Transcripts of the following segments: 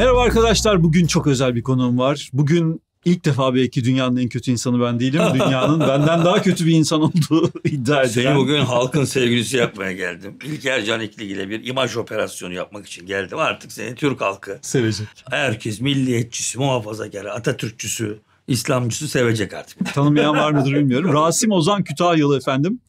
Merhaba arkadaşlar. Bugün çok özel bir konuğum var. Bugün ilk defa belki dünyanın en kötü insanı ben değilim. Dünyanın benden daha kötü bir insan olduğu iddia eden. Seni bugün halkın sevgilisi yapmaya geldim. İlker Canikli ile bir imaj operasyonu yapmak için geldim. Artık seni Türk halkı sevecek. Herkes milliyetçisi, muhafazakarı, Atatürkçüsü, İslamcısı sevecek artık. Tanımayan var mıdır bilmiyorum. Rasim Ozan Kütahyalı efendim.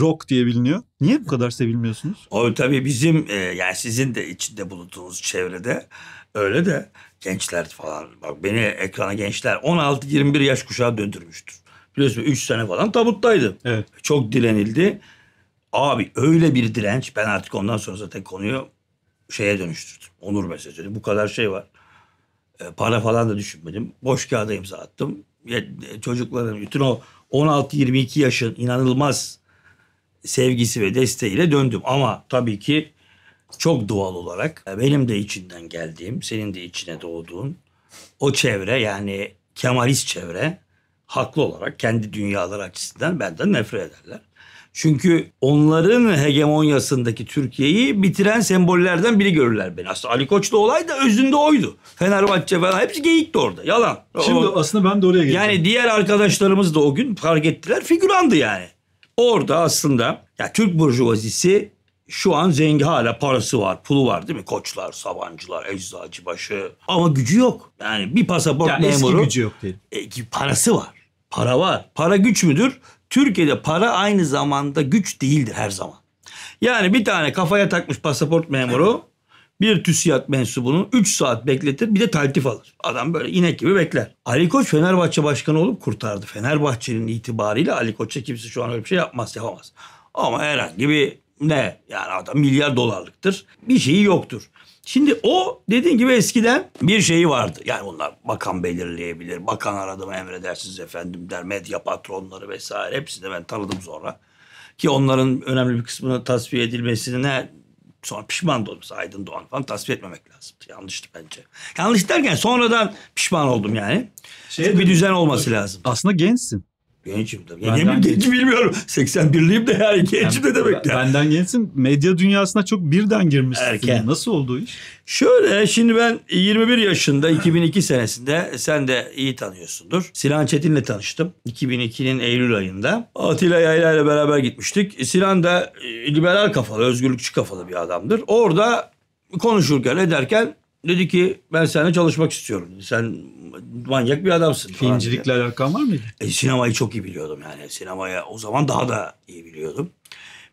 Rock diye biliniyor. Niye bu kadar sevilmiyorsunuz? O tabii bizim e, yani sizin de içinde bulunduğunuz çevrede Öyle de gençler falan. Bak beni ekrana gençler 16-21 yaş kuşağı döndürmüştür. Biliyorsun 3 sene falan tabuttaydı. Evet. Çok direnildi. Abi öyle bir direnç ben artık ondan sonra zaten konuyu şeye dönüştürdüm. Onur mesajını. Bu kadar şey var. E, para falan da düşünmedim. Boş kağıda imza attım. Ya, e, çocukların bütün o 16-22 yaşın inanılmaz sevgisi ve desteğiyle döndüm. Ama tabii ki çok doğal olarak e, benim de içinden geldiğim, senin de içine doğduğun o çevre yani Kemalist çevre haklı olarak kendi dünyaları açısından benden nefret ederler. Çünkü onların hegemonyasındaki Türkiye'yi bitiren sembollerden biri görürler beni. Aslında Ali Koç'ta olay da özünde oydu. Fenerbahçe falan hepsi geyikti orada. Yalan. Şimdi o, aslında ben de oraya geleceğim. Yani diğer arkadaşlarımız da o gün fark ettiler. Figürandı yani. Orada aslında ya Türk burjuvazisi şu an Zengi hala parası var, pulu var değil mi? Koçlar, Sabancılar, Eczacıbaşı. Ama gücü yok. Yani bir pasaport yani memuru. Eski gücü yok değil. E, parası var. Para var. Para güç müdür? Türkiye'de para aynı zamanda güç değildir her zaman. Yani bir tane kafaya takmış pasaport memuru bir TÜSİAD mensubunu 3 saat bekletir bir de taltif alır. Adam böyle inek gibi bekler. Ali Koç Fenerbahçe başkanı olup kurtardı. Fenerbahçe'nin itibarıyla Ali Koç'a kimse şu an öyle bir şey yapmaz yapamaz. Ama herhangi bir ne? Yani adam milyar dolarlıktır. Bir şeyi yoktur. Şimdi o dediğin gibi eskiden bir şeyi vardı. Yani bunlar bakan belirleyebilir. Bakan aradım emredersiniz efendim der. Medya patronları vesaire. Hepsini ben tanıdım sonra. Ki onların önemli bir kısmının tasfiye edilmesine sonra pişman oldum. Aydın Doğan falan tasfiye etmemek lazımdı. Yanlıştı bence. Yanlış derken sonradan pişman oldum yani. Şey bir düzen olması lazım. Aslında gençsin. Gençim tabii. Benden... Genç de hiç bilmiyorum. 81'liyim de yani gençim yani, de demek ya. Benden gençsin. Medya dünyasına çok birden girmişsin. Erken. Nasıl oldu iş? Şöyle şimdi ben 21 yaşında 2002 senesinde sen de iyi tanıyorsundur. Sinan Çetin'le tanıştım. 2002'nin Eylül ayında. Atilla Yayla ile beraber gitmiştik. Sinan da e, liberal kafalı, özgürlükçü kafalı bir adamdır. Orada konuşurken ederken Dedi ki ben seninle çalışmak istiyorum. Sen manyak bir adamsın. Filmcilikle alakan var mıydı? E, sinemayı çok iyi biliyordum yani. Sinemaya o zaman daha da iyi biliyordum.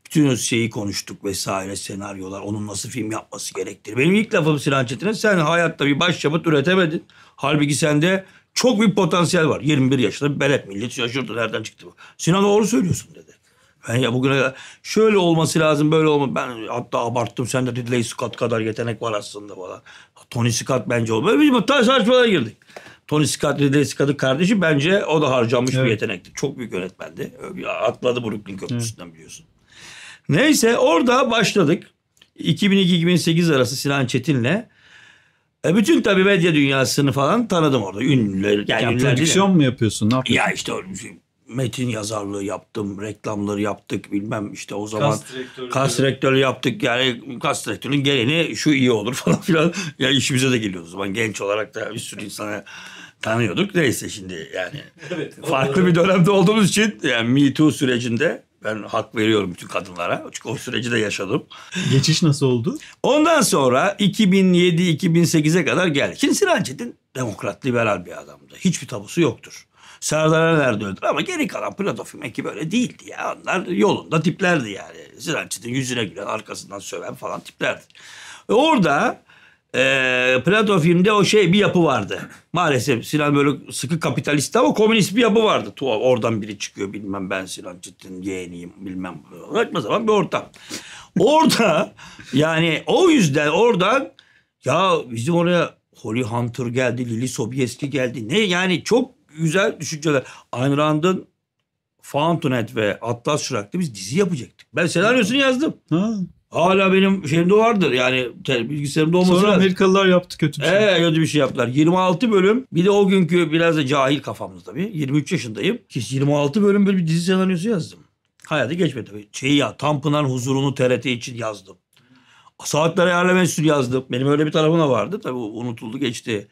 Bütün o şeyi konuştuk vesaire senaryolar. Onun nasıl film yapması gerektir. Benim ilk lafım Sinan Çetin'e sen hayatta bir başyapıt üretemedin. Halbuki sende çok bir potansiyel var. 21 yaşında ben hep millet şaşırdı nereden çıktı bu. Sinan doğru söylüyorsun dedi. Ben ya bugüne şöyle olması lazım böyle olma. Ben hatta abarttım sen de Ridley Scott kadar yetenek var aslında falan. Tony Scott bence olmadı. Biz mutlaka tartışmalara girdik. Tony Scott, Ridley Scott'ın kardeşi bence o da harcamış evet. bir yetenekti. Çok büyük yönetmendi. Atladı Brooklyn Köprüsü'nden evet. biliyorsun. Neyse orada başladık. 2002-2008 arası Sinan Çetin'le e bütün tabii medya dünyasını falan tanıdım orada. Ünlüler, yani ya ünlüler prodüksiyon mu yapıyorsun? Ne yapıyorsun? Ya işte metin yazarlığı yaptım, reklamları yaptık bilmem işte o zaman kas direktörü, yaptık. Yani kas direktörünün geleni şu iyi olur falan filan. Ya yani işimize de geliyordu o zaman genç olarak da bir sürü insana tanıyorduk. Neyse şimdi yani evet, farklı bir dönemde olduğumuz için yani Me Too sürecinde ben hak veriyorum bütün kadınlara. Çünkü o süreci de yaşadım. Geçiş nasıl oldu? Ondan sonra 2007-2008'e kadar geldi. Şimdi Sinan Çetin demokrat, liberal bir adamdı. Hiçbir tabusu yoktur. Serdar'a nerede öldü, ama geri kalan Platofim ekibi öyle değildi ya. Onlar yolunda tiplerdi yani. Ziraççı'nın yüzüne gülen arkasından söven falan tiplerdi. E orada e, Plato filmde o şey bir yapı vardı. Maalesef Sinan böyle sıkı kapitalist ama komünist bir yapı vardı. Tuhaf oradan biri çıkıyor bilmem ben Sinan Çetin yeğeniyim bilmem. ne zaman bir ortam. Orada yani o yüzden oradan ya bizim oraya Holly Hunter geldi, Lily Sobieski geldi. Ne yani çok güzel düşünceler. Ayn Rand'ın Fountainhead ve Atlas Şırak'ta biz dizi yapacaktık. Ben senaryosunu yazdım. Ha. Hala benim şeyimde vardır yani bilgisayarımda olması Sonra Amerikalılar yaptı kötü bir şey. Ee, kötü bir şey yaptılar. 26 bölüm bir de o günkü biraz da cahil kafamız tabii. 23 yaşındayım. 26 bölüm böyle bir dizi senaryosu yazdım. Hayatı geçmedi tabii. Şeyi ya Tanpınar huzurunu TRT için yazdım. Saatler Ayarla yazdım. Benim öyle bir tarafım da vardı. Tabii unutuldu geçti.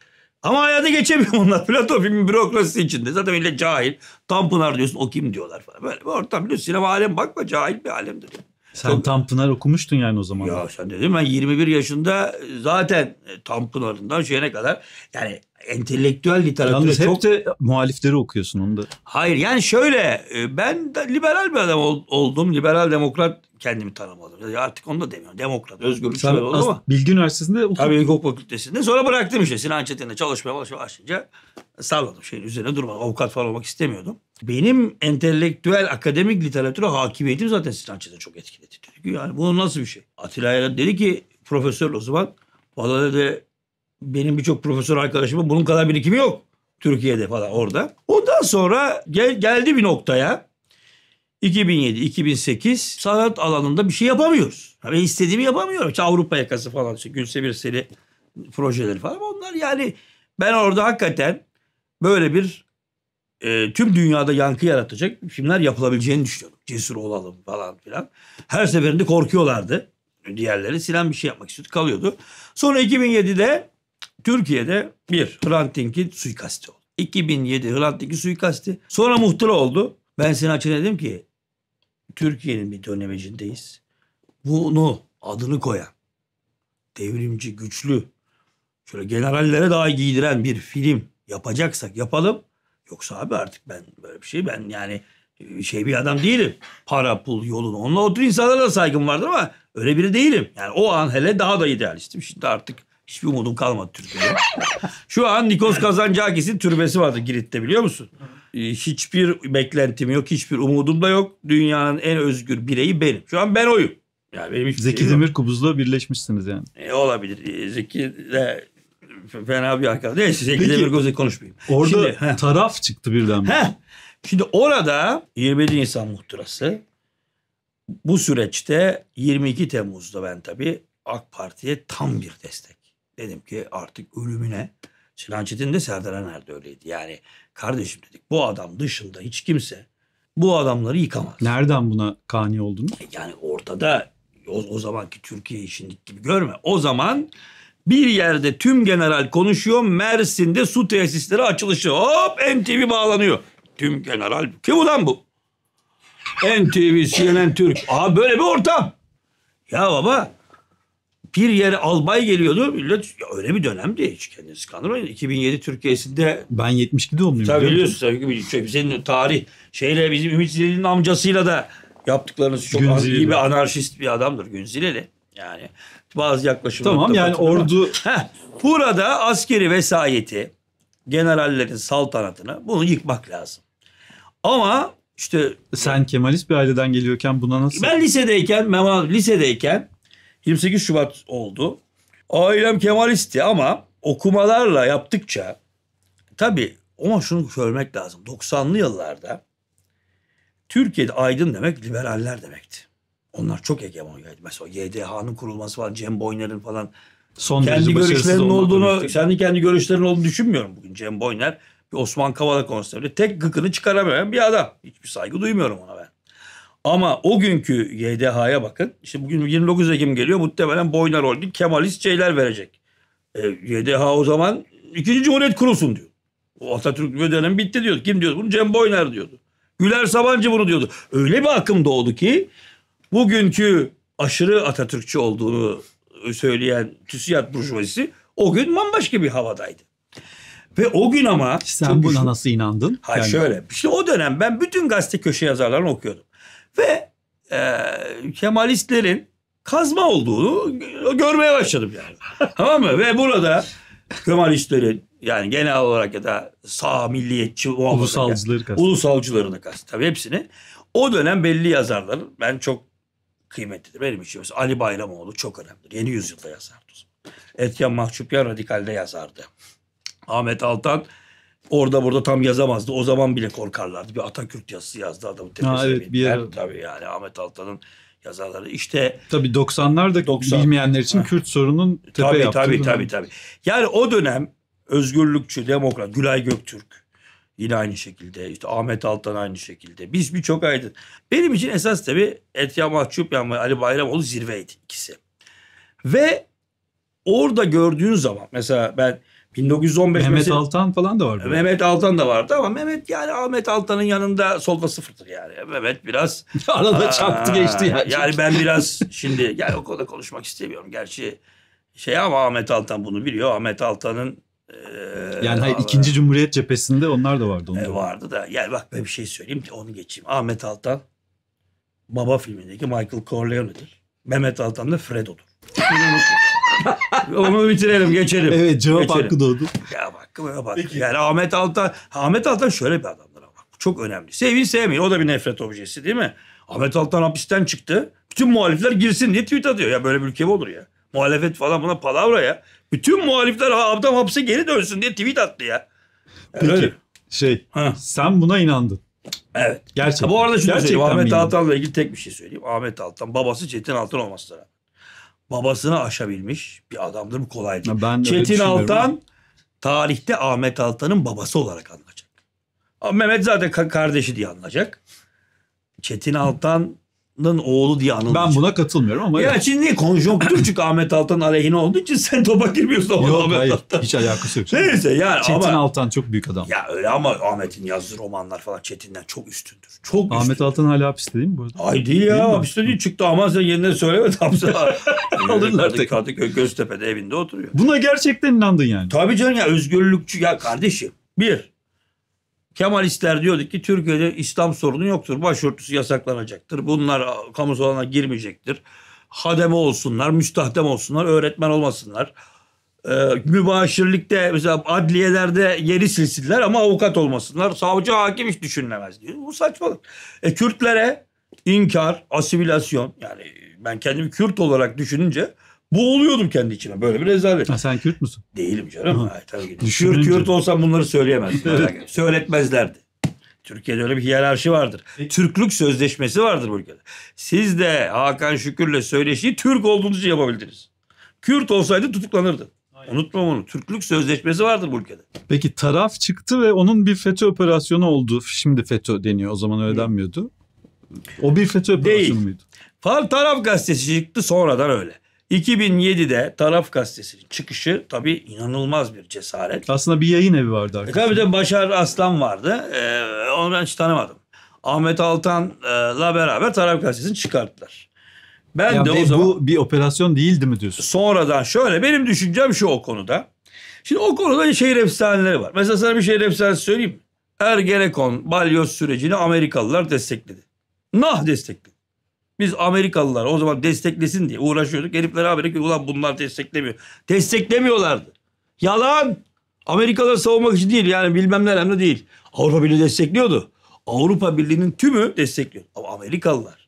Ama hayata geçemiyor onlar. Plato filmi bürokrasi içinde. Zaten öyle cahil. Tanpınar diyorsun o kim diyorlar falan. Böyle bir ortam biliyorsun. Sinema alem bakma cahil bir alemdir. Sen Çok... Tanpınar okumuştun yani o zaman. Ya sen dedim ben 21 yaşında e, zaten e, Tanpınar'ından şeyine kadar yani entelektüel literatüre Yalnız hep çok... de muhalifleri okuyorsun onu da. Hayır yani şöyle e, ben liberal bir adam oldum. Liberal demokrat kendimi tanımadım. Ya artık onu da demiyorum. Demokrat, özgürlükçü oldu ama. Bilgi Üniversitesi'nde hukuk. Tabii hukuk fakültesinde. Sonra bıraktım işte. Sinan Çetin'le çalışmaya başlayınca salladım. Şeyin üzerine durmadım. Avukat falan olmak istemiyordum. Benim entelektüel akademik literatüre hakimiyetim zaten Sinan Çetin'i çok etkiledi. Dedi ki yani bu nasıl bir şey? Atilla dedi ki profesör o zaman valla dedi benim birçok profesör arkadaşımın bunun kadar birikimi yok. Türkiye'de falan orada. Ondan sonra gel, geldi bir noktaya. 2007-2008 sanat alanında bir şey yapamıyoruz. Ben istediğimi yapamıyorum. İşte Avrupa yakası falan işte Gülse Birsel'i projeleri falan onlar yani ben orada hakikaten böyle bir e, tüm dünyada yankı yaratacak filmler yapılabileceğini düşünüyorum. Cesur olalım falan filan. Her seferinde korkuyorlardı diğerleri. Sinan bir şey yapmak istiyordu kalıyordu. Sonra 2007'de Türkiye'de bir Hrant Dink'in suikasti oldu. 2007 Hrant Dink'in suikasti. Sonra muhtıra oldu. Ben Sinan Çin'e dedim ki Türkiye'nin bir dönemecindeyiz. Bunu adını koyan, devrimci, güçlü, şöyle generallere daha giydiren bir film yapacaksak yapalım. Yoksa abi artık ben böyle bir şey ben yani e, şey bir adam değilim. Para, pul, yolun. Onunla otur tür insanlara da saygım vardır ama öyle biri değilim. Yani o an hele daha da idealistim. Şimdi artık hiçbir umudum kalmadı Türkiye'de. Şu an Nikos Kazancakis'in türbesi vardı Girit'te biliyor musun? E, hiçbir beklentim yok, hiçbir umudum da yok. Dünyanın en özgür bireyi benim. Şu an ben oyum. Yani benim Zeki Demir Kubuz'la birleşmişsiniz yani. E, olabilir. E, Zeki de fena bir arkadaş. Neyse Zeki Peki, Demir Kubuz'la konuşmayayım. Orada Şimdi, heh. taraf çıktı birden. Heh. Şimdi orada 27 Nisan muhtırası bu süreçte 22 Temmuz'da ben tabii AK Parti'ye tam bir destek. Dedim ki artık ölümüne Sinan Çetin de Serdar Ener de öyleydi. Yani Kardeşim dedik bu adam dışında hiç kimse bu adamları yıkamaz. Nereden buna kani oldun? E, yani ortada o, o zamanki Türkiye işindeki gibi görme. O zaman bir yerde tüm general konuşuyor. Mersin'de su tesisleri açılışı. Hop MTV bağlanıyor. Tüm general. Kim ulan bu? MTV CNN Türk. Abi böyle bir ortam. Ya baba bir yere albay geliyordu. Millet ya öyle bir dönemdi hiç kendinizi kandırmayın. 2007 Türkiye'sinde ben 72 doğumluyum. Tabii biliyorsun tabii ki şey, senin tarih şeyle bizim Ümit Zileli'nin amcasıyla da yaptıklarınız çok Günzileli. az iyi bir anarşist bir adamdır Günzileli. Yani bazı yaklaşımlar. Tamam yani ordu. Heh, burada askeri vesayeti, generallerin saltanatını bunu yıkmak lazım. Ama işte sen Kemalist bir aileden geliyorken buna nasıl? Ben lisedeyken, Memal lisedeyken 28 Şubat oldu. Ailem Kemalistti ama okumalarla yaptıkça tabii ama şunu söylemek lazım. 90'lı yıllarda Türkiye'de aydın demek liberaller demekti. Onlar çok hegemonyaydı. Mesela YDH'nın kurulması falan, Cem Boyner'in falan Son kendi görüşlerinin olduğunu, senin kendi görüşlerinin olduğunu düşünmüyorum bugün. Cem Boyner bir Osman Kavala konsepti. Tek gıkını çıkaramayan bir adam. Hiçbir saygı duymuyorum ona ben. Ama o günkü YDH'ya bakın. İşte bugün 29 Ekim geliyor. Muhtemelen Boyner Holding Kemalist şeyler verecek. E, YDH o zaman ikinci Cumhuriyet kurulsun diyor. O Atatürk dönem bitti diyor. Kim diyor? Bunu Cem Boyner diyordu. Güler Sabancı bunu diyordu. Öyle bir akım doğdu ki bugünkü aşırı Atatürkçü olduğunu söyleyen TÜSİAD burjuvazisi o gün bambaşka bir havadaydı. Ve o gün ama... Sen buna düşün... nasıl inandın? Hayır yani. şöyle. İşte o dönem ben bütün gazete köşe yazarlarını okuyordum ve e, Kemalistlerin kazma olduğunu görmeye başladım yani. tamam mı? Ve burada Kemalistlerin yani genel olarak ya da sağ milliyetçi ulusalcıları yani, kastım. Ulusalcılarını kastım. Tabii hepsini. O dönem belli yazarların ben çok kıymetlidir. Benim için mesela Ali Bayramoğlu çok önemlidir. Yeni yüzyılda yazardı. Etken Mahçupya Radikal'de yazardı. Ahmet Altan Orada burada tam yazamazdı. O zaman bile korkarlardı. Bir Atakürt yazısı yazdı adamın tepesine. Ha, evet, bir yer. Tabii yani Ahmet Altan'ın yazarları. İşte tabii 90'lar da 90. bilmeyenler için ha. Kürt sorunun tepe tabii, yaptığı. Tabii tabii tabii. Yani o dönem özgürlükçü, demokrat, Gülay Göktürk yine aynı şekilde. işte Ahmet Altan aynı şekilde. Biz birçok aydın. Benim için esas tabii Etya Mahçupyan ve Ali Bayramoğlu zirveydi ikisi. Ve orada gördüğün zaman mesela ben 1915 Mehmet mesela, Altan falan da var vardı. Mehmet Altan da vardı ama Mehmet yani Ahmet Altan'ın yanında solda sıfırdır yani. Mehmet biraz arada çaktı geçti yani. Yani ben biraz şimdi yani o konuda konuşmak istemiyorum. Gerçi şey ama Ahmet Altan bunu biliyor. Ahmet Altan'ın yani hayır, ikinci Cumhuriyet cephesinde onlar da vardı. Onlar e, vardı da. Yani bak ben bir şey söyleyeyim de onu geçeyim. Ahmet Altan Baba filmindeki Michael Corleone'dir. Mehmet Altan da Fredo'dur. Bunu unutma. Onu bitirelim geçelim. Evet cevap geçelim. hakkı doğdu. Ya hakkına bak. Peki. Yani Ahmet Altan, Ahmet Altan şöyle bir adamdır ama. Çok önemli. Sevin sevmiyor, o da bir nefret objesi değil mi? Ahmet Altan hapisten çıktı. Bütün muhalifler girsin diye tweet atıyor. Ya böyle bir ülke olur ya? Muhalefet falan buna palavra ya. Bütün muhalifler adam hapse geri dönsün diye tweet attı ya. Peki Öyle. şey ha. sen buna inandın. Evet. Gerçekten. Ha, bu arada şunu söyleyeyim. Ahmet Altan'la ilgili tek bir şey söyleyeyim. Ahmet Altan babası Çetin Altan olması lazım babasını aşabilmiş bir adamdır bu kolay değil. Ben Çetin Altan tarihte Ahmet Altan'ın babası olarak anılacak. Mehmet zaten kardeşi diye anılacak. Çetin Altan oğlu diye anılmış. Ben buna katılmıyorum ama. Ya, ya. şimdi konjonktür çünkü Ahmet Altan aleyhine olduğu için sen topa girmiyorsun. Yok Ahmet hayır Altan. hiç alakası yok. Neyse yani Çetin ama. Altan çok büyük adam. Ya öyle ama Ahmet'in yazdığı romanlar falan Çetin'den çok üstündür. Çok Ahmet üstündür. Altan hala hapiste değil mi bu arada? Ay değil, ya mi? hapiste değil çıktı ama sen yerine söyleme hapse. Alırlar ee, tek. Kadıköy Göztepe'de evinde oturuyor. Buna gerçekten inandın yani. Tabii canım ya özgürlükçü ya kardeşim. Bir Kemalistler diyorduk ki Türkiye'de İslam sorunu yoktur. Başörtüsü yasaklanacaktır. Bunlar kamu salonuna girmeyecektir. Hademe olsunlar, müstahdem olsunlar, öğretmen olmasınlar. Ee, mübaşirlikte mesela adliyelerde yeri silsinler ama avukat olmasınlar. Savcı hakim hiç düşünülemez diyor. Bu saçmalık. E, Kürtlere inkar, asimilasyon yani ben kendimi Kürt olarak düşününce bu oluyordum kendi içime. Böyle bir rezalet. Ha, sen Kürt müsün? Değilim canım. Ha. Kürt, Kürt olsam bunları söyleyemezdim. evet. Söyletmezlerdi. Türkiye'de öyle bir hiyerarşi vardır. E- Türklük sözleşmesi vardır bu ülkede. Siz de Hakan Şükür'le söyleşi Türk olduğunuz için yapabildiniz. Kürt olsaydı tutuklanırdı. Aynen. Unutma onu. Türklük sözleşmesi vardır bu ülkede. Peki taraf çıktı ve onun bir FETÖ operasyonu oldu. Şimdi FETÖ deniyor. O zaman öyle denmiyordu. O bir FETÖ operasyonu Değil. muydu? Fal Taraf Gazetesi çıktı sonradan öyle. 2007'de Taraf Gazetesi'nin çıkışı tabii inanılmaz bir cesaret. Aslında bir yayın evi vardı arkadaşlar. E, tabii de Başar Aslan vardı. E, onu ben hiç tanımadım. Ahmet Altan'la beraber Taraf Gazetesi'ni çıkarttılar. Ben yani de o zaman... Bu bir operasyon değildi mi diyorsun? Sonradan şöyle benim düşüncem şu o konuda. Şimdi o konuda şehir efsaneleri var. Mesela sana bir şehir efsanesi söyleyeyim. Ergenekon balyoz sürecini Amerikalılar destekledi. Nah destekledi. Biz Amerikalılar o zaman desteklesin diye uğraşıyorduk. Herifler haberi ulan bunlar desteklemiyor. Desteklemiyorlardı. Yalan. Amerikalıları savunmak için değil yani bilmem ne değil. Avrupa Birliği destekliyordu. Avrupa Birliği'nin tümü destekliyor. Ama Amerikalılar.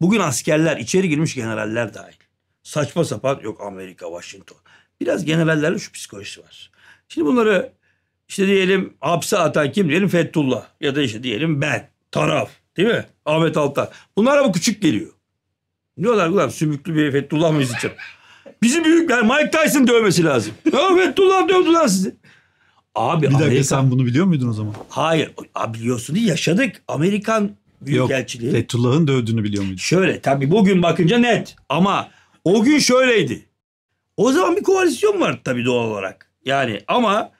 Bugün askerler içeri girmiş generaller dahil. Saçma sapan yok Amerika, Washington. Biraz generallerin şu psikolojisi var. Şimdi bunları işte diyelim hapse atan kim diyelim Fethullah ya da işte diyelim ben taraf. Değil mi? Ahmet Altan? Bunlar ama küçük geliyor. Diyorlar ulan sümüklü bir Fethullah mıyız için? Bizi büyükler Mike Tyson dövmesi lazım. Ya Fethullah dövdü lan sizi. Abi bir dakika Amerika... sen bunu biliyor muydun o zaman? Hayır. Abi biliyorsun diye yaşadık. Amerikan Büyükelçiliği. Yok Fethullah'ın dövdüğünü biliyor muydun? Şöyle tabi bugün bakınca net. Ama o gün şöyleydi. O zaman bir koalisyon var tabii doğal olarak. Yani ama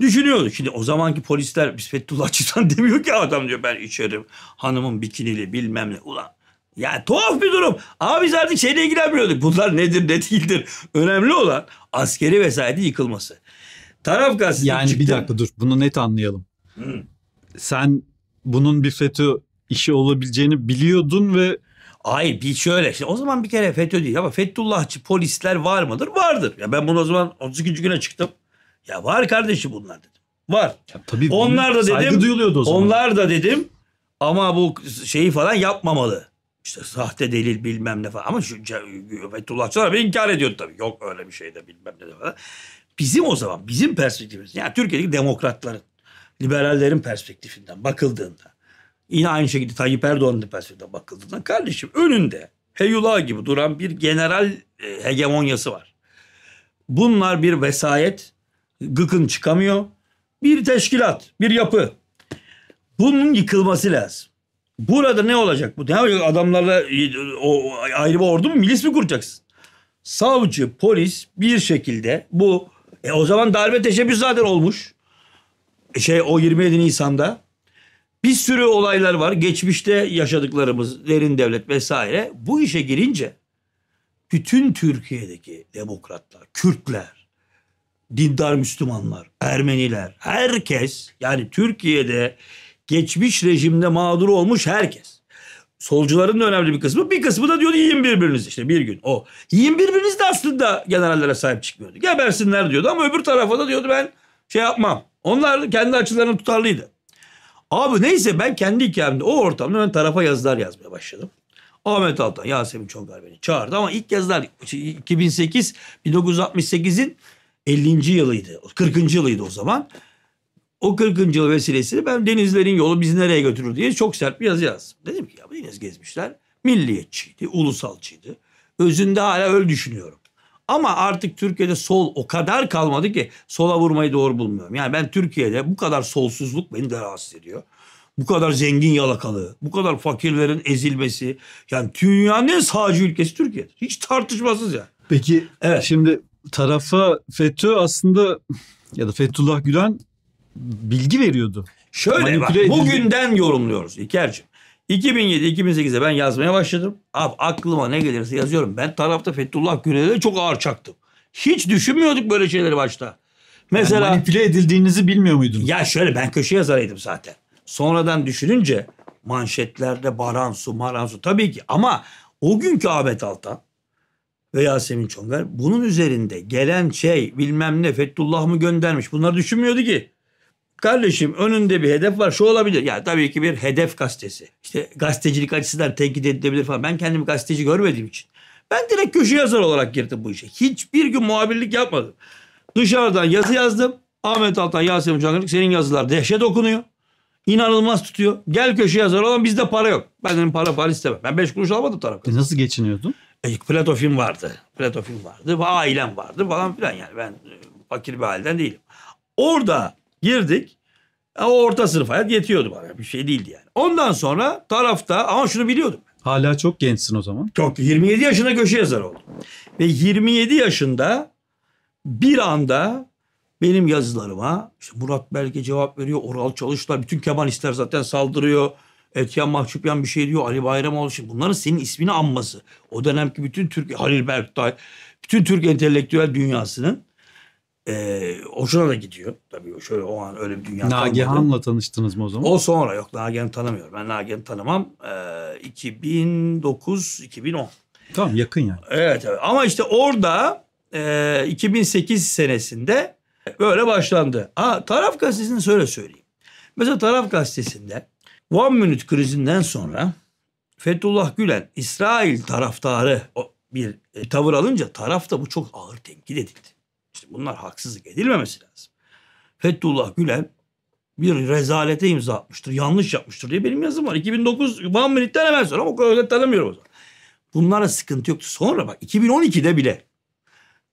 Düşünüyordu. Şimdi o zamanki polisler biz Fethullahçı'dan demiyor ki adam diyor ben içerim. Hanımın bikiniyle bilmem ne. Ulan yani tuhaf bir durum. Ama biz artık şeyle ilgilenmiyorduk. Bunlar nedir ne değildir. Önemli olan askeri vesayeti yıkılması. Taraf gazetesi Yani çıktı. bir dakika dur bunu net anlayalım. Hı. Sen bunun bir FETÖ işi olabileceğini biliyordun ve ay bir şöyle işte o zaman bir kere FETÖ değil ama Fethullahçı polisler var mıdır? Vardır. Ya ben bunu o zaman 32. güne çıktım. Ya var kardeşim bunlar dedim. Var. Ya tabii onlar da dedim. duyuluyordu o zaman. Onlar da dedim ama bu şeyi falan yapmamalı. İşte sahte delil bilmem ne falan. Ama şu Fethullah Çelebi inkar ediyor tabii. Yok öyle bir şey de bilmem ne de falan. Bizim o zaman bizim perspektifimiz yani Türkiye'deki demokratların, liberallerin perspektifinden bakıldığında yine aynı şekilde Tayyip Erdoğan'ın perspektifinden bakıldığında kardeşim önünde Heyula gibi duran bir general e, hegemonyası var. Bunlar bir vesayet gıkın çıkamıyor. Bir teşkilat, bir yapı. Bunun yıkılması lazım. Burada ne olacak? Bu ne olacak? Adamlarla e, o ayrı bir ordu mu? Milis mi kuracaksın? Savcı, polis bir şekilde bu e, o zaman darbe teşebbüsü zaten olmuş. E, şey o 27 Nisan'da bir sürü olaylar var. Geçmişte yaşadıklarımız, derin devlet vesaire. Bu işe girince bütün Türkiye'deki demokratlar, Kürtler, dindar Müslümanlar, Ermeniler, herkes yani Türkiye'de geçmiş rejimde mağdur olmuş herkes. Solcuların da önemli bir kısmı. Bir kısmı da diyor yiyin birbirinizi işte bir gün o. Yiyin birbiriniz de aslında generallere sahip çıkmıyordu. Gebersinler diyordu ama öbür tarafa da diyordu ben şey yapmam. Onlar kendi açılarını tutarlıydı. Abi neyse ben kendi hikayemde o ortamda ben tarafa yazılar yazmaya başladım. Ahmet Altan, Yasemin Çongar beni çağırdı ama ilk yazılar 2008, şey, 1968'in 50. yılıydı. 40. yılıydı o zaman. O 40. yıl vesilesiyle ben denizlerin yolu bizi nereye götürür diye çok sert bir yazı yazdım. Dedim ki ya deniz gezmişler milliyetçiydi, ulusalçıydı. Özünde hala öyle düşünüyorum. Ama artık Türkiye'de sol o kadar kalmadı ki sola vurmayı doğru bulmuyorum. Yani ben Türkiye'de bu kadar solsuzluk beni de rahatsız ediyor. Bu kadar zengin yalakalığı, bu kadar fakirlerin ezilmesi. Yani dünyanın en sağcı ülkesi Türkiye'dir. Hiç tartışmasız yani. Peki evet. şimdi tarafa FETÖ aslında ya da Fethullah Gülen bilgi veriyordu. Şöyle bak, edildi. bugünden yorumluyoruz İlker'ciğim. 2007-2008'de ben yazmaya başladım. Abi aklıma ne gelirse yazıyorum. Ben tarafta Fethullah Gülen'e çok ağır çaktım. Hiç düşünmüyorduk böyle şeyleri başta. Mesela yani manipüle edildiğinizi bilmiyor muydunuz? Ya şöyle ben köşe yazarıydım zaten. Sonradan düşününce manşetlerde Baransu, Maransu tabii ki ama o günkü Ahmet Altan ve Yasemin Çongar. Bunun üzerinde gelen şey bilmem ne Fethullah mı göndermiş bunları düşünmüyordu ki. Kardeşim önünde bir hedef var şu olabilir. Ya tabii ki bir hedef gazetesi. İşte gazetecilik açısından tenkit edilebilir falan. Ben kendimi gazeteci görmediğim için. Ben direkt köşe yazar olarak girdim bu işe. Hiçbir gün muhabirlik yapmadım. Dışarıdan yazı yazdım. Ahmet Altan, Yasemin Çangarlık senin yazılar dehşet okunuyor. İnanılmaz tutuyor. Gel köşe yazar olan bizde para yok. Ben dedim para para istemem. Ben beş kuruş almadım tarafa E nasıl geçiniyordun? e, platofim vardı. Platofim vardı ve ailem vardı falan filan yani ben e, fakir bir halden değilim. Orada girdik. O e, orta sınıf hayat yetiyordu bana. Bir şey değildi yani. Ondan sonra tarafta ama şunu biliyordum. Hala çok gençsin o zaman. Çok. 27 yaşında köşe yazarı oldum. Ve 27 yaşında bir anda benim yazılarıma işte Murat Belge cevap veriyor. Oral çalışlar. Bütün kemanistler zaten saldırıyor. Etken Mahçupyan bir şey diyor. Ali Bayramoğlu şimdi bunların senin ismini anması. O dönemki bütün Türk Halil Berktay bütün Türk entelektüel dünyasının e, hoşuna da gidiyor. Tabii şöyle o an öyle bir dünya Nagihan'la tanıştınız mı o zaman? O sonra yok Nagihan'ı tanımıyorum. Ben Nagihan'ı tanımam. E, 2009-2010. Tamam yakın yani. Evet evet ama işte orada e, 2008 senesinde böyle başlandı. Ha, taraf gazetesini söyle söyleyeyim. Mesela Taraf gazetesinde One Minute krizinden sonra Fethullah Gülen İsrail taraftarı bir e, tavır alınca taraf da bu çok ağır tenkit edildi. İşte bunlar haksızlık edilmemesi lazım. Fethullah Gülen bir rezalete imza atmıştır, yanlış yapmıştır diye benim yazım var. 2009 One Minute'den hemen sonra ama o kadar tanımıyorum o zaman. Bunlara sıkıntı yoktu. Sonra bak 2012'de bile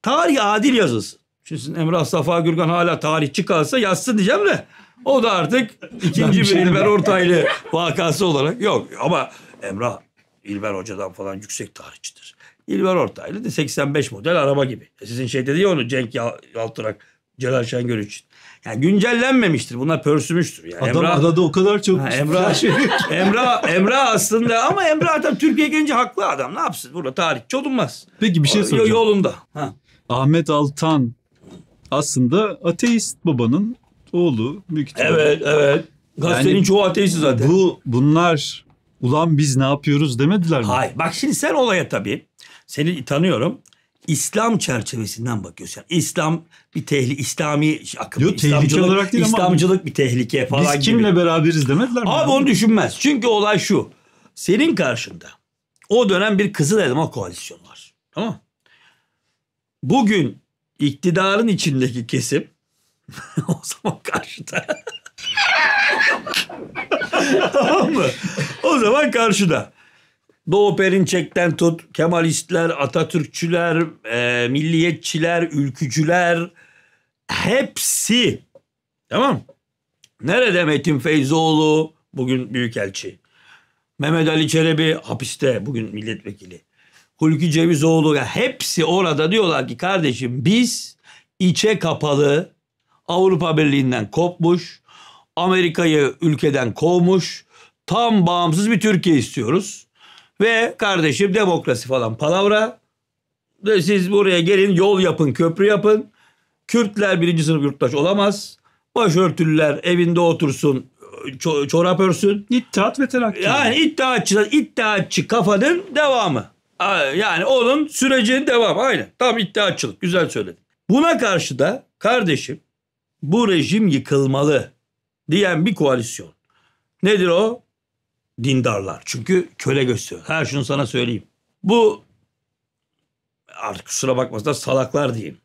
tarih adil yazılsın. Şimdi sizin Emre Mustafa Gürkan hala tarihçi kalsa yazsın diyeceğim de o da artık ikinci şey bir İlber Ortaylı vakası olarak yok. Ama Emrah İlber Hoca'dan falan yüksek tarihçidir. İlber Ortaylı da 85 model araba gibi. E, sizin şey dedi ya onu Cenk Yaltırak, Celal Şengör için. Yani güncellenmemiştir. Bunlar pörsümüştür. Yani Adam Emrah, adada o kadar çok Emrah, şey Emrah, Emrah aslında ama Emrah adam Türkiye gelince haklı adam. Ne yapsın? Burada tarih? olunmaz. Peki bir şey soracağım. Yolunda. Ha. Ahmet Altan aslında ateist babanın oğlu büyük ihtimalle. Evet evet. Gazetenin yani, çoğu ateisti zaten. Bu bunlar ulan biz ne yapıyoruz demediler mi? Hayır bak şimdi sen olaya tabii seni tanıyorum. İslam çerçevesinden bakıyorsun. Yani İslam bir tehlike, İslami akım. Yok tehlike olarak değil İslamcılık ama bir tehlike falan gibi. Biz kimle beraberiz demediler mi? Abi, abi onu düşünmez. Çünkü olay şu. Senin karşında o dönem bir Kızıl Elma koalisyonu var. Tamam Bugün iktidarın içindeki kesim o zaman karşıda. tamam mı? O zaman karşıda. Doğu Perinçek'ten tut, Kemalistler, Atatürkçüler, e, milliyetçiler, ülkücüler hepsi. Tamam Nerede Metin Feyzoğlu? Bugün büyükelçi. Mehmet Ali Çelebi hapiste bugün milletvekili. Hulki Cevizoğlu ya hepsi orada diyorlar ki kardeşim biz içe kapalı Avrupa Birliği'nden kopmuş, Amerika'yı ülkeden kovmuş, tam bağımsız bir Türkiye istiyoruz. Ve kardeşim demokrasi falan palavra. siz buraya gelin yol yapın, köprü yapın. Kürtler birinci sınıf yurttaş olamaz. Başörtülüler evinde otursun, çorap örsün. İttihat ve terakki. Yani iddiatçı, iddiatçı kafanın devamı. Yani onun sürecinin devamı. Aynen. Tam iddiatçılık. Güzel söyledin. Buna karşı da kardeşim bu rejim yıkılmalı diyen bir koalisyon. Nedir o? Dindarlar. Çünkü köle gösteriyor. Her şunu sana söyleyeyim. Bu artık kusura da salaklar diyeyim.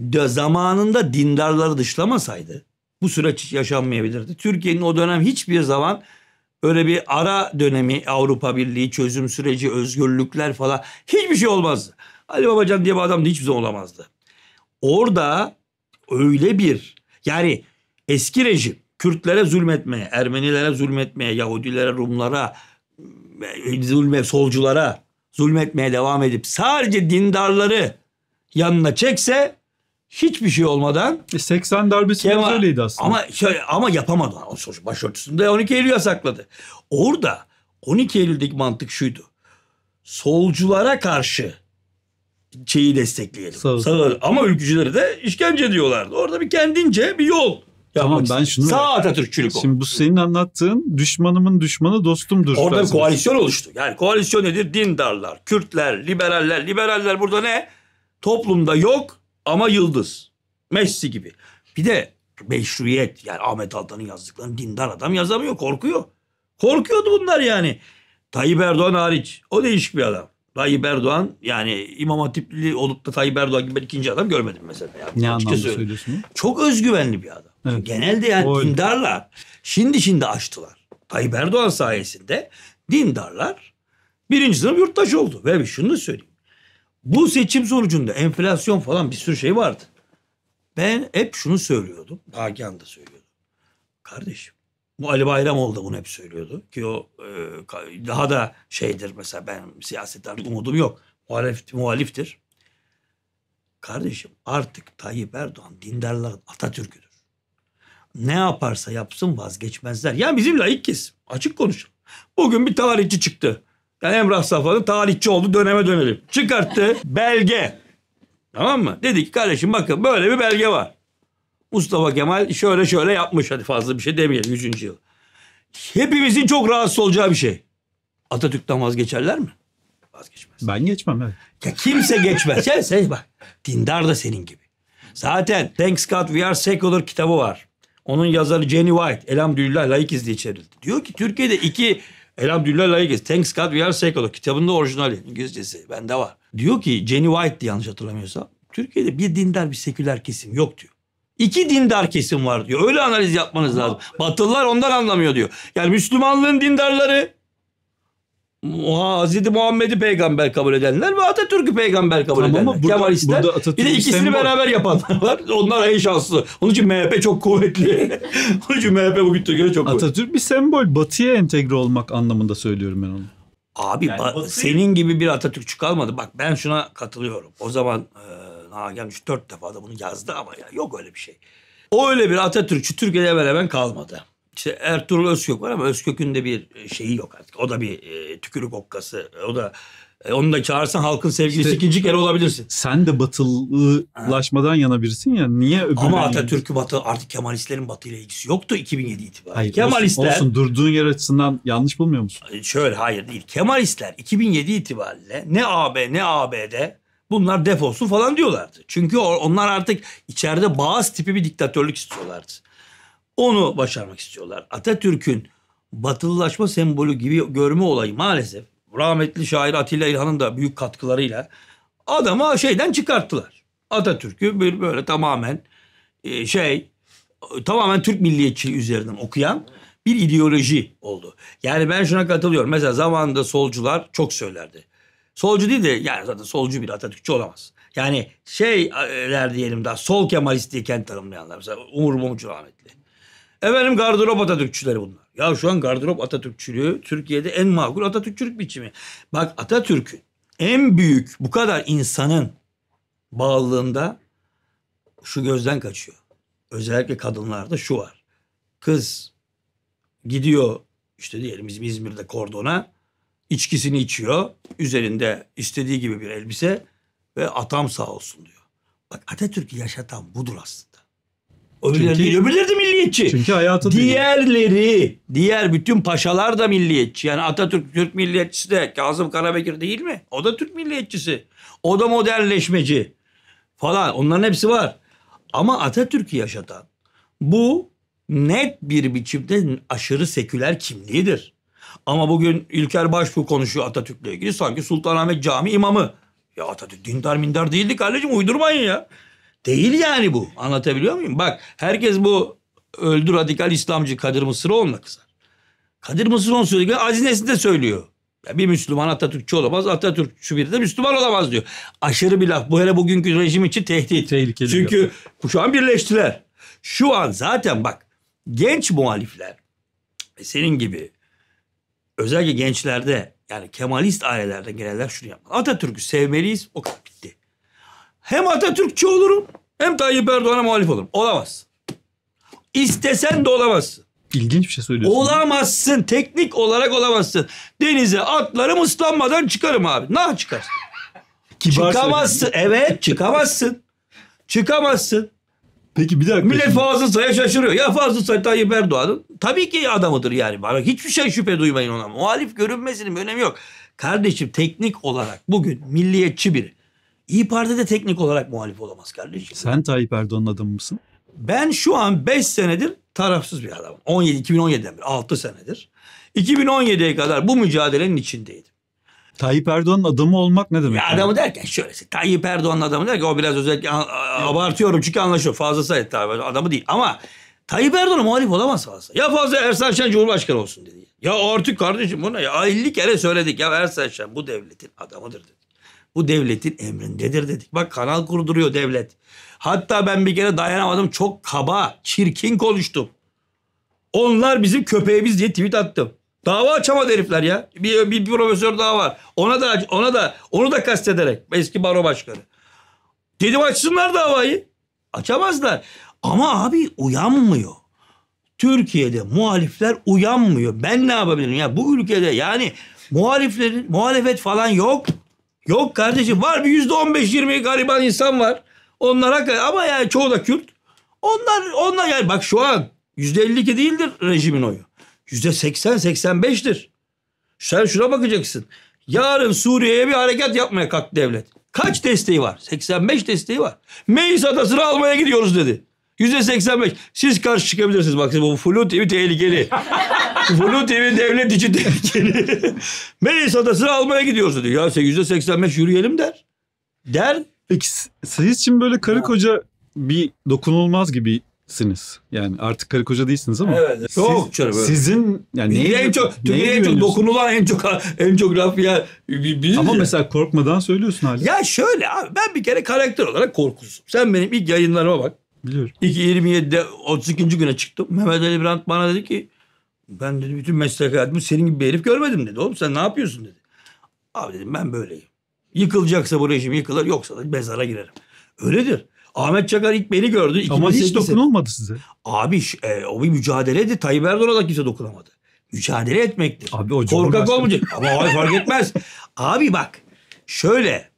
De zamanında dindarları dışlamasaydı bu süreç yaşanmayabilirdi. Türkiye'nin o dönem hiçbir zaman öyle bir ara dönemi Avrupa Birliği çözüm süreci özgürlükler falan hiçbir şey olmazdı. Ali Babacan diye bir adam da hiçbir zaman olamazdı. Orada öyle bir yani eski rejim Kürtlere zulmetmeye, Ermenilere zulmetmeye, Yahudilere, Rumlara, zulme solculara zulmetmeye devam edip sadece dindarları yanına çekse hiçbir şey olmadan 80 e, darbesi Kemal, aslında. Ama şöyle, ama yapamadı. Başörtüsünde 12 Eylül yasakladı. Orada 12 Eylül'deki mantık şuydu. Solculara karşı şeyi destekleyelim. Sağ Sağır. Ama ülkücüleri de işkence diyorlardı. Orada bir kendince bir yol. Tamam ben şunu... Sağ Atatürkçülük o. Şimdi bu senin anlattığın düşmanımın düşmanı dostumdur. Orada bir koalisyon oluştu. Yani koalisyon nedir? Dindarlar, Kürtler, liberaller. Liberaller burada ne? Toplumda yok ama yıldız. Messi gibi. Bir de meşruiyet. Yani Ahmet Altan'ın yazdıklarını dindar adam yazamıyor. Korkuyor. Korkuyordu bunlar yani. Tayyip Erdoğan hariç. O değişik bir adam. Tayyip Erdoğan yani İmam Hatipli olup da Tayyip Erdoğan gibi ben ikinci adam görmedim mesela. Yani. Ne anlamda söylüyorsun? Çok özgüvenli bir adam. Evet. Genelde yani o dindarlar şimdi şimdi açtılar. Tayyip Erdoğan sayesinde dindarlar birinci sınıf yurttaş oldu. Ve şunu da söyleyeyim. Bu seçim sonucunda enflasyon falan bir sürü şey vardı. Ben hep şunu söylüyordum. Nagihan da söylüyordu. Kardeşim bu Ali Bayramoğlu da bunu hep söylüyordu. Ki o e, daha da şeydir mesela ben siyasette umudum yok. Muhalif, muhaliftir. Kardeşim artık Tayyip Erdoğan dindarlar Atatürk'üdür. Ne yaparsa yapsın vazgeçmezler. Yani bizim layık kesim. Açık konuşalım. Bugün bir tarihçi çıktı. Yani Emrah Safa'nın tarihçi oldu döneme dönelim. Çıkarttı belge. Tamam mı? Dedi ki kardeşim bakın böyle bir belge var. Mustafa Kemal şöyle şöyle yapmış hadi fazla bir şey demeyelim 100. yıl. Hepimizin çok rahatsız olacağı bir şey. Atatürk'ten vazgeçerler mi? Vazgeçmez. Ben geçmem evet. Ya kimse geçmez. sen, sen bak dindar da senin gibi. Zaten Thanks God We Are Secular kitabı var. Onun yazarı Jenny White. Elhamdülillah layıkız diye çevrildi. Diyor ki Türkiye'de iki Elhamdülillah layıkız. Thanks God We Are Secular. Kitabında orijinali İngilizcesi bende var. Diyor ki Jenny White yanlış hatırlamıyorsam. Türkiye'de bir dindar bir seküler kesim yok diyor. İki dindar kesim var diyor. Öyle analiz yapmanız lazım. Batılılar ondan anlamıyor diyor. Yani Müslümanlığın dindarları Hazreti Muhammed'i peygamber kabul edenler ve Atatürk'ü peygamber kabul tamam edenler. Burada, Kemalistler. Burada Atatürk bir de ikisini sembol. beraber yapanlar var. Onlar en şanslı. Onun için MHP çok kuvvetli. Onun için MHP bu Türkiye'de çok Atatürk kuvvetli. bir sembol. Batı'ya entegre olmak anlamında söylüyorum ben onu. Abi yani ba- senin gibi bir Atatürkçü kalmadı. Bak ben şuna katılıyorum. O zaman e, Ha gelmiş dört defa da bunu yazdı ama ya yok öyle bir şey. O öyle bir Atatürkçü Türkiye'de hemen hemen kalmadı. İşte Ertuğrul Özkök var ama Özkök'ün de bir e, şeyi yok artık. O da bir e, tükürük okkası. O da e, onu da çağırsan halkın sevgilisi işte, ikinci kere olabilirsin. Sen de batılılaşmadan ha. yana birisin ya. Niye öbür Ama Atatürk'ü batı artık Kemalistlerin batıyla ilgisi yoktu 2007 itibariyle. Hayır, Kemalistler olsun, olsun durduğun yer açısından yanlış bulmuyor musun? Şöyle hayır değil. Kemalistler 2007 itibariyle ne AB ne ABD bunlar defolsun falan diyorlardı. Çünkü onlar artık içeride Bağız tipi bir diktatörlük istiyorlardı. Onu başarmak istiyorlar. Atatürk'ün batılılaşma sembolü gibi görme olayı maalesef rahmetli şair Atilla İlhan'ın da büyük katkılarıyla adamı şeyden çıkarttılar. Atatürk'ü bir böyle tamamen e, şey tamamen Türk milliyetçiliği üzerinden okuyan bir ideoloji oldu. Yani ben şuna katılıyorum. Mesela zamanında solcular çok söylerdi. Solcu değil de yani zaten solcu bir Atatürkçü olamaz. Yani şeyler diyelim daha sol Kemalist iken tanımlayanlar. Mesela Umur Mumcu rahmetli. Efendim gardırop Atatürkçüleri bunlar. Ya şu an gardırop Atatürkçülüğü Türkiye'de en makul Atatürkçülük biçimi. Bak Atatürk'ün en büyük bu kadar insanın bağlılığında şu gözden kaçıyor. Özellikle kadınlarda şu var. Kız gidiyor işte diyelim bizim İzmir'de kordona içkisini içiyor. Üzerinde istediği gibi bir elbise ve atam sağ olsun diyor. Bak Atatürk'ü yaşatan budur aslında. Öbürleri çünkü, öbürleri de milliyetçi. Çünkü hayatı Diğerleri, değil. diğer bütün paşalar da milliyetçi. Yani Atatürk Türk milliyetçisi de Kazım Karabekir değil mi? O da Türk milliyetçisi. O da modernleşmeci falan. Onların hepsi var. Ama Atatürk'ü yaşatan bu net bir biçimde aşırı seküler kimliğidir. Ama bugün İlker Başbuğ konuşuyor Atatürk'le ilgili. Sanki Sultanahmet Camii imamı. Ya Atatürk dindar mindar değildi kardeşim uydurmayın ya. Değil yani bu. Anlatabiliyor muyum? Bak herkes bu öldü radikal İslamcı Kadir Mısıroğlu'na kızar. Kadir Mısıroğlu söylüyor. Aziz Nesin de söylüyor. Ya bir Müslüman Atatürkçü olamaz, Atatürkçü biri de Müslüman olamaz diyor. Aşırı bir laf. Bu hele bugünkü rejim için tehdit. Tehlikeli. Çünkü diyor. şu an birleştiler. Şu an zaten bak genç muhalifler e, senin gibi özellikle gençlerde yani Kemalist ailelerden gelenler şunu yapmalı. Atatürk'ü sevmeliyiz o kadar bitti. Hem Atatürkçü olurum hem Tayyip Erdoğan'a muhalif olurum. Olamaz. İstesen de olamazsın. İlginç bir şey söylüyorsun. Olamazsın. Teknik olarak olamazsın. Denize atlarım ıslanmadan çıkarım abi. Ne çıkarsın? Kibar çıkamazsın. Söyledim. Evet çıkamazsın. çıkamazsın. Peki bir dakika. Millet fazla sayı şaşırıyor. Ya fazla sayı Tayyip Erdoğan'ın tabii ki adamıdır yani. Bana hiçbir şey şüphe duymayın ona. Muhalif görünmesinin bir önemi yok. Kardeşim teknik olarak bugün milliyetçi biri. İyi Parti de teknik olarak muhalif olamaz kardeşim. Sen Tayyip Erdoğan'ın adamı mısın? Ben şu an 5 senedir tarafsız bir adamım. 17, 2017'den beri 6 senedir. 2017'ye kadar bu mücadelenin içindeydim. Tayyip Erdoğan'ın adamı olmak ne demek? Ya yani? adamı derken şöyle Tayyip Erdoğan'ın adamı derken o biraz özellikle abartıyorum çünkü anlaşıyor. Fazla sayı Tayyip Erdoğan adamı değil ama Tayyip Erdoğan muhalif olamaz fazla. Ya fazla Ersan Şen Cumhurbaşkanı olsun dedi. Ya artık kardeşim buna ya 50 kere söyledik ya Ersan Şen bu devletin adamıdır dedi. Bu devletin emrindedir dedik. Bak kanal kurduruyor devlet. Hatta ben bir kere dayanamadım çok kaba, çirkin konuştum. Onlar bizim köpeğimiz diye tweet attım. Dava açamadı herifler ya. Bir, bir profesör daha var. Ona da ona da onu da kastederek eski baro başkanı. Dedim açsınlar davayı. Açamazlar. Ama abi uyanmıyor. Türkiye'de muhalifler uyanmıyor. Ben ne yapabilirim ya bu ülkede yani muhaliflerin muhalefet falan yok. Yok kardeşim var bir yüzde on beş yirmi gariban insan var. Onlar hakikaten ama yani çoğu da Kürt. Onlar onlar yani bak şu an yüzde elli iki değildir rejimin oyu yüzde seksen seksen Sen şuna bakacaksın. Yarın Suriye'ye bir hareket yapmaya kalk devlet. Kaç desteği var? 85 desteği var. Meis adasını almaya gidiyoruz dedi. Yüzde 85. Siz karşı çıkabilirsiniz. Bak bu Flu TV tehlikeli. Flu TV devlet için tehlikeli. Meis adasını almaya gidiyoruz dedi. Ya yüzde 85 yürüyelim der. Der. Peki siz için böyle karı koca bir dokunulmaz gibi siniz. Yani artık karı koca değilsiniz ama. Evet. Siz, oh, şöyle böyle. Sizin yani neye, en çok Türkiye'ye en çok dokunulan en çok en çok laf ya. Ama mesela korkmadan söylüyorsun hali Ya şöyle abi ben bir kere karakter olarak korkusuzum. Sen benim ilk yayınlarıma bak. Biliyorum. İlk 27'de 32. güne çıktım. Mehmet Ali Brandt bana dedi ki ben dedi bütün meslek hayatımı senin gibi bir herif görmedim dedi. Oğlum sen ne yapıyorsun dedi. Abi dedim ben böyleyim. Yıkılacaksa bu rejim yıkılır yoksa da mezara girerim. Öyledir. Ahmet Çakar ilk beni gördü. Ama hiç dokunulmadı size. Abi e, o bir mücadeledi. Tayyip Erdoğan'a da kimse dokunamadı. Mücadele etmektir. Abi o Korkak olmayacak. Ama abi fark etmez. Abi bak şöyle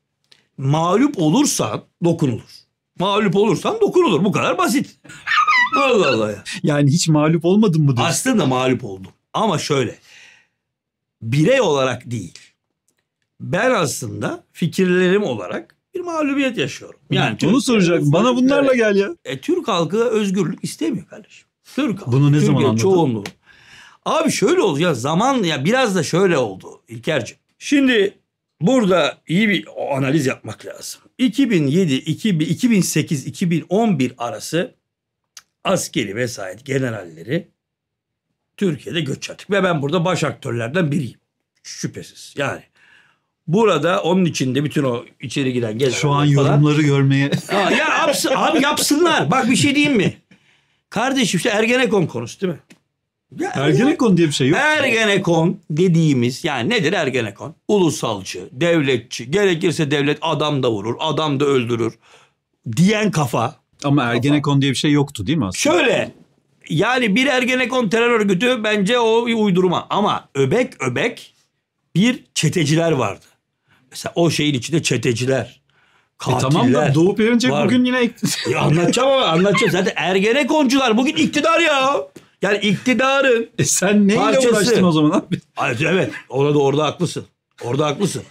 mağlup olursan dokunulur. Mağlup olursan dokunulur. Bu kadar basit. Allah Allah ya. Yani hiç mağlup olmadın mı diyorsun? Aslında mağlup oldum. Ama şöyle. Birey olarak değil. Ben aslında fikirlerim olarak bir mağlubiyet yaşıyorum. Yani Türk, Onu soracak. Bana bunlarla gel ya. E, Türk halkı özgürlük istemiyor kardeşim. Türk halkı. Bunu ne Türkiye zaman anladın? Çoğunluğu. Abi şöyle oldu ya zaman ya biraz da şöyle oldu İlkerciğim. Şimdi burada iyi bir analiz yapmak lazım. 2007, 2000, 2008, 2011 arası askeri vesayet generalleri Türkiye'de göç yaptık. Ve ben burada baş aktörlerden biriyim. Şüphesiz yani. Burada onun içinde bütün o içeri giren gelen. Şu an falan. yorumları görmeye. Aa, ya yapsın, abi yapsınlar. Bak bir şey diyeyim mi? Kardeşim işte Ergenekon konusu değil mi? Ya, Ergenekon diye bir şey yok. Ergenekon dediğimiz yani nedir Ergenekon? Ulusalcı, devletçi, gerekirse devlet adam da vurur, adam da öldürür diyen kafa. Ama Ergenekon kafa. diye bir şey yoktu değil mi aslında? Şöyle yani bir Ergenekon terör örgütü bence o bir uydurma ama öbek öbek bir çeteciler vardı. Mesela o şeyin içinde çeteciler. Katiller. E tamam da Doğu Perinçek var. bugün yine... ya anlatacağım ama anlatacağım. Zaten ergenekoncular bugün iktidar ya. Yani iktidarın e sen neyle parçası. uğraştın o zaman abi? Evet orada orada haklısın. Orada haklısın.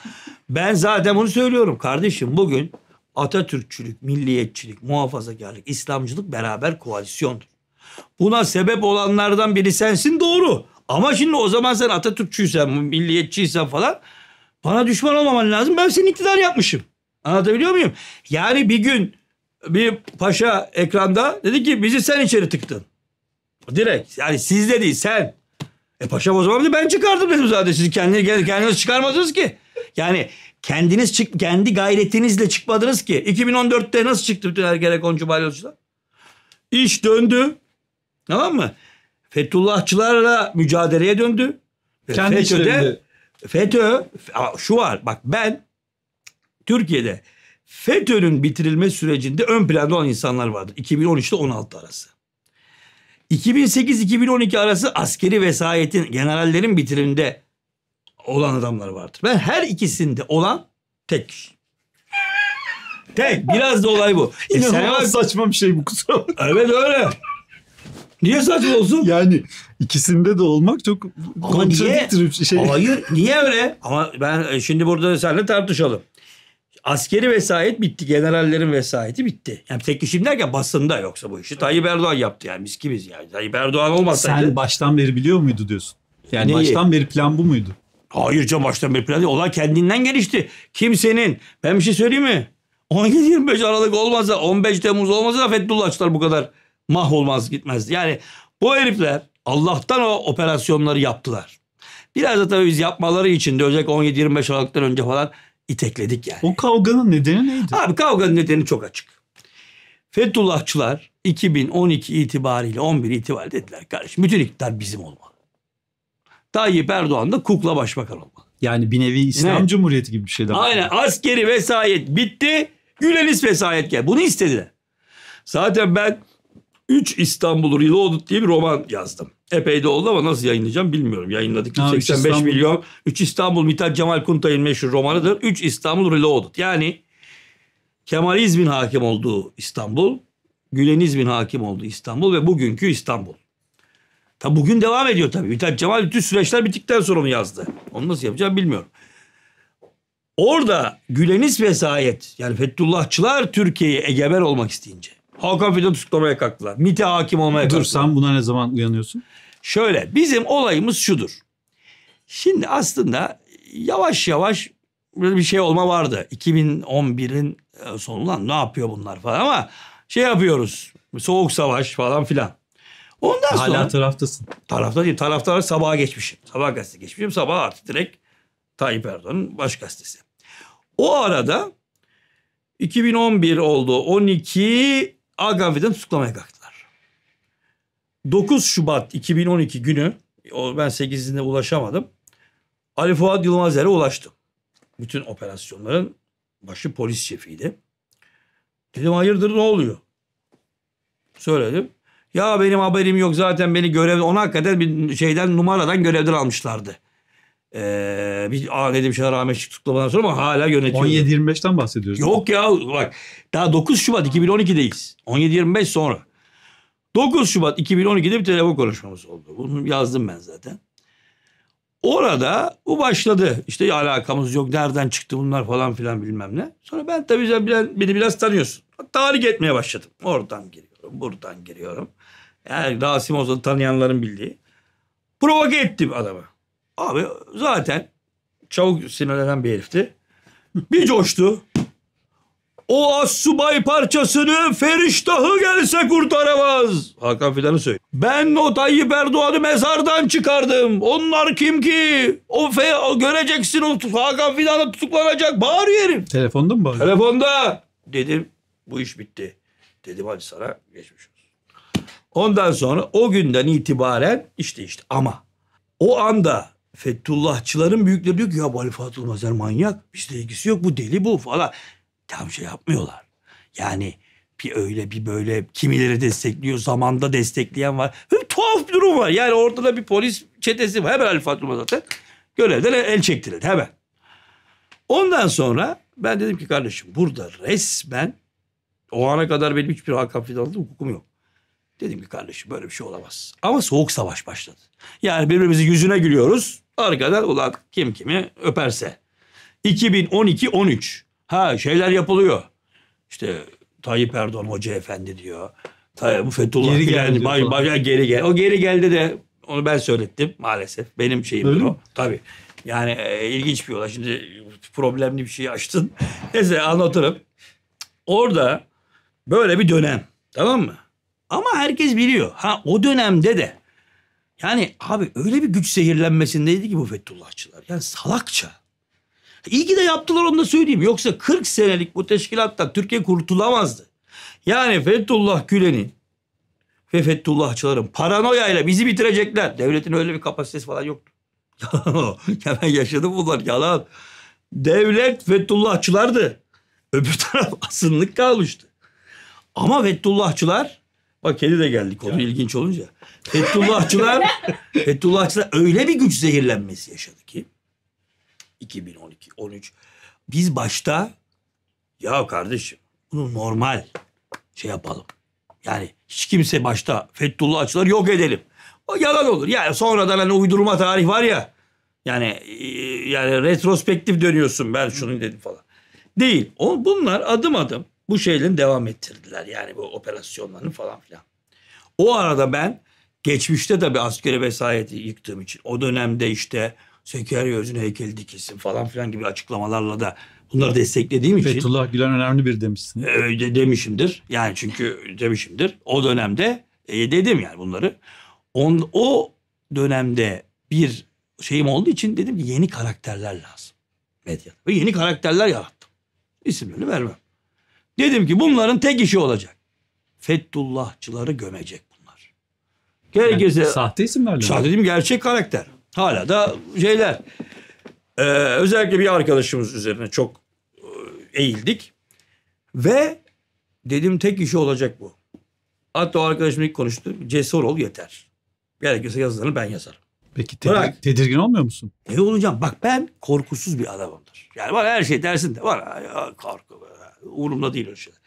Ben zaten bunu söylüyorum kardeşim bugün Atatürkçülük, milliyetçilik, muhafazakarlık, İslamcılık beraber koalisyondur. Buna sebep olanlardan biri sensin doğru. Ama şimdi o zaman sen Atatürkçüysen, milliyetçiysen falan bana düşman olmaman lazım. Ben senin iktidar yapmışım. Anlatabiliyor muyum? Yani bir gün bir paşa ekranda dedi ki bizi sen içeri tıktın. Direkt. Yani siz dedi, sen. E paşam o zaman dedi ben çıkardım dedim zaten. Siz kendiniz, kendiniz çıkarmadınız ki. Yani kendiniz çık kendi gayretinizle çıkmadınız ki. 2014'te nasıl çıktı bütün Ergenekoncu balyozcular? İş döndü. Tamam mı? Fethullahçılarla mücadeleye döndü. Kendi FETÖ'de, içlerinde. FETÖ şu var bak ben Türkiye'de FETÖ'nün bitirilme sürecinde ön planda olan insanlar vardır. 2013'te 16 arası. 2008-2012 arası askeri vesayetin, generallerin bitiriminde olan adamlar vardır. Ben her ikisinde olan tek kişi. Tek. Biraz da olay bu. E, İnanılmaz saçma bir şey bu kusura Evet öyle. Niye saçma olsun? Yani ikisinde de olmak çok kontradiktif şey. Hayır niye öyle? Ama ben e, şimdi burada seninle tartışalım. Askeri vesayet bitti. Generallerin vesayeti bitti. Yani tek kişiyim derken basında yoksa bu işi. Tayyip Erdoğan yaptı yani biz kimiz yani. Tayyip Erdoğan olmasaydı. Sen baştan beri biliyor muydu diyorsun? Yani Neyi? baştan beri plan bu muydu? Hayır Hayırca baştan beri plan değil. Olay kendinden gelişti. Kimsenin. Ben bir şey söyleyeyim mi? 17-25 Aralık olmazsa 15 Temmuz olmazsa Fethullahçılar bu kadar mahvolmaz gitmez. Yani bu herifler Allah'tan o operasyonları yaptılar. Biraz da tabii biz yapmaları için de özellikle 17-25 Aralık'tan önce falan itekledik yani. O kavganın nedeni neydi? Abi kavganın nedeni çok açık. Fethullahçılar 2012 itibariyle 11 itibariyle dediler kardeşim bütün iktidar bizim olmalı. Tayyip Erdoğan da kukla başbakan olmalı. Yani bir nevi İslam ne? Cumhuriyeti gibi bir şeyler. Aynen askeri vesayet bitti. Gülenis vesayet gel. Bunu istediler. Zaten ben 3 İstanbul Reloaded diye bir roman yazdım. Epey de oldu ama nasıl yayınlayacağım bilmiyorum. Yayınladık ha, 85 İstanbul. milyon. 3 İstanbul Mithat Cemal Kuntay'ın meşhur romanıdır. 3 İstanbul Reloaded. Yani Kemalizmin hakim olduğu İstanbul, Gülenizmin hakim olduğu İstanbul ve bugünkü İstanbul. Tabi bugün devam ediyor tabii. Mithat Cemal bütün süreçler bittikten sonra onu yazdı. Onu nasıl yapacağım bilmiyorum. Orada Güleniz vesayet yani Fethullahçılar Türkiye'ye egemen olmak isteyince Hakan Fidan'ı tutuklamaya kalktılar. MIT'e hakim olmaya Dur, kalktılar. Dur sen buna ne zaman uyanıyorsun? Şöyle bizim olayımız şudur. Şimdi aslında yavaş yavaş böyle bir şey olma vardı. 2011'in sonu lan ne yapıyor bunlar falan ama şey yapıyoruz. Soğuk savaş falan filan. Ondan Hala sonra... Hala taraftasın. Tarafta değil. Taraftar sabaha geçmişim. Sabah gazetesi geçmişim. Sabah artık direkt Tayyip Erdoğan'ın baş gazetesi. O arada 2011 oldu. 12 Agave'den tutuklamaya kalktılar. 9 Şubat 2012 günü ben 8'inde ulaşamadım. Ali Fuat Yılmazer'e ulaştım. Bütün operasyonların başı polis şefiydi. Dedim hayırdır ne oluyor? Söyledim. Ya benim haberim yok zaten beni görev ona hakikaten bir şeyden numaradan görevden almışlardı. Ee, bir AKD bir şeyler Ahmet Şık tutuklamadan sonra ama hala yönetiyor. 17-25'ten bahsediyoruz. Yok ya bak daha 9 Şubat 2012'deyiz. 17-25 sonra. 9 Şubat 2012'de bir telefon konuşmamız oldu. Bunu yazdım ben zaten. Orada bu başladı. İşte alakamız yok. Nereden çıktı bunlar falan filan bilmem ne. Sonra ben tabii sen beni biraz tanıyorsun. Tahrik etmeye başladım. Oradan giriyorum. Buradan giriyorum. Yani Rasim Ozan'ı tanıyanların bildiği. Provoke ettim adamı. Abi zaten çabuk sinirlenen bir herifti. Bir coştu. O as subay parçasını feriştahı gelse kurtaramaz. Hakan Fidan'ı söyle. Ben o Tayyip Erdoğan'ı mezardan çıkardım. Onlar kim ki? O, fe, o göreceksin o Hakan Fidan'ı tutuklanacak. Bağır yerim. Telefonda mı bağırıyor? Telefonda. Dedim bu iş bitti. Dedim hadi sana geçmiş olsun. Ondan sonra o günden itibaren işte işte ama o anda Fethullahçıların büyükleri diyor ki ya bu Ali Fuat Ulmazer manyak. Bizde ilgisi yok bu deli bu falan. Tam şey yapmıyorlar. Yani bir öyle bir böyle kimileri destekliyor zamanda destekleyen var. Bir tuhaf bir durum var. Yani ortada bir polis çetesi var. Hemen Ali Fuat Ulmazer zaten görevden el çektirildi hemen. Ondan sonra ben dedim ki kardeşim burada resmen o ana kadar benim hiçbir hak hafif hukukum yok. Dedim ki kardeşim böyle bir şey olamaz. Ama soğuk savaş başladı. Yani birbirimizi yüzüne gülüyoruz. Arkadan ulan kim kimi öperse. 2012-13. Ha şeyler yapılıyor. İşte Tayyip Erdoğan Hoca Efendi diyor. Tayyip bu Fethullah geri geldi. Bay, bay, geri gel. O geri geldi de onu ben söylettim maalesef. Benim şeyim o. Tabii. Yani e, ilginç bir olay. Şimdi problemli bir şey açtın. Neyse anlatırım. Orada böyle bir dönem. Tamam mı? Ama herkes biliyor. Ha o dönemde de yani abi öyle bir güç zehirlenmesindeydi ki bu Fethullahçılar. Yani salakça. İyi ki de yaptılar onu da söyleyeyim. Yoksa 40 senelik bu teşkilatta Türkiye kurtulamazdı. Yani Fethullah Gülen'in ve Fethullahçıların paranoyayla bizi bitirecekler. Devletin öyle bir kapasitesi falan yoktu. ya ben yaşadım bunlar yalan. Devlet Fethullahçılardı. Öbür taraf asınlık kalmıştı. Ama Fethullahçılar Bak kedi de geldi konu ilginç olunca. Fethullahçılar, Fethullahçılar öyle bir güç zehirlenmesi yaşadı ki 2012, 13. Biz başta ya kardeşim bunu normal şey yapalım. Yani hiç kimse başta Fethullahçıları yok edelim. O yalan olur. Yani sonradan hani uydurma tarih var ya. Yani e, yani retrospektif dönüyorsun ben şunu dedim falan. Değil. O, bunlar adım adım bu şeylerin devam ettirdiler. Yani bu operasyonların falan filan. O arada ben geçmişte de bir askeri vesayeti yıktığım için o dönemde işte Sekeri Öz'ün heykeli dikilsin falan filan gibi açıklamalarla da bunları desteklediğim için. Fethullah Gülen önemli bir demişsin. E, demişimdir. Yani çünkü demişimdir. O dönemde e, dedim yani bunları. On, o dönemde bir şeyim olduğu için dedim ki yeni karakterler lazım medyada. Ve yeni karakterler yarattım. İsimlerini vermem. Dedim ki bunların tek işi olacak. Fethullahçıları gömecek bunlar. Herkese... Yani sahte isimlerle. Sahte değil mi? Gerçek karakter. Hala da şeyler. Ee, özellikle bir arkadaşımız üzerine çok e, eğildik. Ve dedim tek işi olacak bu. Hatta o arkadaşım ilk konuştu. Cesur ol yeter. Gerekirse yazılarını ben yazarım. Peki tedir- Bırak. tedirgin olmuyor musun? Ne olacağım? Bak ben korkusuz bir adamımdır. Yani bana her şey dersin de var korku. Be. Umurumda değil öyle şeyler.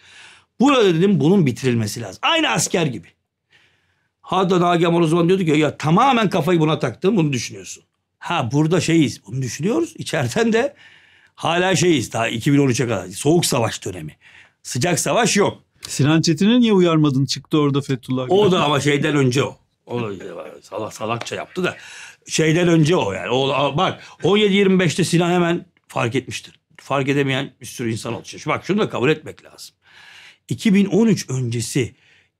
Burada dedim bunun bitirilmesi lazım. Aynı asker gibi. Hatta Nagi Amor o zaman diyordu ki ya tamamen kafayı buna taktın bunu düşünüyorsun. Ha burada şeyiz bunu düşünüyoruz. İçeriden de hala şeyiz daha 2013'e kadar. Soğuk savaş dönemi. Sıcak savaş yok. Sinan Çetin'e niye uyarmadın çıktı orada Fethullah? O da ama şeyden önce o. O salak, salakça yaptı da. Şeyden önce o yani. O, bak 17-25'te Sinan hemen fark etmiştir fark edemeyen bir sürü insan olacak. Bak şunu da kabul etmek lazım. 2013 öncesi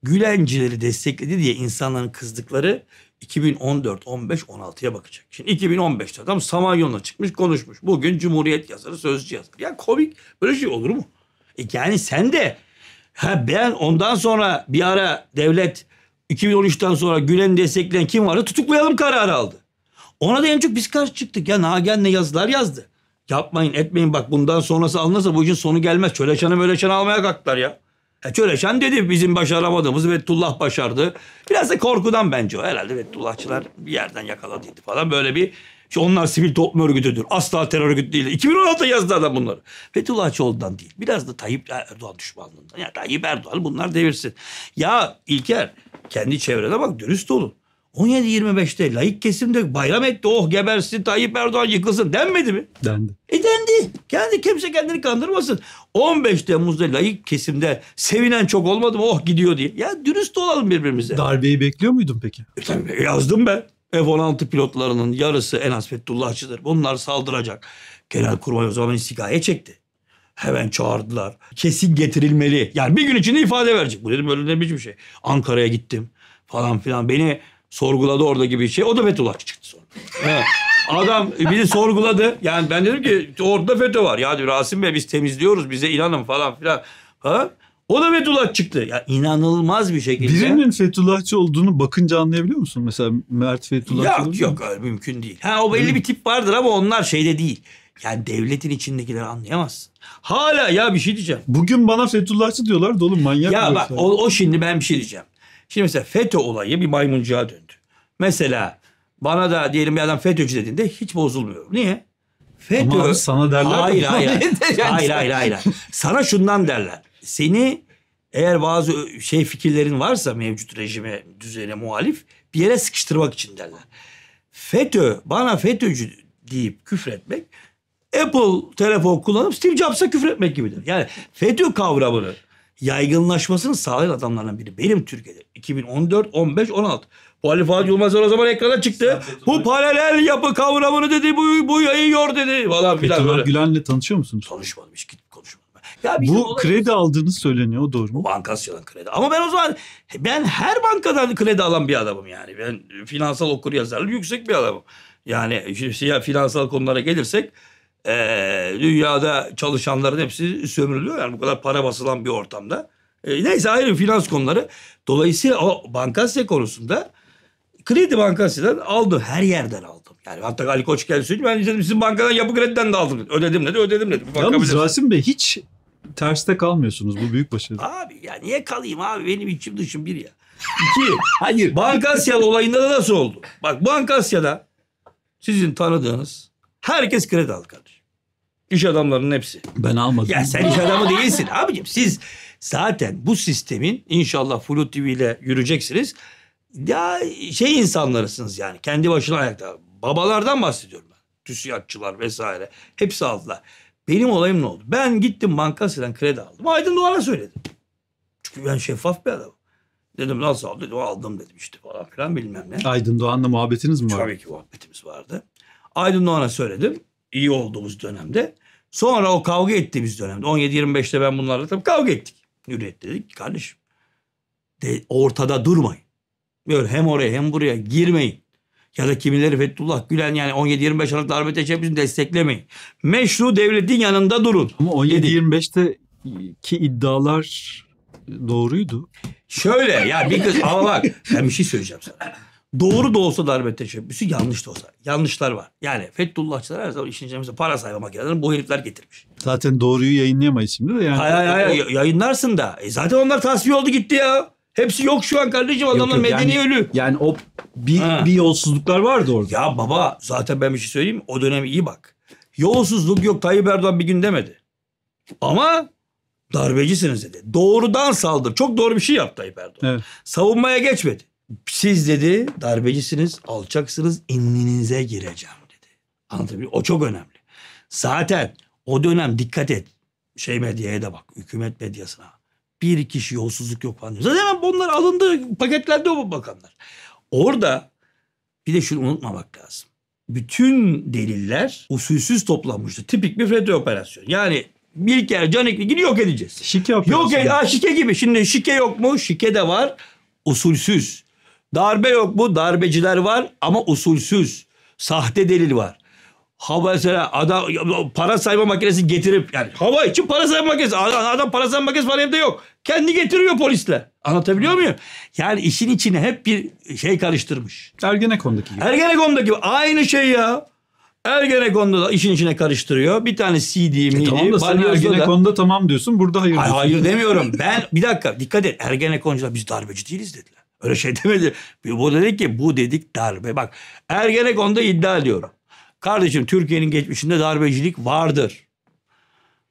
Gülencileri destekledi diye insanların kızdıkları 2014, 15, 16'ya bakacak. Şimdi 2015'te adam Samanyolu'na çıkmış konuşmuş. Bugün Cumhuriyet yazarı, sözcü yazarı. Ya komik böyle şey olur mu? E yani sen de ha ben ondan sonra bir ara devlet 2013'ten sonra Gülen'i destekleyen kim vardı tutuklayalım kararı aldı. Ona da en çok biz karşı çıktık. Ya ne yazılar yazdı. Yapmayın etmeyin bak bundan sonrası alınırsa bu işin sonu gelmez. Çöleşan'ı möleşanı almaya kalktılar ya. E Çöleşen dedi bizim başaramadığımız Vettullah başardı. Biraz da korkudan bence o. Herhalde Vettullahçılar bir yerden yakaladıydı falan. Böyle bir işte onlar sivil toplum örgütüdür. Asla terör örgütü değil. 2016'da yazdı adam bunları. Fethullahçı olduğundan değil. Biraz da Tayyip Erdoğan düşmanlığından. Ya Tayyip Erdoğan bunlar devirsin. Ya İlker kendi çevrene bak dürüst olun. 17-25'te layık kesimde bayram etti. Oh gebersin Tayyip Erdoğan yıkılsın denmedi mi? Dendi. E dendi. Kendi kimse kendini kandırmasın. 15 Temmuz'da layık kesimde sevinen çok olmadı mı? Oh gidiyor diye. Ya dürüst olalım birbirimize. Darbeyi bekliyor muydun peki? E tabii e yazdım ben. F-16 pilotlarının yarısı en az Fethullahçıdır. Bunlar saldıracak. Genelkurmay o zaman istikaya çekti. Hemen çağırdılar. Kesin getirilmeli. Yani bir gün içinde ifade verecek. Bu dedim öyle demiş bir şey. Ankara'ya gittim falan filan. Beni sorguladı orada gibi bir şey. O da Fethullahçı çıktı sonra. Evet. Adam bizi sorguladı. Yani ben dedim ki orada FETÖ var. Ya Rasim Bey biz temizliyoruz bize inanın falan filan. Ha? O da Fethullah çıktı. Ya inanılmaz bir şekilde. Birinin Fethullahçı olduğunu bakınca anlayabiliyor musun? Mesela Mert Fethullahçı. Yok yok öyle mümkün değil. Ha o belli değil. bir tip vardır ama onlar şeyde değil. Yani devletin içindekileri anlayamazsın. Hala ya bir şey diyeceğim. Bugün bana Fethullahçı diyorlar da oğlum manyak. Ya bak o, o şimdi ben bir şey diyeceğim. Şimdi mesela FETÖ olayı bir maymuncuğa döndü. Mesela bana da diyelim bir adam FETÖ'cü dediğinde hiç bozulmuyor. Niye? FETÖ... Ama sana derler. Hayır hayır. hayır hayır hayır hayır. Sana şundan derler. Seni eğer bazı şey fikirlerin varsa mevcut rejime düzene muhalif bir yere sıkıştırmak için derler. FETÖ bana FETÖ'cü deyip küfretmek Apple telefon kullanıp Steve Jobs'a küfretmek gibidir. Yani FETÖ kavramını yaygınlaşmasını sağlayan adamlardan biri. Benim Türkiye'de 2014, 15, 16. Bu Ali Fuat Yılmaz o zaman ekrana çıktı. Bu paralel yapı kavramını dedi, bu, bu yayıyor dedi falan filan böyle. Gülen'le tanışıyor musunuz? Tanışmadım hiç git konuşmadım. Ya bu kredi yok. aldığınız söyleniyor doğru mu? Bu bankasyonun kredi. Ama ben o zaman ben her bankadan kredi alan bir adamım yani. Ben finansal okur yazarlı yüksek bir adamım. Yani finansal konulara gelirsek e, dünyada çalışanların hepsi sömürülüyor. Yani bu kadar para basılan bir ortamda. E, neyse ayrı finans konuları. Dolayısıyla o bankasya konusunda kredi bankasından aldım. Her yerden aldım. Yani hatta Ali Koç geldi söyledi. Ben dedim sizin bankadan yapı krediden de aldım. Ödedim dedi ödedim dedi. Yalnız Rasim Bey hiç terste kalmıyorsunuz. Bu büyük başarı. Abi ya niye kalayım abi? Benim içim dışım bir ya. İki. Hayır. Bankasya olayında da nasıl oldu? Bak Bankasya'da sizin tanıdığınız herkes kredi aldı. İş adamlarının hepsi. Ben almadım. Ya sen iş adamı değilsin abicim. Siz zaten bu sistemin inşallah Flu TV ile yürüyeceksiniz. Ya şey insanlarısınız yani. Kendi başına ayakta. Babalardan bahsediyorum ben. Tüsiyatçılar vesaire. Hepsi aldılar. Benim olayım ne oldu? Ben gittim bankasından kredi aldım. Aydın Doğan'a söyledim. Çünkü ben şeffaf bir adamım. Dedim nasıl aldı? Dedi, aldım dedim işte falan filan bilmem ne. Aydın Doğan'la muhabbetiniz mi var? Tabii ki muhabbetimiz vardı. Aydın Doğan'a söyledim. İyi olduğumuz dönemde. Sonra o kavga ettiğimiz dönemde 17-25'te ben bunlarla tabii kavga ettik. Hürriyet dedik kardeşim de, ortada durmayın. Böyle hem oraya hem buraya girmeyin. Ya da kimileri Fethullah Gülen yani 17-25 Aralık darbe teşebbüsünü desteklemeyin. Meşru devletin yanında durun. Ama 17-25'te ki iddialar doğruydu. Şöyle ya bir kız ama bak ben bir şey söyleyeceğim sana. Doğru da olsa darbe teşebbüsü yanlış da olsa. Yanlışlar var. Yani Fethullahçılar her zaman işin içine para sayma makinelerini bu herifler getirmiş. Zaten doğruyu yayınlayamayız şimdi de yani. Hayır hayır hayır yayınlarsın da. E zaten onlar tasfiye oldu gitti ya. Hepsi yok şu an kardeşim adamlar medeni yani, ölü. Yani o bir, ha. bir yolsuzluklar vardı orada. Ya baba zaten ben bir şey söyleyeyim o dönem iyi bak. Yolsuzluk yok Tayyip Erdoğan bir gün demedi. Ama darbecisiniz dedi. Doğrudan saldır. Çok doğru bir şey yaptı Tayyip Erdoğan. Evet. Savunmaya geçmedi siz dedi darbecisiniz, alçaksınız, inninize gireceğim dedi. Anlatabiliyor O çok önemli. Zaten o dönem dikkat et. Şey medyaya da bak, hükümet medyasına. Bir kişi yolsuzluk yok falan diyor. Zaten bunlar alındı, paketlendi o bakanlar. Orada bir de şunu unutmamak lazım. Bütün deliller usulsüz toplanmıştı. Tipik bir FETÖ operasyonu. Yani bir kere Canikli'yi yok edeceğiz. Şike yapıyoruz. Yok, yani. ha, şike gibi. Şimdi şike yok mu? Şike de var. Usulsüz. Darbe yok mu? Darbeciler var ama usulsüz. Sahte delil var. Hava mesela adam para sayma makinesi getirip yani hava için para sayma makinesi. Adam, para sayma makinesi falan evde yok. Kendi getiriyor polisle. Anlatabiliyor muyum? Yani işin içine hep bir şey karıştırmış. Ergenekon'daki gibi. Ergenekon'daki gibi. Aynı şey ya. Ergenekon'da da işin içine karıştırıyor. Bir tane CD e, miydi? tamam da sen Ergenekon'da da... tamam diyorsun. Burada hayır Hayır, hayır demiyorum. Ben bir dakika dikkat et. Ergenekoncular biz darbeci değiliz dediler. Öyle şey demedi. Bu dedi ki bu dedik darbe. Bak Ergenekon'da iddia ediyorum. Kardeşim Türkiye'nin geçmişinde darbecilik vardır.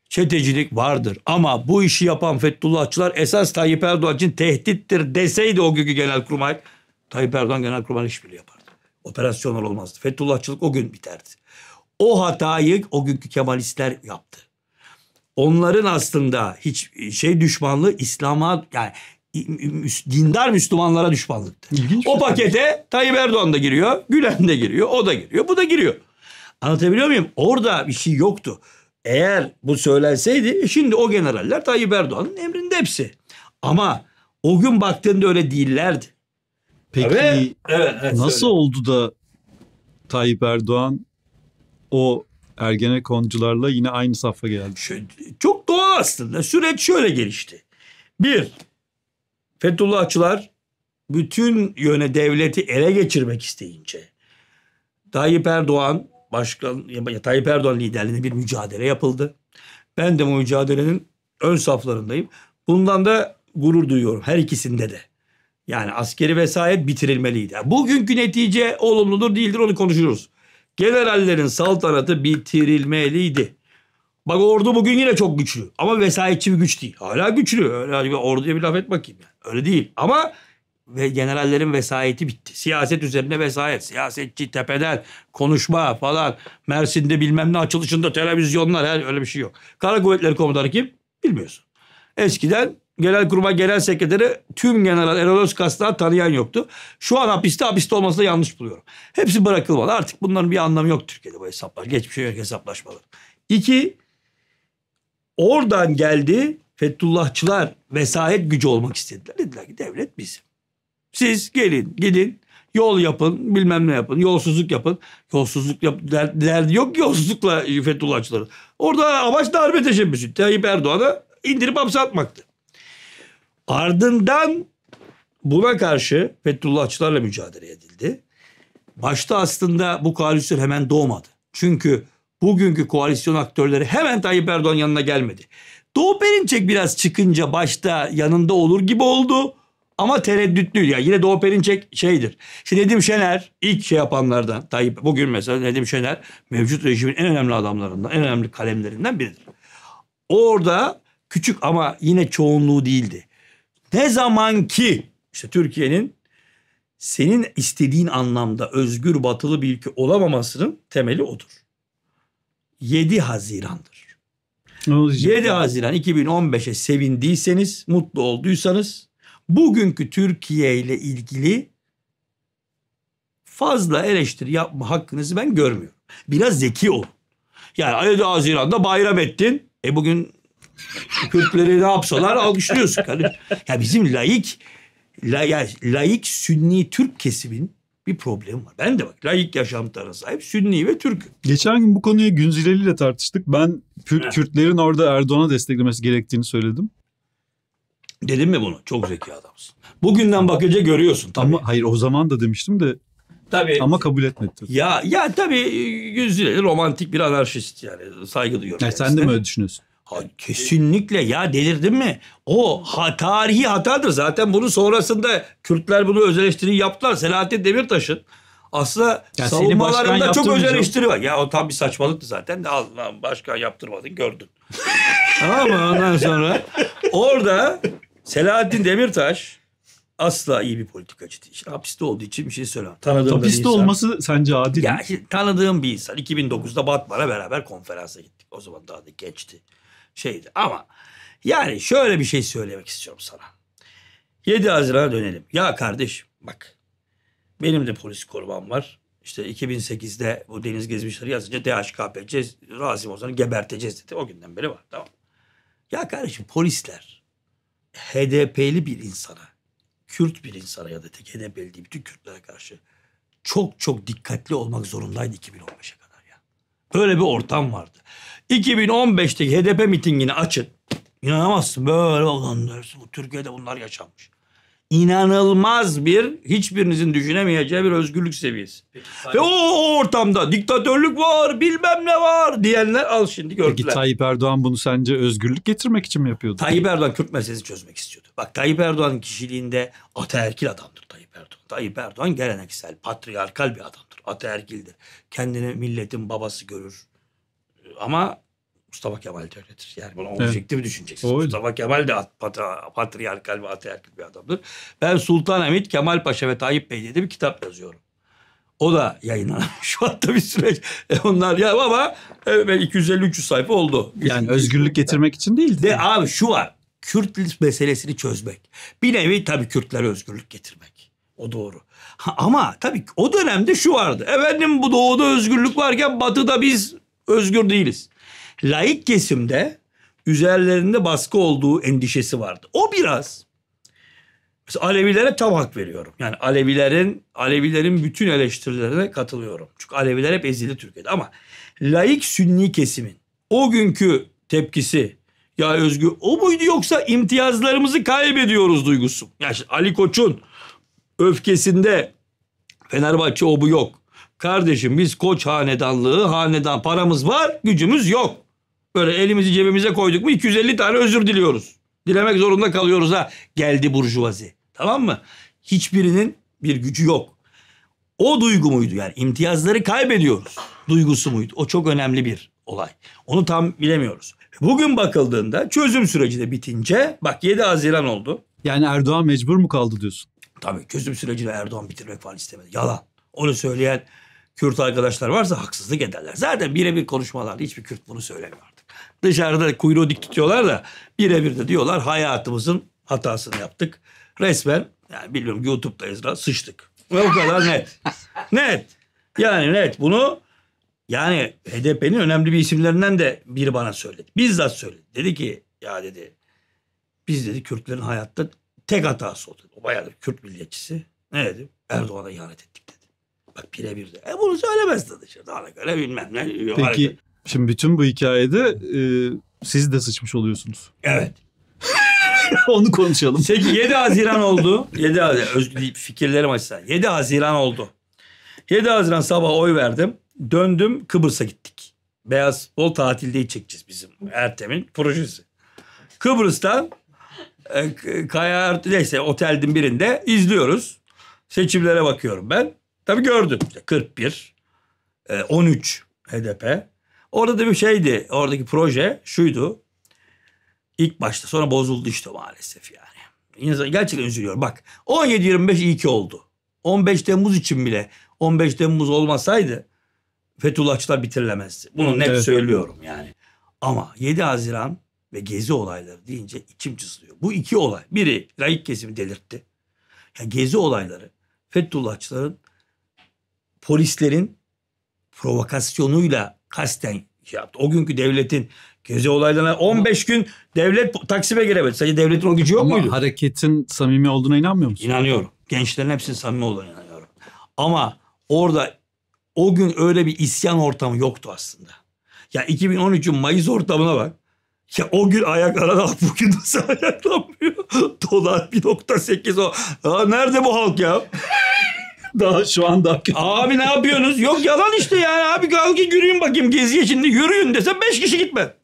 Çetecilik vardır. Ama bu işi yapan Fethullahçılar esas Tayyip Erdoğan için tehdittir deseydi o günkü genelkurmay. Tayyip Erdoğan genelkurmay işbirliği yapardı. Operasyonlar olmazdı. Fethullahçılık o gün biterdi. O hatayı o günkü Kemalistler yaptı onların aslında hiç şey düşmanlığı İslam'a yani dindar Müslümanlara düşmanlıktı. İlginç o şey. pakete Tayyip Erdoğan da giriyor, Gülen de giriyor, o da giriyor, bu da giriyor. Anlatabiliyor muyum? Orada bir şey yoktu. Eğer bu söylenseydi e şimdi o generaller Tayyip Erdoğan'ın emrinde hepsi. Ama o gün baktığında öyle değillerdi. Peki evet, evet, nasıl söyle. oldu da Tayyip Erdoğan o Ergenekoncularla yine aynı safa geldi? Çok doğal aslında. Süreç şöyle gelişti. Bir, Fethullahçılar bütün yöne devleti ele geçirmek isteyince Tayyip Erdoğan başkan Tayyip Erdoğan liderliğinde bir mücadele yapıldı. Ben de bu mücadelenin ön saflarındayım. Bundan da gurur duyuyorum her ikisinde de. Yani askeri vesayet bitirilmeliydi. Bugünkü netice olumludur değildir onu konuşuruz. Generallerin saltanatı bitirilmeliydi. Bak ordu bugün yine çok güçlü. Ama vesayetçi bir güç değil. Hala güçlü. Öyle orduya bir laf et bakayım. Yani. Öyle değil ama ve generallerin vesayeti bitti. Siyaset üzerine vesayet. Siyasetçi tepeden konuşma falan. Mersin'de bilmem ne açılışında televizyonlar her öyle bir şey yok. Kara Kuvvetleri Komutanı kim? Bilmiyorsun. Eskiden Genelkurmay Genel Sekreteri tüm General Erol Özkas'tan tanıyan yoktu. Şu an hapiste hapiste olması da yanlış buluyorum. Hepsi bırakılmalı. Artık bunların bir anlamı yok Türkiye'de bu hesaplar. Geçmişe yönelik hesaplaşmalar. İki, oradan geldi Fethullahçılar vesayet gücü olmak istediler. Dediler ki devlet bizim. Siz gelin gidin yol yapın bilmem ne yapın yolsuzluk yapın. Yolsuzluk yap der, yok yolsuzlukla Fethullahçıları. Orada amaç darbe teşebbüsü. Tayyip Erdoğan'a indirip hapse atmaktı. Ardından buna karşı Fethullahçılarla mücadele edildi. Başta aslında bu koalisyon hemen doğmadı. Çünkü bugünkü koalisyon aktörleri hemen Tayyip Erdoğan yanına gelmedi. Doğu Perinçek biraz çıkınca başta yanında olur gibi oldu. Ama tereddütlüydü. Yani yine Doğu Perinçek şeydir. Şimdi Nedim Şener ilk şey yapanlardan Tayyip bugün mesela Nedim Şener mevcut rejimin en önemli adamlarından, en önemli kalemlerinden biridir. Orada küçük ama yine çoğunluğu değildi. Ne zaman ki işte Türkiye'nin senin istediğin anlamda özgür batılı bir ülke olamamasının temeli odur. 7 Haziran'dır. 7 Haziran 2015'e sevindiyseniz, mutlu olduysanız bugünkü Türkiye ile ilgili fazla eleştiri yapma hakkınızı ben görmüyorum. Biraz zeki olun. Yani 7 Haziran'da bayram ettin. E bugün Kürtleri ne yapsalar alkışlıyorsun. Ya bizim laik la, ya, laik sünni Türk kesimin bir problem var. Ben de bak laik yaşamlara sahip Sünni ve Türk. Geçen gün bu konuyu Günzileli ile tartıştık. Ben Kürt, Kürtlerin orada Erdoğan'a desteklemesi gerektiğini söyledim. Dedim mi bunu? Çok zeki adamsın. Bugünden bakınca görüyorsun tabii. Ama hayır o zaman da demiştim de Tabii. Ama kabul etmedi. Ya ya tabii Günzileli romantik bir anarşist yani saygı duyuyorum. Ya, sen de mi öyle düşünüyorsun? Ha, e, kesinlikle ya delirdin mi? O ha, tarihi hatadır. Zaten bunu sonrasında Kürtler bunu öz yaptılar. Selahattin Demirtaş'ın aslında ya savunmalarında çok öz eleştiri var. Ya o tam bir saçmalıktı zaten de Allah başkan yaptırmadın gördün. Ama ondan sonra orada Selahattin Demirtaş asla iyi bir politikacı değil. Şimdi hapiste olduğu için bir şey söylemem. Tanıdığım hapiste olması sence adil ya, mi? Tanıdığım bir insan. 2009'da Batman'a beraber konferansa gittik. O zaman daha da geçti şeydi. Ama yani şöyle bir şey söylemek istiyorum sana. 7 Haziran'a dönelim. Ya kardeş bak benim de polis korumam var. İşte 2008'de bu Deniz Gezmişleri yazınca DHKPC Rasim Ozan'ı geberteceğiz dedi. O günden beri var tamam. Ya kardeşim polisler HDP'li bir insana, Kürt bir insana ya da tek HDP'li değil bütün Kürtlere karşı çok çok dikkatli olmak zorundaydı 2015'e kadar. Öyle bir ortam vardı. 2015'teki HDP mitingini açın. İnanamazsın böyle bakalım dersin. Türkiye'de bunlar yaşanmış. İnanılmaz bir hiçbirinizin düşünemeyeceği bir özgürlük seviyesi. Peki, Ve o, o ortamda diktatörlük var bilmem ne var diyenler al şimdi gördüler. Peki Tayyip Erdoğan bunu sence özgürlük getirmek için mi yapıyordu? Tayyip Erdoğan Kürt meselesi çözmek istiyordu. Bak Tayyip Erdoğan'ın kişiliğinde ataerkil adamdır Tayyip. Erdoğan. Tayyip Erdoğan geleneksel, patriarkal bir adamdır. Ataerkildir. Kendini milletin babası görür. Ama Mustafa Kemal de öyledir. Yani bunu evet. objektif evet. düşüneceksiniz. Öyle. Mustafa Kemal de patriarkal ve ataerkil bir adamdır. Ben Sultan Hamit, Kemal Paşa ve Tayyip Bey diye bir kitap yazıyorum. O da yayınlanmış şu anda bir süreç. E onlar ya baba e, 250 sayfa oldu. Yani özgürlük getirmek için değil. De abi şu var. Kürt meselesini çözmek. Bir nevi tabii Kürtlere özgürlük getirmek. O doğru. Ha, ama tabii o dönemde şu vardı. Efendim bu doğuda özgürlük varken batıda biz özgür değiliz. Laik kesimde üzerlerinde baskı olduğu endişesi vardı. O biraz mesela Alevilere tam hak veriyorum. Yani Alevilerin Alevilerin bütün eleştirilerine katılıyorum. Çünkü Aleviler hep ezildi Türkiye'de ama laik sünni kesimin o günkü tepkisi ya özgü o muydu yoksa imtiyazlarımızı kaybediyoruz duygusu. Ya işte Ali Koç'un öfkesinde Fenerbahçe obu yok. Kardeşim biz koç hanedanlığı, hanedan paramız var, gücümüz yok. Böyle elimizi cebimize koyduk mu 250 tane özür diliyoruz. Dilemek zorunda kalıyoruz ha. Geldi burjuvazi. Tamam mı? Hiçbirinin bir gücü yok. O duygu muydu yani imtiyazları kaybediyoruz duygusu muydu? O çok önemli bir olay. Onu tam bilemiyoruz. Bugün bakıldığında çözüm süreci de bitince bak 7 Haziran oldu. Yani Erdoğan mecbur mu kaldı diyorsun? Tabii çözüm sürecini Erdoğan bitirmek falan istemedi. Yalan. Onu söyleyen Kürt arkadaşlar varsa haksızlık ederler. Zaten birebir konuşmalar hiçbir Kürt bunu söylemiyor artık. Dışarıda kuyruğu dik tutuyorlar da birebir de diyorlar hayatımızın hatasını yaptık. Resmen yani bilmiyorum YouTube'dayız da sıçtık. Ve o kadar net. net. Yani net bunu yani HDP'nin önemli bir isimlerinden de biri bana söyledi. Bizzat söyledi. Dedi ki ya dedi biz dedi Kürtlerin hayatta tek hatası oldu bayağı Kürt milliyetçisi. Ne dedi? Erdoğan'a ihanet ettik dedi. Bak birebir de. E bunu söylemez dedi. Şimdi ona göre bilmem ne. Peki hareket. şimdi bütün bu hikayede e, siz de sıçmış oluyorsunuz. Evet. Onu konuşalım. Peki 7 Haziran oldu. 7 Haziran. Öz, fikirlerim açısından. 7 Haziran oldu. 7 Haziran sabah oy verdim. Döndüm Kıbrıs'a gittik. Beyaz bol tatilde çekeceğiz bizim Ertem'in projesi. Kıbrıs'ta e, Kaya neyse oteldin birinde izliyoruz. Seçimlere bakıyorum ben. Tabii gördüm 41, 13 HDP. Orada da bir şeydi oradaki proje şuydu. İlk başta sonra bozuldu işte maalesef yani. İnsan gerçekten üzülüyor. Bak 17-25 iyi ki oldu. 15 Temmuz için bile 15 Temmuz olmasaydı Fethullahçılar bitirilemezdi. Bunu net evet. söylüyorum yani. Ama 7 Haziran ve gezi olayları deyince içim cızlıyor. Bu iki olay. Biri laik kesimi delirtti. Ya gezi olayları Fethullahçıların polislerin provokasyonuyla kasten şey yaptı. O günkü devletin gezi olaylarına 15 gün devlet Taksim'e giremedi. Sadece devletin o gücü yok Ama muydu? hareketin samimi olduğuna inanmıyor musun? İnanıyorum. Gençlerin hepsinin samimi olduğuna inanıyorum. Ama orada o gün öyle bir isyan ortamı yoktu aslında. Ya 2013'ün Mayıs ortamına bak. Ya o gün ayaklara halk bugün nasıl ayaklanmıyor? Dolar 1.8 o. Ya nerede bu halk ya? daha şu anda. Abi ne yapıyorsunuz? Yok yalan işte yani. Abi kalkın yürüyün bakayım geziye şimdi. Yürüyün dese 5 kişi gitme.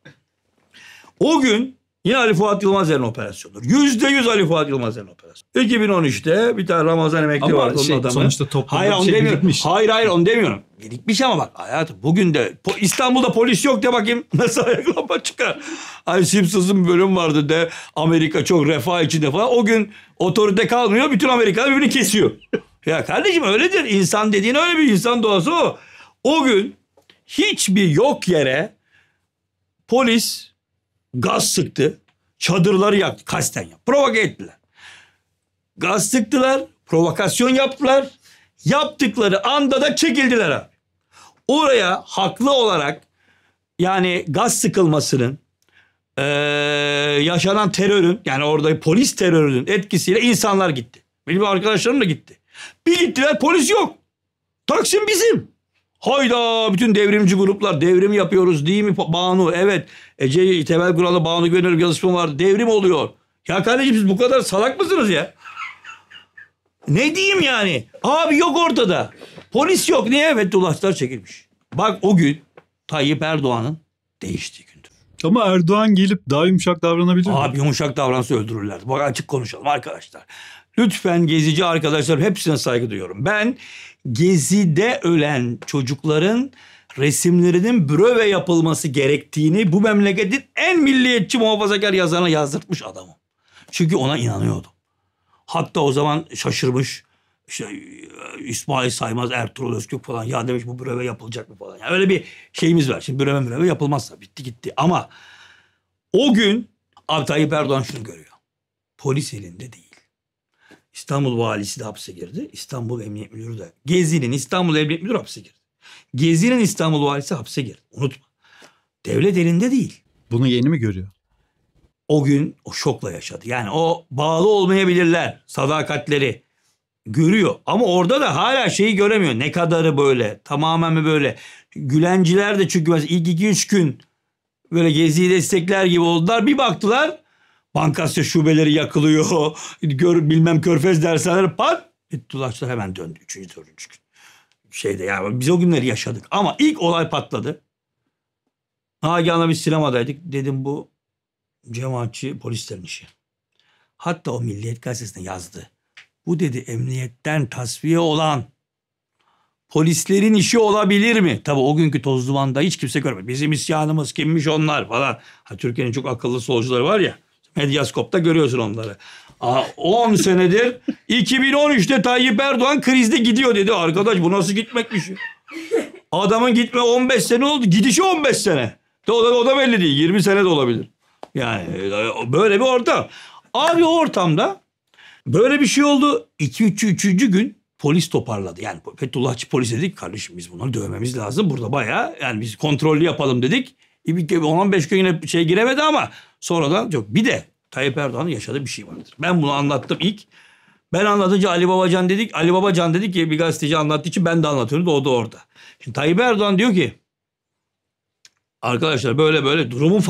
O gün Yine Ali Fuat Yılmazer'in operasyonudur. Yüzde yüz Ali Fuat Yılmazer'in operasyonu. 2013'te bir tane Ramazan emekli ama vardı şey, adamı. Sonuçta toplumda hayır, bir şey demiyorum. Hayır hayır onu demiyorum. Birikmiş ama bak hayatım bugün de po- İstanbul'da polis yok de bakayım nasıl ayaklanma çıkar. Ay Simpsons'ın bir bölüm vardı de Amerika çok refah içinde falan. O gün otorite kalmıyor bütün Amerika birbirini kesiyor. ya kardeşim öyledir. İnsan dediğin öyle bir insan doğası o. O gün hiçbir yok yere polis gaz sıktı. Çadırları yaktı. Kasten yaptı. Provoke ettiler. Gaz sıktılar. Provokasyon yaptılar. Yaptıkları anda da çekildiler abi. Oraya haklı olarak yani gaz sıkılmasının ee, yaşanan terörün yani orada polis terörünün etkisiyle insanlar gitti. Benim arkadaşlarım da gitti. Bir gittiler polis yok. Taksim bizim. Hayda bütün devrimci gruplar devrim yapıyoruz değil mi Banu? Evet Ece Temel Kural'a Banu Gönül yazışma var devrim oluyor. Ya kardeşim siz bu kadar salak mısınız ya? Ne diyeyim yani? Abi yok ortada. Polis yok. Niye? Evet Fethullahçılar çekilmiş. Bak o gün Tayyip Erdoğan'ın değiştiği gündür. Ama Erdoğan gelip daha yumuşak davranabilir mi? Abi yumuşak davransa öldürürler. Bak açık konuşalım arkadaşlar. Lütfen gezici arkadaşlar hepsine saygı duyuyorum. Ben Gezi'de ölen çocukların resimlerinin bröve yapılması gerektiğini bu memleketin en milliyetçi muhafazakar yazarına yazdırtmış adamım. Çünkü ona inanıyordu. Hatta o zaman şaşırmış işte İsmail Saymaz, Ertuğrul Özkök falan ya demiş bu bröve yapılacak mı falan. Yani öyle bir şeyimiz var. Şimdi bröve bröve yapılmazsa bitti gitti. Ama o gün Abi Tayyip Erdoğan şunu görüyor. Polis elinde değil. İstanbul valisi de hapse girdi. İstanbul Emniyet Müdürü de. Gezi'nin İstanbul Emniyet Müdürü hapse girdi. Gezi'nin İstanbul valisi hapse girdi. Unutma. Devlet elinde değil. Bunu yeni mi görüyor? O gün o şokla yaşadı. Yani o bağlı olmayabilirler sadakatleri görüyor. Ama orada da hala şeyi göremiyor. Ne kadarı böyle tamamen mi böyle. Gülenciler de çünkü mesela ilk iki üç gün böyle geziyi destekler gibi oldular. Bir baktılar Bankasya şubeleri yakılıyor. Gör, bilmem körfez dershaneleri pat. Fethullahçılar hemen döndü. Üçüncü, dördüncü gün. Şeyde ya biz o günleri yaşadık. Ama ilk olay patladı. Nagihan'la biz sinemadaydık. Dedim bu cemaatçi polislerin işi. Hatta o Milliyet Gazetesi'ne yazdı. Bu dedi emniyetten tasfiye olan polislerin işi olabilir mi? Tabi o günkü toz dumanda hiç kimse görmedi. Bizim isyanımız kimmiş onlar falan. Ha, Türkiye'nin çok akıllı solcuları var ya. Medyaskop'ta görüyorsun onları. 10 senedir 2013'te Tayyip Erdoğan krizde gidiyor dedi. Arkadaş bu nasıl gitmekmiş? Adamın gitme 15 sene oldu. Gidişi 15 sene. O da, o da belli değil. 20 sene de olabilir. Yani e, böyle bir ortam. Abi ortamda böyle bir şey oldu. 2 3. 3. gün polis toparladı. Yani Fethullahçı polis dedik kardeşim biz bunları dövmemiz lazım. Burada bayağı yani biz kontrollü yapalım dedik. 10-15 e, gün yine şey giremedi ama Sonradan yok. Bir de Tayyip Erdoğan'ın yaşadığı bir şey vardır. Ben bunu anlattım ilk. Ben anlatınca Ali Babacan dedik. Ali Babacan dedi ki bir gazeteci anlattığı için ben de anlatıyorum da o da orada. Şimdi Tayyip Erdoğan diyor ki arkadaşlar böyle böyle durumun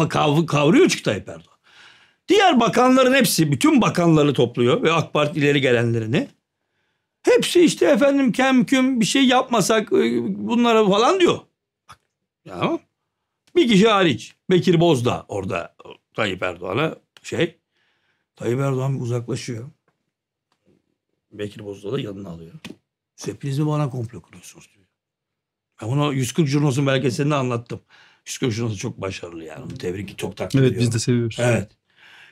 kavruyor çünkü Tayyip Erdoğan. Diğer bakanların hepsi bütün bakanları topluyor ve AK Parti ileri gelenlerini. Hepsi işte efendim küm bir şey yapmasak ıı, bunlara falan diyor. Bak, ya. Bir kişi hariç Bekir Bozda orada Tayyip Erdoğan'a şey Tayyip Erdoğan bir uzaklaşıyor. Bekir Bozdağ da yanına alıyor. Sürpriz mi bana komplo kuruyorsunuz diyor. Ben bunu 140 Jurnos'un belgeselinde anlattım. 140 Jurnos çok başarılı yani. Onu tebrik çok takdir Evet biz de seviyoruz. Evet.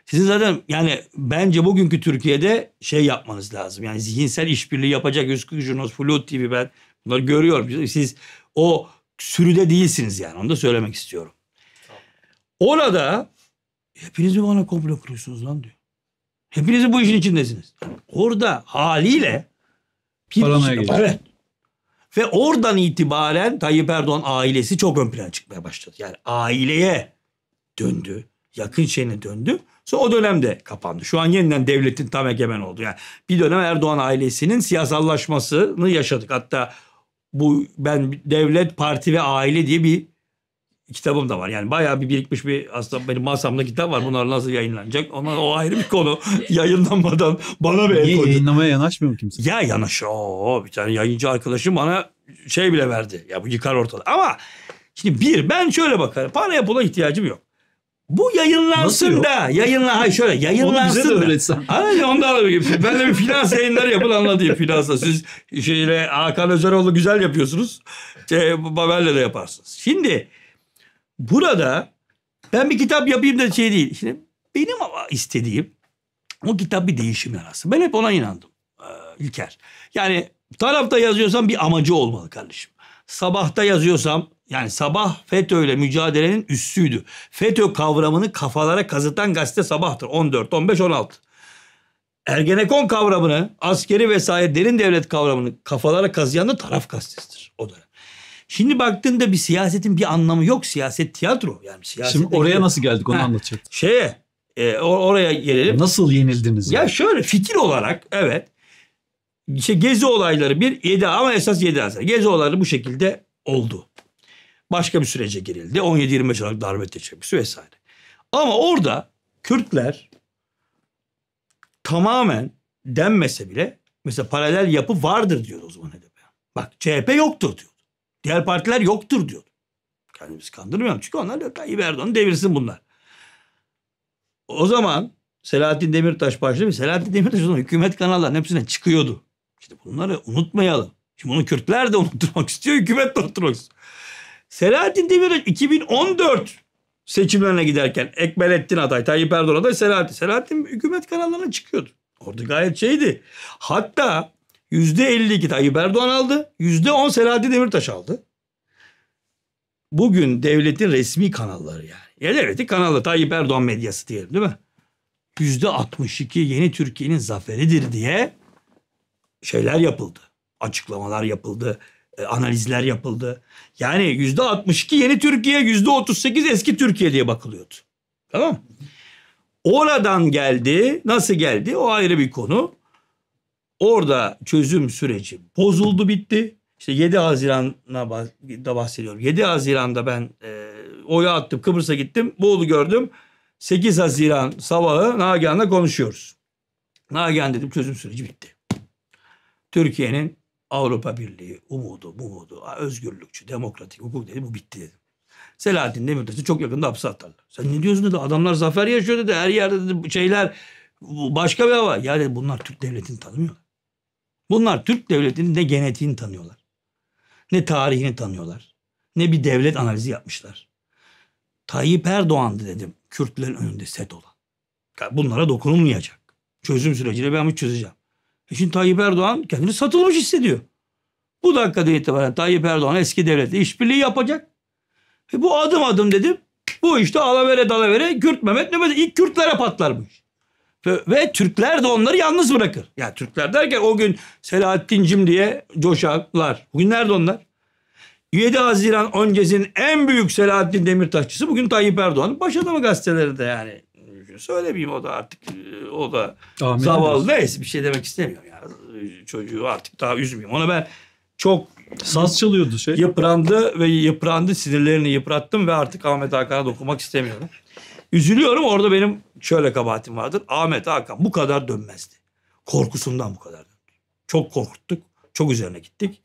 Sizin zaten yani bence bugünkü Türkiye'de şey yapmanız lazım. Yani zihinsel işbirliği yapacak 140 Jurnos, Flut TV ben bunları görüyorum. Siz o sürüde değilsiniz yani. Onu da söylemek istiyorum. Orada Hepiniz mi bana komplo kuruyorsunuz lan diyor. Hepiniz bu işin içindesiniz. Orada haliyle Paranoya Evet. Ve oradan itibaren Tayyip Erdoğan ailesi çok ön plana çıkmaya başladı. Yani aileye döndü. Yakın şeyine döndü. Sonra o dönemde kapandı. Şu an yeniden devletin tam egemen oldu. Yani bir dönem Erdoğan ailesinin siyasallaşmasını yaşadık. Hatta bu ben devlet, parti ve aile diye bir kitabım da var. Yani bayağı bir birikmiş bir aslında benim masamda kitap var. Bunlar nasıl yayınlanacak? ona o ayrı bir konu. Yayınlanmadan bana bir el koydu. yayınlamaya yanaşmıyor mu kimse? Ya yanaşıyor. Oo, bir tane yayıncı arkadaşım bana şey bile verdi. Ya bu yıkar ortada Ama şimdi bir ben şöyle bakarım. Paraya pula ihtiyacım yok. Bu yayınlansın da yayınla hay şöyle yayınlansın. Onu bize de öğretsen. onda ondan da bir ben de bir finans yayınları yapın anlatayım finansa. Siz şeyle Hakan Özeroğlu güzel yapıyorsunuz. Şey, Babel'le de yaparsınız. Şimdi burada ben bir kitap yapayım da şey değil. Şimdi benim ama istediğim o kitap bir değişim yarası. Ben hep ona inandım ee, İlker. Yani tarafta yazıyorsam bir amacı olmalı kardeşim. Sabahta yazıyorsam yani sabah FETÖ ile mücadelenin üssüydü. FETÖ kavramını kafalara kazıtan gazete sabahtır. 14, 15, 16. Ergenekon kavramını, askeri vesaire derin devlet kavramını kafalara kazıyan da taraf gazetesidir o dönem. Şimdi baktığında bir siyasetin bir anlamı yok. Siyaset tiyatro. Yani siyaset Şimdi oraya nasıl geldik onu ha. anlatacak. Şeye e, or- oraya gelelim. Nasıl yenildiniz? Ya yani? şöyle fikir olarak evet. İşte gezi olayları bir yedi ama esas yedi Haziran. Gezi olayları bu şekilde oldu. Başka bir sürece girildi. 17-25 Aralık darbe teşebbüsü vesaire. Ama orada Kürtler tamamen denmese bile mesela paralel yapı vardır diyordu o zaman HDP. Bak CHP yoktur diyor. Diğer partiler yoktur diyordu. Kendimizi kandırmayalım. Çünkü onlar da Tayyip Erdoğan'ı devirsin bunlar. O zaman Selahattin Demirtaş başladı. Selahattin Demirtaş o zaman hükümet kanallarının hepsine çıkıyordu. İşte bunları unutmayalım. Şimdi bunu Kürtler de unutturmak istiyor, hükümet de unutturmak istiyor. Selahattin Demirtaş 2014 seçimlerine giderken Ekmelettin aday, Tayyip Erdoğan aday, Selahattin. Selahattin hükümet kanallarına çıkıyordu. Orada gayet şeydi. Hatta Yüzde %52 Tayyip Erdoğan aldı. yüzde %10 Selahattin Demirtaş aldı. Bugün devletin resmi kanalları yani. Ya devletin kanalı Tayyip Erdoğan medyası diyelim değil mi? Yüzde %62 yeni Türkiye'nin zaferidir diye şeyler yapıldı. Açıklamalar yapıldı. E, analizler yapıldı. Yani yüzde %62 yeni Türkiye, yüzde %38 eski Türkiye diye bakılıyordu. Tamam Oradan geldi. Nasıl geldi? O ayrı bir konu. Orada çözüm süreci bozuldu bitti. İşte 7 Haziran'a da bahsediyorum. 7 Haziran'da ben e, oya attım Kıbrıs'a gittim. Boğulu gördüm. 8 Haziran sabahı Nagihan'la konuşuyoruz. Nagihan dedim çözüm süreci bitti. Türkiye'nin Avrupa Birliği umudu, umudu, özgürlükçü, demokratik hukuk dedi bu bitti dedim. Selahattin Demirtaş'ı çok yakında hapse atarlar. Sen ne diyorsun dedi adamlar zafer yaşıyor dedi her yerde dedi şeyler başka bir hava. Ya dedi bunlar Türk devletini tanımıyorlar. Bunlar Türk devletinin ne genetiğini tanıyorlar. Ne tarihini tanıyorlar. Ne bir devlet analizi yapmışlar. Tayyip Erdoğan'dı dedim. Kürtlerin önünde set olan. Bunlara dokunulmayacak. Çözüm süreciyle ben mi çözeceğim. E şimdi Tayyip Erdoğan kendini satılmış hissediyor. Bu dakikada itibaren Tayyip Erdoğan eski devletle işbirliği yapacak. E bu adım adım dedim. Bu işte alavere dalavere Kürt Mehmet Mehmet ilk Kürtlere patlarmış. Ve, ve Türkler de onları yalnız bırakır. Ya yani Türkler derken o gün Selahattin'cim diye coşaklar. Bugün nerede onlar? 7 Haziran öncesinin en büyük Selahattin Demirtaşçısı bugün Tayyip Erdoğan. Başında mı gazeteleri de yani? Söylemeyeyim o da artık e, o da Tahmin zavallı. Neyse bir şey demek istemiyorum. ya Çocuğu artık daha üzmeyeyim. Ona ben çok Saz çalıyordu şey. Yıprandı ve yıprandı. Sinirlerini yıprattım ve artık Ahmet Hakan'a dokunmak istemiyorum. Üzülüyorum orada benim şöyle kabahatim vardır. Ahmet Hakan bu kadar dönmezdi. Korkusundan bu kadar döndü. Çok korkuttuk. Çok üzerine gittik.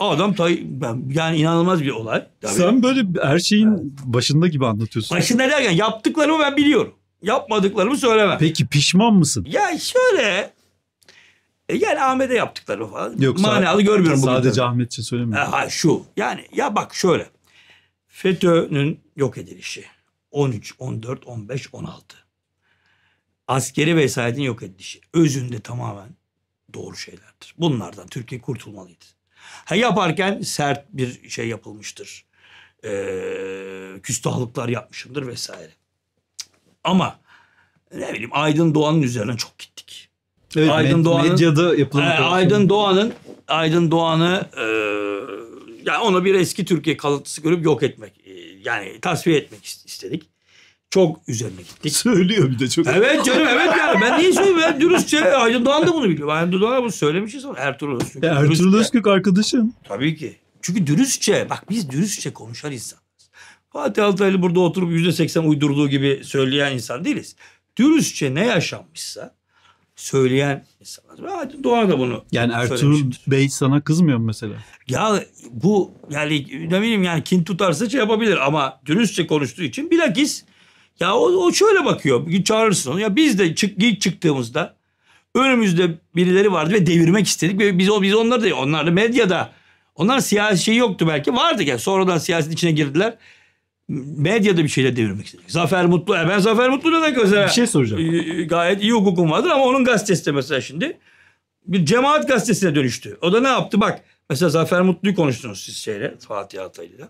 Adam tay yani inanılmaz bir olay. Tabii. Sen böyle her şeyin evet. başında gibi anlatıyorsun. Başında derken yaptıklarımı ben biliyorum. Yapmadıklarımı söylemem. Peki pişman mısın? Ya şöyle e, yani Ahmet'e yaptıklarımı falan Yok, manalı sadece, görmüyorum. Sadece bugün. Ahmet için söylemiyorum. E, ha, şu yani ya bak şöyle. FETÖ'nün yok edilişi. 13, 14, 15, 16. Askeri vesayetin yok edilişi özünde tamamen doğru şeylerdir. Bunlardan Türkiye kurtulmalıydı. Ha yaparken sert bir şey yapılmıştır. Ee, küstahlıklar yapmışımdır vesaire. Ama ne bileyim Aydın Doğan'ın üzerine çok gittik. Evet, Aydın Doğan'ın medyada yapılan e, Aydın Doğan'ın Aydın Doğan'ı e, yani onu bir eski Türkiye kalıntısı görüp yok etmek yani tasfiye etmek istedik. Çok üzerine gittik. Söylüyor bir de çok. Evet canım evet yani. Ben niye söylüyorum? Ben dürüstçe şey, Aydın Doğan da bunu biliyor. Aydın Doğan bunu söylemişiz ama Ertuğrul Özkök. E, Ertuğrul Özkök arkadaşın. Tabii ki. Çünkü dürüstçe bak biz dürüstçe konuşan insanız. Fatih Altaylı burada oturup yüzde seksen uydurduğu gibi söyleyen insan değiliz. Dürüstçe ne yaşanmışsa söyleyen insanlar. Doğa da bunu Yani Ertuğrul Bey sana kızmıyor mu mesela? Ya bu yani ne bileyim yani kin tutarsa şey yapabilir ama dürüstçe konuştuğu için bilakis ya o, o şöyle bakıyor. Bir çağırırsın onu. Ya biz de çık, ilk çıktığımızda önümüzde birileri vardı ve devirmek istedik. Ve biz, o biz onlar da onlar da medyada onlar siyasi şey yoktu belki. Vardı yani sonradan siyasetin içine girdiler medyada bir şeyler devirmek istedik. Zafer Mutlu. E, ben Zafer mutlu da gözler. Bir şey soracağım. E, e, gayet iyi hukukum vardır ama onun gazetesi de mesela şimdi bir cemaat gazetesine dönüştü. O da ne yaptı? Bak mesela Zafer Mutlu'yu konuştunuz siz şeyle Fatih Altaylı'da.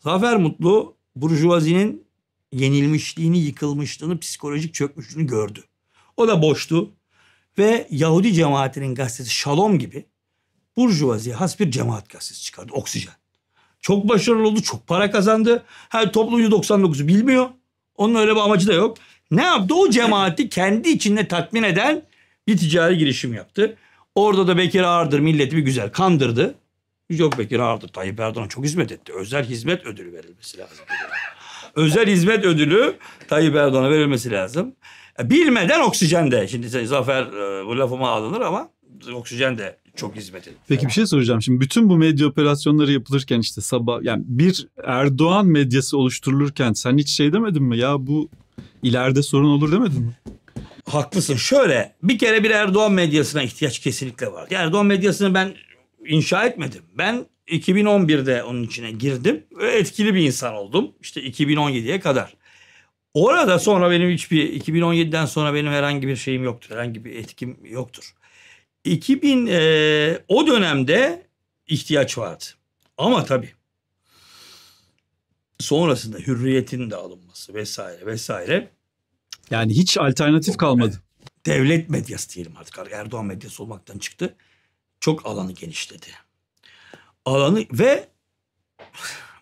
Zafer Mutlu Burjuvazi'nin yenilmişliğini, yıkılmışlığını, psikolojik çökmüşlüğünü gördü. O da boştu. Ve Yahudi cemaatinin gazetesi Şalom gibi Burjuvazi'ye has bir cemaat gazetesi çıkardı. Oksijen. Çok başarılı oldu. Çok para kazandı. Her toplumcu 99'u bilmiyor. Onun öyle bir amacı da yok. Ne yaptı? O cemaati kendi içinde tatmin eden bir ticari girişim yaptı. Orada da Bekir Ağırdır milleti bir güzel kandırdı. Yok Bekir Ağırdır Tayyip Erdoğan çok hizmet etti. Özel hizmet ödülü verilmesi lazım. Özel hizmet ödülü Tayyip Erdoğan'a verilmesi lazım. E, bilmeden oksijen de. Şimdi Zafer e, bu lafıma alınır ama oksijen de çok hizmet ediyor. Peki bir şey soracağım. Şimdi bütün bu medya operasyonları yapılırken işte sabah yani bir Erdoğan medyası oluşturulurken sen hiç şey demedin mi? Ya bu ileride sorun olur demedin mi? Haklısın. Şöyle bir kere bir Erdoğan medyasına ihtiyaç kesinlikle var. Erdoğan medyasını ben inşa etmedim. Ben 2011'de onun içine girdim ve etkili bir insan oldum. İşte 2017'ye kadar. Orada sonra benim hiçbir 2017'den sonra benim herhangi bir şeyim yoktur. Herhangi bir etkim yoktur. 2000 e, o dönemde ihtiyaç vardı. Ama tabii sonrasında hürriyetin de alınması vesaire vesaire. Yani hiç alternatif kalmadı. Devlet medyası diyelim artık. Erdoğan medyası olmaktan çıktı. Çok alanı genişledi. Alanı ve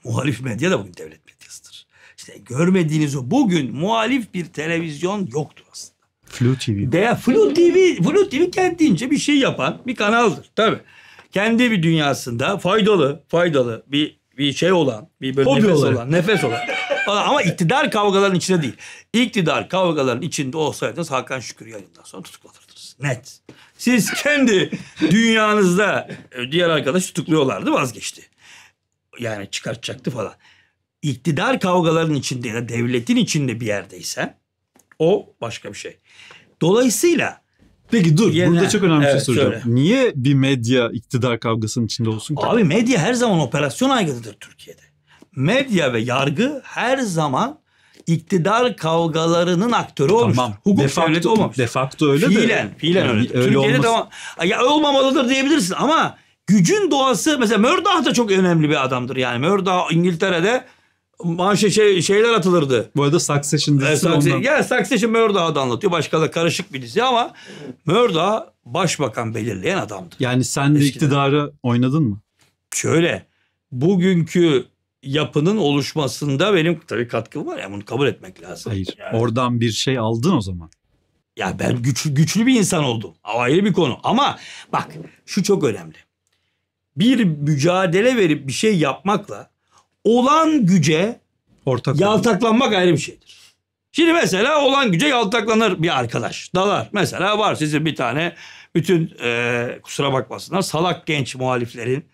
muhalif medya da bugün devlet medyasıdır. İşte görmediğiniz o bugün muhalif bir televizyon yoktur aslında. Flu TV. Değer, Flu TV, Flu TV kendince bir şey yapan bir kanaldır. Tabii. Kendi bir dünyasında faydalı, faydalı bir bir şey olan, bir böyle Hobi nefes olarak. olan, nefes olan. Ama iktidar kavgaların içinde değil. İktidar kavgaların içinde olsaydınız Hakan Şükür yayından sonra tutuklanırdınız. Net. Siz kendi dünyanızda e, diğer arkadaş tutukluyorlardı vazgeçti. Yani çıkartacaktı falan. İktidar kavgaların içinde ya da devletin içinde bir yerdeysen o başka bir şey. Dolayısıyla Peki dur Yine, burada çok önemli bir şey evet, şey soracağım. Şöyle. Niye bir medya iktidar kavgasının içinde olsun ki? Abi medya her zaman operasyon aygıtıdır Türkiye'de. Medya ve yargı her zaman iktidar kavgalarının aktörü tamam. olmuştur. Hukuk defakto, devleti olmamış. Defakto öyle fiilen, de. Fiilen, fiilen yani öyle. öyle tamam. Ya olmamalıdır diyebilirsin ama gücün doğası mesela Murdoch da çok önemli bir adamdır. Yani Murdoch İngiltere'de manşe şey, şeyler atılırdı. Bu arada Succession e, dizisi e, Succession, ondan. Yani Succession Murdoch'u da anlatıyor. Başka da karışık bir dizi ama Murdoch başbakan belirleyen adamdı. Yani sen de iktidarı oynadın mı? Şöyle bugünkü yapının oluşmasında benim tabii katkım var ya yani bunu kabul etmek lazım. Hayır. Yani. Oradan bir şey aldın o zaman. Ya ben güç, güçlü bir insan oldum. O ayrı bir konu. Ama bak şu çok önemli. Bir mücadele verip bir şey yapmakla olan güce Ortak yaltaklanmak ayrı bir şeydir. Şimdi mesela olan güce yaltaklanır bir arkadaş. Dalar. Mesela var sizin bir tane bütün e, kusura bakmasınlar salak genç muhaliflerin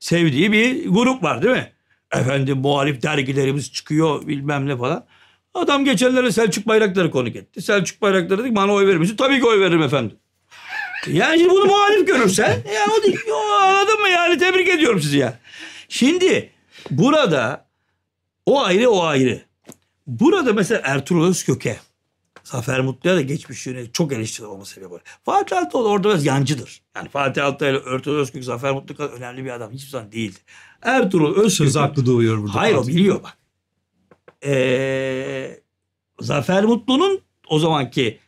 sevdiği bir grup var değil mi? Efendim muhalif dergilerimiz çıkıyor bilmem ne falan. Adam geçenlerde Selçuk bayrakları konuk etti. Selçuk Bayraktar dedik bana oy verir Tabii ki oy veririm efendim. Yani şimdi bunu muhalif görürsen ya o, o anladın mı yani tebrik ediyorum sizi ya. Şimdi Burada o ayrı o ayrı. Burada mesela Ertuğrul Özköke, Zafer Mutlu'ya da geçmiş yöne çok eleştiri olma sebebi var. Fatih Altaylı orada biraz yancıdır. Yani Fatih Altaylı, Ertuğrul Özkök, Zafer Mutlu kadar önemli bir adam. Hiçbir zaman değildi. Ertuğrul Özkök... Söz hakkı doğuyor burada. Hayır o biliyor bak. Ee, Zafer Mutlu'nun o zamanki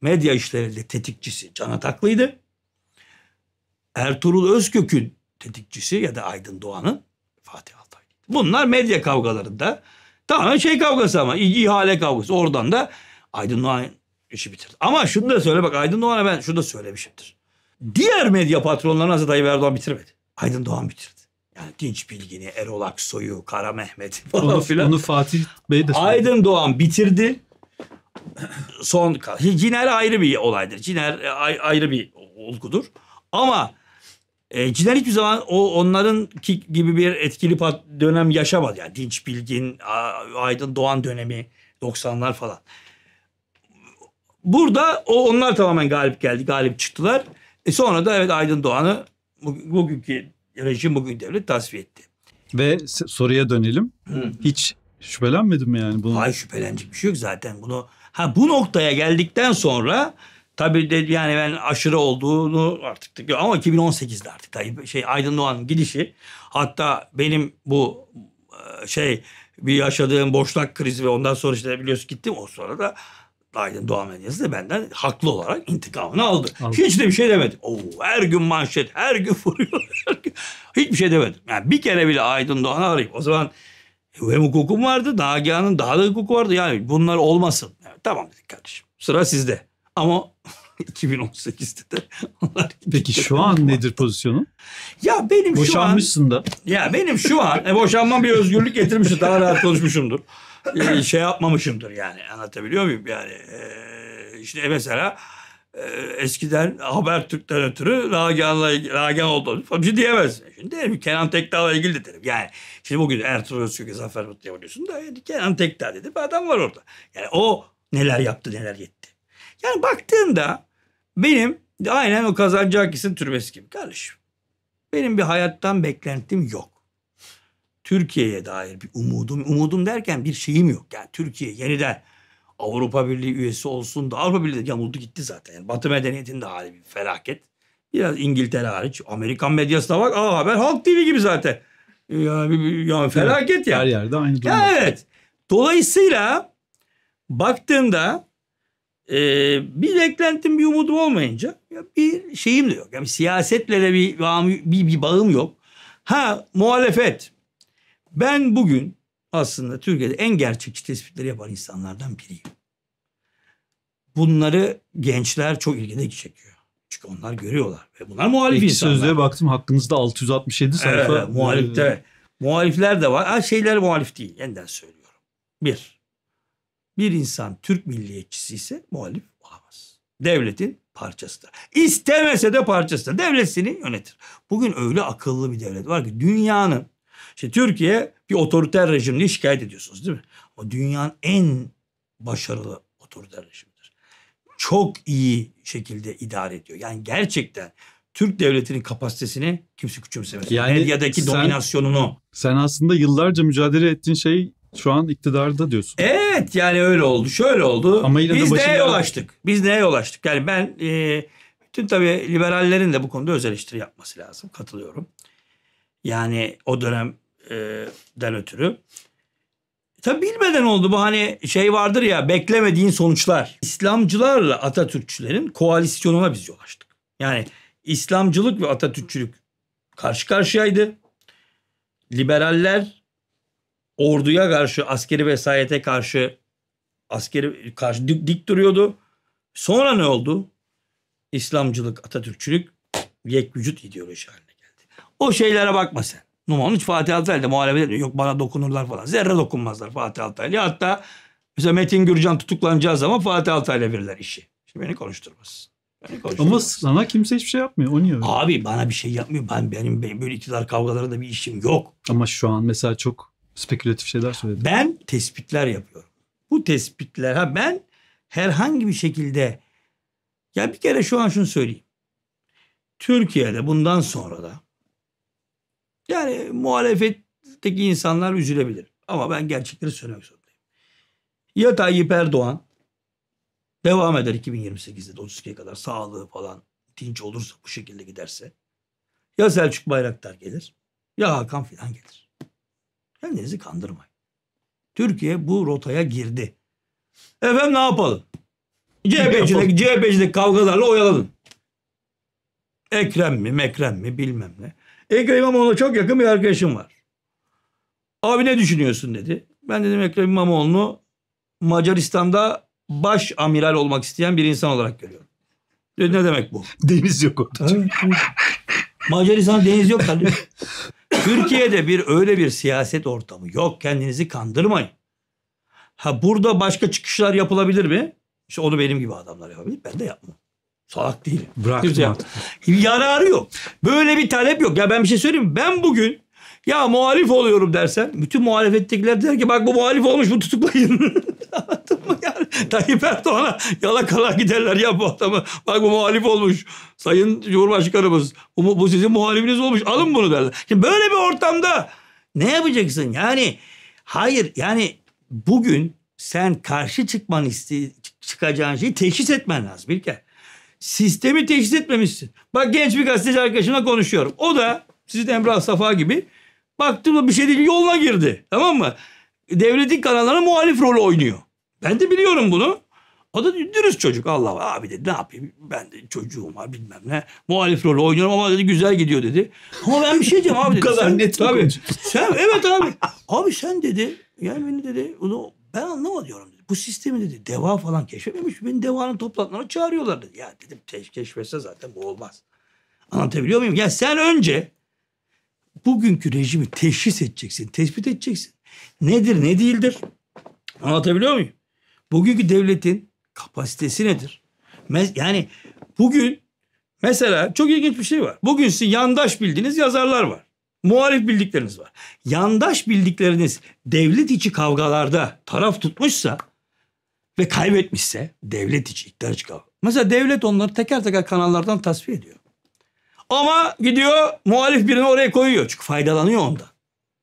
medya işlerinde tetikçisi Can Ataklı'ydı. Ertuğrul Özkök'ün tetikçisi ya da Aydın Doğan'ın Bunlar medya kavgalarında. Tamamen şey kavgası ama ihale kavgası. Oradan da Aydın Doğan işi bitirdi. Ama şunu da söyle bak Aydın Doğan'a ben şunu da söylemişimdir. Diğer medya patronlarını nasıl Tayyip Erdoğan bitirmedi. Aydın Doğan bitirdi. Yani Dinç Bilgin'i, Erol Aksoy'u, Kara Mehmet falan onu, filan. Onu Fatih Bey de söyledi. Aydın Doğan bitirdi. Son Ciner ayrı bir olaydır. Ciner e, ayrı bir olgudur. Ama e, Cinler hiçbir zaman o onların gibi bir etkili dönem yaşamadı. Yani Dinç Bilgin, Aydın Doğan dönemi 90'lar falan. Burada o onlar tamamen galip geldi, galip çıktılar. E sonra da evet Aydın Doğan'ı bugünkü rejim, bugün devlet tasfiye etti. Ve soruya dönelim. Hı. Hiç şüphelenmedin mi yani? Bunu... Hayır şüphelenecek bir şey yok zaten. Bunu Ha bu noktaya geldikten sonra Tabii de yani ben aşırı olduğunu artık ama 2018'de artık tabii şey Aydın Doğan'ın gidişi hatta benim bu e, şey bir yaşadığım boşluk krizi ve ondan sonra işte biliyorsun gittim o sonra da Aydın Doğan Medyası da benden haklı olarak intikamını aldı. aldı. Hiç de bir şey demedim. Oo, her gün manşet, her gün vuruyor. Her gün. Hiçbir şey demedim. Yani bir kere bile Aydın Doğan'ı arayıp o zaman hem hukukum vardı, Nagihan'ın daha da hukuku vardı. Yani bunlar olmasın. Yani, tamam dedik kardeşim. Sıra sizde. Ama 2018'de de onlar Peki şu an nedir pozisyonun? Ya benim şu an Boşanmışsın da. ya benim şu an e, boşanma bir özgürlük getirmiştir. Daha rahat konuşmuşumdur. E, şey yapmamışımdır yani. Anlatabiliyor muyum? Yani e, işte mesela e, eskiden haber Habertürk'ten ötürü Nagihan'la Nagihan oldu. Fabici şey diyemez. Şimdi derim Kenan Tekdağ'la ilgili de derim. Yani şimdi bugün Ertuğrul Özçük'e Zafer Mutlu'ya vuruyorsun da yani Kenan Tekdağ dedi bir adam var orada. Yani o neler yaptı neler yetti. Yani baktığında benim aynen o Kazancakis'in türbesi gibi kardeşim. Benim bir hayattan beklentim yok. Türkiye'ye dair bir umudum, umudum derken bir şeyim yok. Yani Türkiye yeniden Avrupa Birliği üyesi olsun da Avrupa Birliği de yamuldu gitti zaten. Yani Batı medeniyetinin de hali bir felaket. Biraz İngiltere hariç. Amerikan medyasına bak A Haber Halk TV gibi zaten. Yani, yani felaket ya. Her yerde aynı durum. Evet. Dolayısıyla baktığında e, bir beklentim bir umudum olmayınca ya bir şeyim de yok. Yani siyasetle de bir, bir, bir bağım yok. Ha muhalefet. Ben bugün aslında Türkiye'de en gerçekçi tespitleri yapan insanlardan biriyim. Bunları gençler çok ilgine çekiyor. Çünkü onlar görüyorlar. Ve bunlar muhalif Ekşi insanlar. sözlüğe baktım hakkınızda 667 sayfa. Evet, muhalifte. Muhalifler de var. Ha, şeyler muhalif değil. Yeniden söylüyorum. Bir bir insan Türk milliyetçisi ise muhalif olamaz. Devletin parçasıdır. İstemese de parçasıdır. Devlet seni yönetir. Bugün öyle akıllı bir devlet var ki dünyanın işte Türkiye bir otoriter rejimle şikayet ediyorsunuz değil mi? O dünyanın en başarılı otoriter rejimidir. Çok iyi şekilde idare ediyor. Yani gerçekten Türk devletinin kapasitesini kimse küçümsemez. Yani Medyadaki sen, dominasyonunu. Sen aslında yıllarca mücadele ettiğin şey şu an iktidarda diyorsun. Evet yani öyle oldu. Şöyle oldu. Ama yine Biz de neye yol açtık? Biz neye yol açtık? Yani ben e, bütün tabii liberallerin de bu konuda öz eleştiri yapması lazım. Katılıyorum. Yani o dönemden e, ötürü. E, tabii bilmeden oldu bu hani şey vardır ya beklemediğin sonuçlar. İslamcılarla Atatürkçülerin koalisyonuna biz yol açtık. Yani İslamcılık ve Atatürkçülük karşı karşıyaydı. Liberaller orduya karşı, askeri vesayete karşı askeri karşı dik, dik duruyordu. Sonra ne oldu? İslamcılık, Atatürkçülük yek vücut ideoloji haline geldi. O şeylere bakma sen. Numan 3 Fatih Altaylı'da muhalefet ediyor. Yok bana dokunurlar falan. Zerre dokunmazlar Fatih Altaylı'ya. Hatta mesela Metin Gürcan tutuklanacağı zaman Fatih Altaylı'ya verirler işi. Şimdi beni konuşturmasın. Ama sana kimse hiçbir şey yapmıyor. O niye öyle? Abi bana bir şey yapmıyor. Ben benim, benim böyle iktidar kavgalarında bir işim yok. Ama şu an mesela çok spekülatif şeyler söyledin. Ben tespitler yapıyorum. Bu tespitler ha ben herhangi bir şekilde ya bir kere şu an şunu söyleyeyim. Türkiye'de bundan sonra da yani muhalefetteki insanlar üzülebilir. Ama ben gerçekleri söylemek zorundayım. Ya Tayyip Erdoğan devam eder 2028'de 32'ye kadar sağlığı falan dinç olursa bu şekilde giderse. Ya Selçuk Bayraktar gelir ya Hakan filan gelir. Kendinizi kandırmayın. Türkiye bu rotaya girdi. Efendim ne yapalım? CHP'cilik, CHP'cilik kavgalarla oyaladın. Ekrem mi, Mekrem mi bilmem ne. Ekrem İmamoğlu'na çok yakın bir arkadaşım var. Abi ne düşünüyorsun dedi. Ben dedim Ekrem İmamoğlu'nu Macaristan'da baş amiral olmak isteyen bir insan olarak görüyorum. Dedi, ne demek bu? Deniz yok orada. Macaristan deniz yok kardeşim. Türkiye'de bir öyle bir siyaset ortamı yok. Kendinizi kandırmayın. Ha burada başka çıkışlar yapılabilir mi? İşte onu benim gibi adamlar yapabilir. Ben de yapmam. Salak değilim. Bıraktım Yararı yok. Böyle bir talep yok. Ya ben bir şey söyleyeyim mi? Ben bugün ya muhalif oluyorum dersen bütün muhalefettekiler der ki bak bu muhalif olmuş bu tutuklayın. Anladın mı yani? Tayyip Erdoğan'a yalakala giderler ya bu adamı. Bak bu muhalif olmuş. Sayın Cumhurbaşkanımız bu, bu sizin muhalifiniz olmuş alın bunu derler. Şimdi böyle bir ortamda ne yapacaksın? Yani hayır yani bugün sen karşı çıkman iste çıkacağın şeyi teşhis etmen lazım bir kere. Sistemi teşhis etmemişsin. Bak genç bir gazeteci arkadaşımla konuşuyorum. O da sizin Emrah Safa gibi Baktım da bir şey değil yoluna girdi. Tamam mı? Devletin kanallarına muhalif rolü oynuyor. Ben de biliyorum bunu. O da dürüst çocuk. Allah Allah abi dedi ne yapayım ben de çocuğum var bilmem ne. Muhalif rolü oynuyorum ama dedi güzel gidiyor dedi. Ama ben bir şey diyeceğim abi dedi. Bu kadar sen, net tabii, sen, evet abi. Abi sen dedi yani beni dedi onu ben anlamadım dedi. Bu sistemi dedi deva falan keşfetmemiş. Beni devanın toplantılarına çağırıyorlar dedi. Ya dedim keşfetse zaten bu olmaz. Anlatabiliyor muyum? Ya sen önce bugünkü rejimi teşhis edeceksin, tespit edeceksin. Nedir, ne değildir? Anlatabiliyor muyum? Bugünkü devletin kapasitesi nedir? Yani bugün mesela çok ilginç bir şey var. Bugün sizin yandaş bildiğiniz yazarlar var. Muhalif bildikleriniz var. Yandaş bildikleriniz devlet içi kavgalarda taraf tutmuşsa ve kaybetmişse devlet içi iktidar içi kavga. Mesela devlet onları teker teker kanallardan tasfiye ediyor. Ama gidiyor muhalif birini oraya koyuyor. Çünkü faydalanıyor ondan.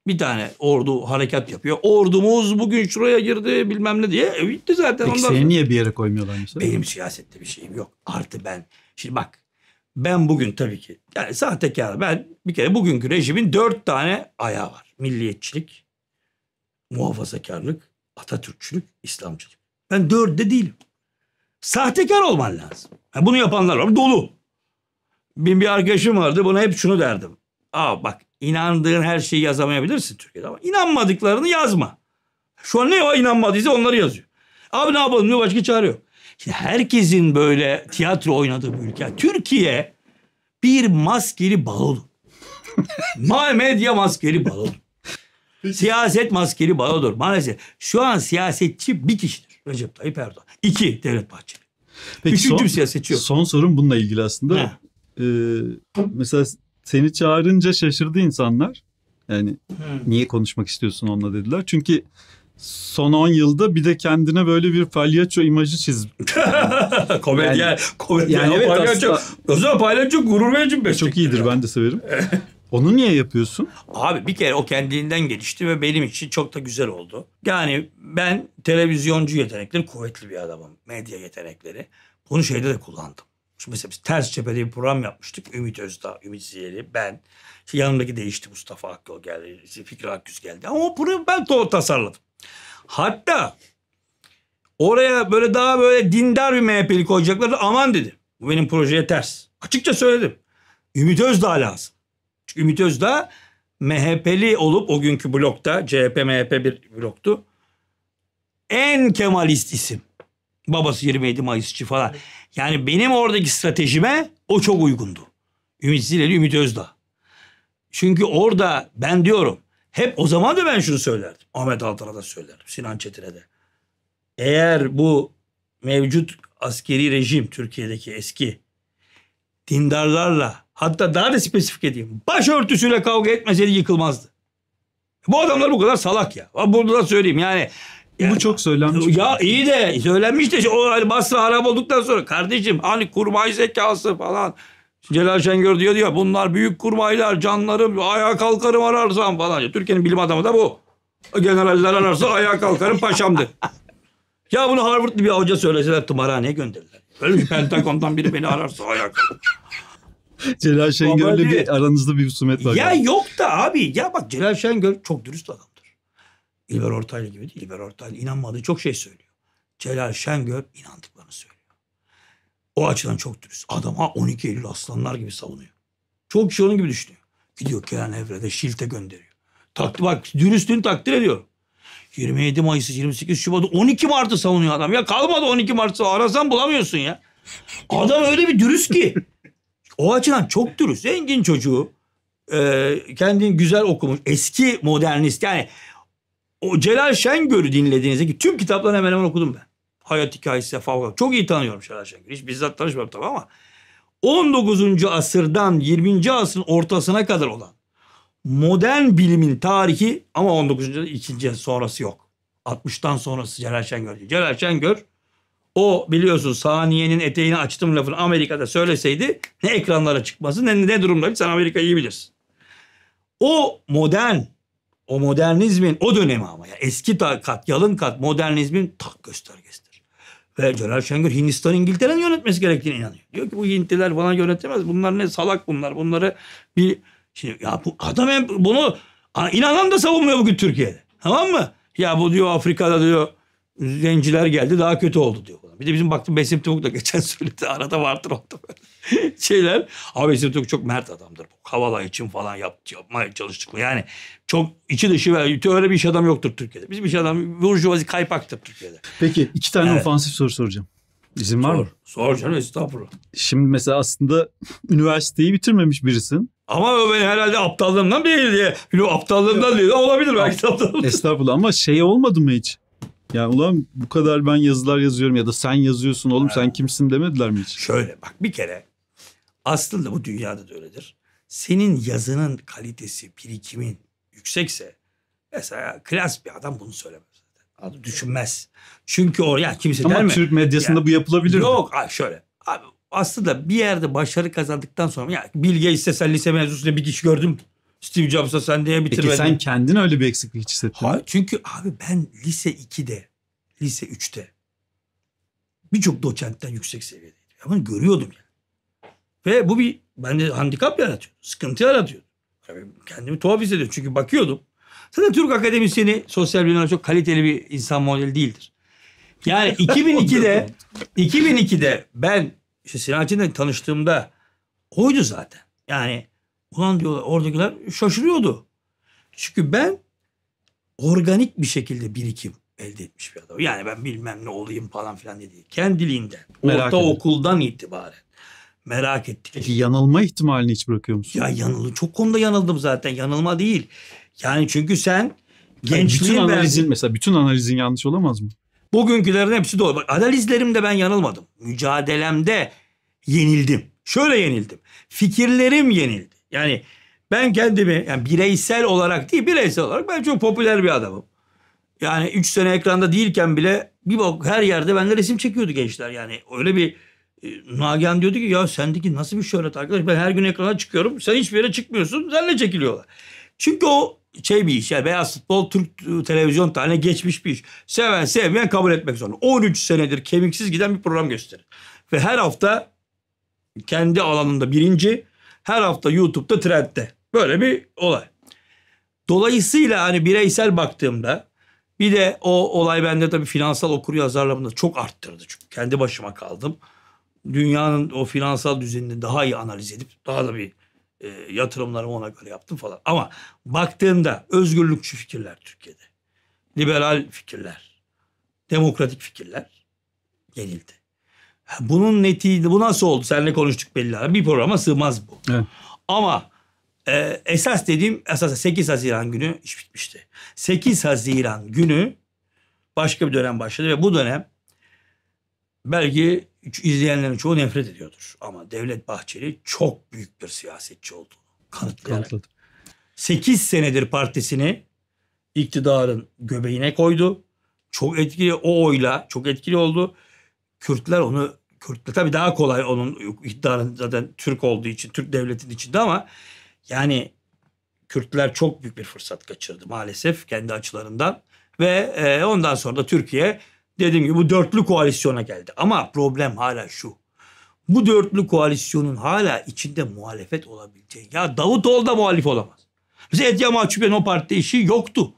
Bir tane ordu harekat yapıyor. Ordumuz bugün şuraya girdi bilmem ne diye. E, bitti zaten. Peki ondan seni sonra. niye bir yere koymuyorlar mesela? Benim siyasette bir şeyim yok. Artı ben. Şimdi bak ben bugün tabii ki yani sahtekar ben bir kere bugünkü rejimin dört tane ayağı var. Milliyetçilik, muhafazakarlık, Atatürkçülük, İslamcılık. Ben dörtte değilim. Sahtekar olman lazım. Yani bunu yapanlar var dolu. Bin bir arkadaşım vardı buna hep şunu derdim. Aa bak inandığın her şeyi yazamayabilirsin Türkiye'de ama inanmadıklarını yazma. Şu an ne o inanmadıysa onları yazıyor. Abi ne yapalım diyor başka çağırıyor. Şimdi herkesin böyle tiyatro oynadığı bir ülke. Türkiye bir maskeli balon. Ma medya maskeli balon. Siyaset maskeli balodur. maalesef. Şu an siyasetçi bir kişidir. Recep Tayyip Erdoğan. İki Devlet Bahçeli. Peki Üçüncü son, siyasetçi yok. Son sorun bununla ilgili aslında. He e, mesela seni çağırınca şaşırdı insanlar. Yani hmm. niye konuşmak istiyorsun onunla dediler. Çünkü son 10 yılda bir de kendine böyle bir palyaço imajı çizdi. komedyen, yani, komedyen yani evet palyaço. Aslında, o zaman palyaço gurur verici bir Çok iyidir ya. ben de severim. Onu niye yapıyorsun? Abi bir kere o kendiliğinden gelişti ve benim için çok da güzel oldu. Yani ben televizyoncu yetenekleri kuvvetli bir adamım. Medya yetenekleri. Bunu şeyde de kullandım. Şu mesela biz ters cephede bir program yapmıştık. Ümit Özdağ, Ümit Ziyeli, ben. İşte yanımdaki değişti Mustafa Hakkı geldi. İşte Fikri Akgüz geldi. Ama o programı ben doğru tasarladım. Hatta oraya böyle daha böyle dindar bir MHP'li koyacaklardı aman dedi Bu benim projeye ters. Açıkça söyledim. Ümit Özdağ lazım. Çünkü Ümit Özdağ MHP'li olup o günkü blokta CHP MHP bir bloktu. En Kemalist isim. Babası 27 Mayısçı falan. Yani benim oradaki stratejime o çok uygundu. Ümit Zileli, Ümit Özdağ. Çünkü orada ben diyorum hep o zaman da ben şunu söylerdim. Ahmet Altan'a da söylerdim. Sinan Çetin'e de. Eğer bu mevcut askeri rejim Türkiye'deki eski dindarlarla hatta daha da spesifik edeyim. Başörtüsüyle kavga etmeseydi yıkılmazdı. Bu adamlar bu kadar salak ya. Bunu da söyleyeyim yani yani, Bu çok söylenmiş. Ya şey. iyi de söylenmiş de o hani Basra harap olduktan sonra kardeşim hani kurmay zekası falan. Celal Şengör diyor diyor bunlar büyük kurmaylar canlarım ayağa kalkarım ararsam falan. Türkiye'nin bilim adamı da bu. Generaller ararsa ayağa kalkarım paşamdır. ya bunu Harvard'lı bir hoca söyleseler tımarhaneye gönderirler. Ölmüş Pentagon'dan biri beni ararsa ayağa kalkarım. Celal Şengör'le bir aranızda bir husumet var. Ya yani. yok da abi ya bak Celal Şengör çok dürüst adam. İlber Ortaylı gibi değil. İlber Ortaylı inanmadığı çok şey söylüyor. Celal Şengör inandıklarını söylüyor. O açıdan çok dürüst. Adama 12 Eylül aslanlar gibi savunuyor. Çok kişi onun gibi düşünüyor. Gidiyor Kenan Evre'de Şilt'e gönderiyor. Takdir, bak dürüstlüğünü takdir ediyor. 27 Mayıs, 28 Şubat'ı 12 Mart'ı savunuyor adam. Ya kalmadı 12 Mart'ı arasan bulamıyorsun ya. Adam öyle bir dürüst ki. O açıdan çok dürüst. Zengin çocuğu. Ee, kendini güzel okumuş. Eski modernist yani o Celal Şengör'ü dinlediğinizde ki tüm kitaplarını hemen hemen okudum ben. Hayat hikayesi, falan Çok iyi tanıyorum Celal Şengör'ü. Hiç bizzat tanışmadım tabii ama 19. asırdan 20. asrın ortasına kadar olan modern bilimin tarihi ama 19. 2. sonrası yok. 60'tan sonrası Celal Şengör. Celal Şengör o biliyorsun saniyenin eteğini açtım lafını Amerika'da söyleseydi ne ekranlara çıkması ne, ne durumda sen Amerika'yı iyi bilirsin. O modern o modernizmin o dönemi ama ya eski kat, yalın kat modernizmin tak göstergesidir. Ve Celal Şengör Hindistan İngiltere'nin yönetmesi gerektiğine inanıyor. Diyor ki bu Hintliler falan yönetemez. Bunlar ne salak bunlar. Bunları bir şimdi ya bu adam hem bunu inanan da savunmuyor bugün Türkiye'de. Tamam mı? Ya bu diyor Afrika'da diyor zenciler geldi daha kötü oldu diyor adam. Bir de bizim baktım Besim Tavuk da geçen söyledi. Arada vardır onda böyle şeyler. Abi Besim Tavuk çok mert adamdır. Kavala için falan yap, yapmaya çalıştık. Yani çok içi dışı ve öyle bir iş adam yoktur Türkiye'de. Bizim iş adam Burjuvazi kaypaktır Türkiye'de. Peki iki tane evet. ofansif soru soracağım. İzin var mı? Sor canım estağfurullah. Şimdi mesela aslında üniversiteyi bitirmemiş birisin. Ama o ben herhalde aptallığımdan değil diye. Aptallığımdan değil. Olabilir belki aptallığımdan. Estağfurullah ama şey olmadı mı hiç? Yani ulan bu kadar ben yazılar yazıyorum ya da sen yazıyorsun oğlum ha. sen kimsin demediler mi hiç? Şöyle bak bir kere aslında bu dünyada da öyledir. Senin yazının kalitesi, birikimin yüksekse mesela klas bir adam bunu söylemez. Adı düşünmez. Çünkü oraya ya kimse Ama der mi? Ama Türk medyasında ya, bu yapılabilir. Yok mi? şöyle. Abi aslında bir yerde başarı kazandıktan sonra ya Bill Gates'te sen lise mezunusunda bir kişi gördüm. Steve Jobs'a sen diye bitirmedin. Peki sen kendin öyle bir eksiklik hissettin Hayır çünkü abi ben lise 2'de, lise 3'te birçok doçentten yüksek seviyedeydim. Ama görüyordum yani. Ve bu bir bende handikap yaratıyor. Sıkıntı yaratıyor. Yani kendimi tuhaf hissediyorum çünkü bakıyordum. Zaten Türk akademisyeni sosyal bilimler çok kaliteli bir insan modeli değildir. Yani 2002'de 2002'de ben işte Sinan tanıştığımda oydu zaten. Yani Ulan diyorlar oradakiler şaşırıyordu. Çünkü ben organik bir şekilde birikim elde etmiş bir adam. Yani ben bilmem ne olayım falan filan dedi. Kendiliğinden. Merak orta okuldan itibaren. Merak ettik. Peki yanılma ihtimalini hiç bırakıyor musun? Ya yanıldım. Çok konuda yanıldım zaten. Yanılma değil. Yani çünkü sen gençliğin... Yani bütün analizin verdiğin... mesela bütün analizin yanlış olamaz mı? Bugünkülerin hepsi doğru. Bak analizlerimde ben yanılmadım. Mücadelemde yenildim. Şöyle yenildim. Fikirlerim yenildi. Yani ben kendimi yani bireysel olarak değil bireysel olarak ben çok popüler bir adamım. Yani 3 sene ekranda değilken bile bir bak her yerde bende resim çekiyordu gençler. Yani öyle bir e, Nagihan diyordu ki ya sendeki nasıl bir şöhret arkadaş ben her gün ekrana çıkıyorum sen hiçbir yere çıkmıyorsun senle çekiliyorlar. Çünkü o şey bir iş yani beyaz futbol Türk e, televizyon tane geçmiş bir iş. Seven sevmeyen kabul etmek zorunda. 13 senedir kemiksiz giden bir program gösterir. Ve her hafta kendi alanında birinci her hafta YouTube'da trendde. Böyle bir olay. Dolayısıyla hani bireysel baktığımda bir de o olay bende tabii finansal okur yazarlarımda çok arttırdı. Çünkü kendi başıma kaldım. Dünyanın o finansal düzenini daha iyi analiz edip daha da bir e, yatırımlarımı ona göre yaptım falan. Ama baktığımda özgürlükçü fikirler Türkiye'de. Liberal fikirler, demokratik fikirler yenildi. Bunun netice bu nasıl oldu? Seninle konuştuk belli ara. Bir programa sığmaz bu. Evet. Ama e, esas dediğim esas 8 Haziran günü iş bitmişti. 8 Haziran günü başka bir dönem başladı ve bu dönem belki izleyenlerin çoğu nefret ediyordur. Ama Devlet Bahçeli çok büyük bir siyasetçi oldu. kanıtlayarak. Kanıtladı. 8 senedir partisini iktidarın göbeğine koydu. Çok etkili o oyla çok etkili oldu. Kürtler onu Kürtler. tabi daha kolay onun iktidarın zaten Türk olduğu için, Türk devletinin içinde ama yani Kürtler çok büyük bir fırsat kaçırdı maalesef kendi açılarından. Ve e, ondan sonra da Türkiye dediğim gibi bu dörtlü koalisyona geldi. Ama problem hala şu. Bu dörtlü koalisyonun hala içinde muhalefet olabileceği. Ya Davutoğlu da muhalif olamaz. mesela Edya Mahçup'un o partide işi yoktu.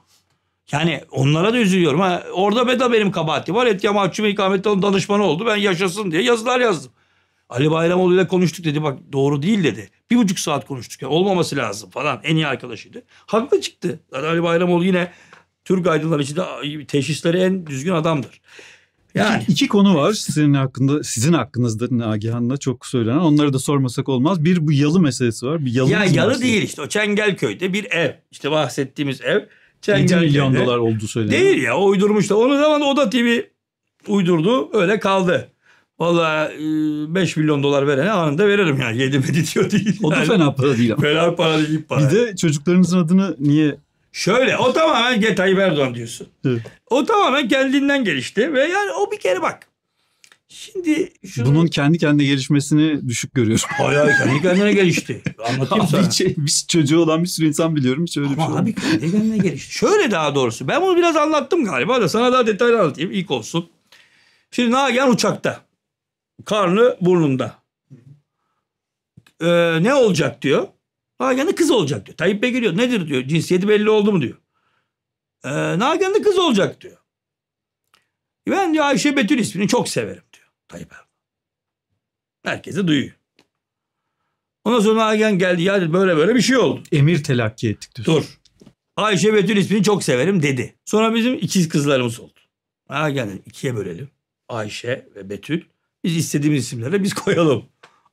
Yani onlara da üzülüyorum. Ha, orada beda benim kabahati var. Etya Mahçum İkamettin'in danışmanı oldu. Ben yaşasın diye yazılar yazdım. Ali Bayramoğlu ile konuştuk dedi. Bak doğru değil dedi. Bir buçuk saat konuştuk. Yani olmaması lazım falan. En iyi arkadaşıydı. Haklı çıktı. Yani Ali Bayramoğlu yine Türk aydınları içinde teşhisleri en düzgün adamdır. Yani iki, iki konu var sizin hakkında sizin hakkınızda Nagihan'la çok söylenen. Onları da sormasak olmaz. Bir bu yalı meselesi var. Bir yalı. Ya yalı meselesi. değil işte. O Çengelköy'de bir ev. İşte bahsettiğimiz ev. 7 milyon geldi. dolar oldu söyleniyor. Değil ya uydurmuş da. Onu zaman Oda TV uydurdu öyle kaldı. Valla 5 e, milyon dolar verene anında veririm yani. Yedimedi diyor değil. O da yani. fena para değil ama. Fena para değil para. Bir de çocuklarınızın adını niye Şöyle o tamamen Tayyip Erdoğan diyorsun. Evet. O tamamen kendinden gelişti ve yani o bir kere bak Şimdi şunu... Bunun kendi kendine gelişmesini düşük görüyorum. Hayır hayır kendi kendine gelişti. Anlatayım sana. Hiç, şey, hiç çocuğu olan bir sürü insan biliyorum. Hiç öyle Ama bir şey abi olmadı. kendi kendine gelişti. Şöyle daha doğrusu. Ben bunu biraz anlattım galiba da sana daha detaylı anlatayım. İlk olsun. Şimdi Nagihan uçakta. Karnı burnunda. Ee, ne olacak diyor. Nagihan'ın kız olacak diyor. Tayyip Bey geliyor. Nedir diyor. Cinsiyeti belli oldu mu diyor. Ee, Nagihan'ın kız olacak diyor. Ben diyor Ayşe Betül ismini çok severim. Tayyip Erdoğan. Herkesi duyuyor. Ondan sonra Ergen geldi ya dedi, böyle böyle bir şey oldu. Emir telakki ettik diyorsun. Dur. Ayşe Betül ismini çok severim dedi. Sonra bizim ikiz kızlarımız oldu. Ergen dedi ikiye bölelim. Ayşe ve Betül. Biz istediğimiz isimlere biz koyalım.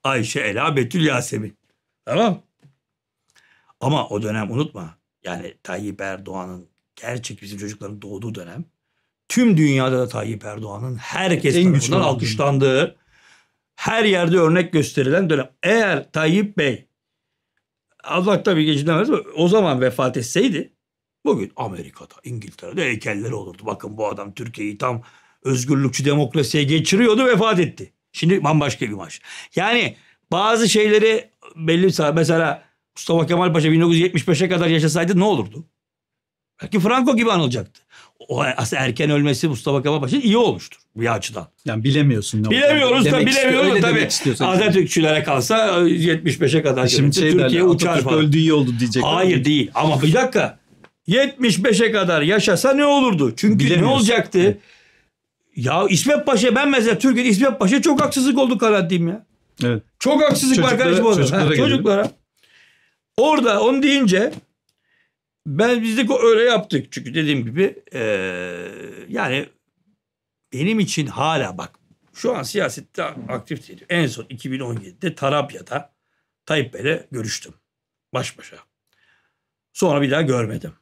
Ayşe, Ela, Betül, Yasemin. Tamam. Ama o dönem unutma. Yani Tayyip Erdoğan'ın gerçek bizim çocukların doğduğu dönem tüm dünyada da Tayyip Erdoğan'ın herkes en tarafından alkışlandığı, her yerde örnek gösterilen dönem. Eğer Tayyip Bey Allah tabii geçinemez o zaman vefat etseydi bugün Amerika'da, İngiltere'de heykelleri olurdu. Bakın bu adam Türkiye'yi tam özgürlükçü demokrasiye geçiriyordu vefat etti. Şimdi bambaşka bir maç. Yani bazı şeyleri belli mesela Mustafa Kemal Paşa 1975'e kadar yaşasaydı ne olurdu? Belki Franco gibi anılacaktı o aslında erken ölmesi Mustafa Kemal Paşa'nın iyi olmuştur bir açıdan. Yani bilemiyorsun. Ne Bilemiyoruz da bilemiyoruz tabii. Atatürkçülere kalsa 75'e kadar Şimdi şey Türkiye derler, uçar Atatürk öldü iyi oldu diyecek. Hayır ama. değil ama bir dakika 75'e kadar yaşasa ne olurdu? Çünkü ne olacaktı? Ya İsmet Paşa ben mesela Türkiye'de İsmet Paşa çok haksızlık oldu diyeyim ya. Evet. Çok haksızlık çocuklara, var kardeşim Çocuklara. çocuklara. Orada onu deyince ben biz de öyle yaptık. Çünkü dediğim gibi e, yani benim için hala bak şu an siyasette aktif değilim. En son 2017'de Tarabya'da Tayyip Bey'le görüştüm. Baş başa. Sonra bir daha görmedim.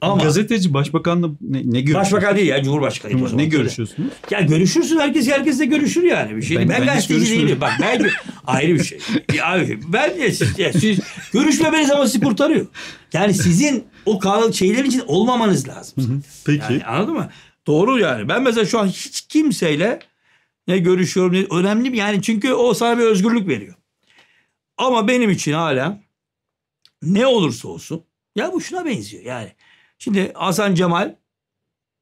Ama gazeteci başbakanla ne, ne görüşüyorsunuz? Başbakan değil ya Cumhurbaşkanı. Cumhur, ne görüşüyorsunuz? Ya görüşürsün herkes herkesle görüşür yani bir şey. Ben, ben, ben gazeteci değilim. Bak ben ayrı bir şey. Ya ben ya siz, ya, siz görüşmemeniz ama sizi kurtarıyor. Yani sizin o kal şeylerin için olmamanız lazım. Zaten. Peki. Yani, anladın mı? Doğru yani. Ben mesela şu an hiç kimseyle ne görüşüyorum ne önemli yani çünkü o sana bir özgürlük veriyor. Ama benim için hala ne olursa olsun ya bu şuna benziyor yani. Şimdi Hasan Cemal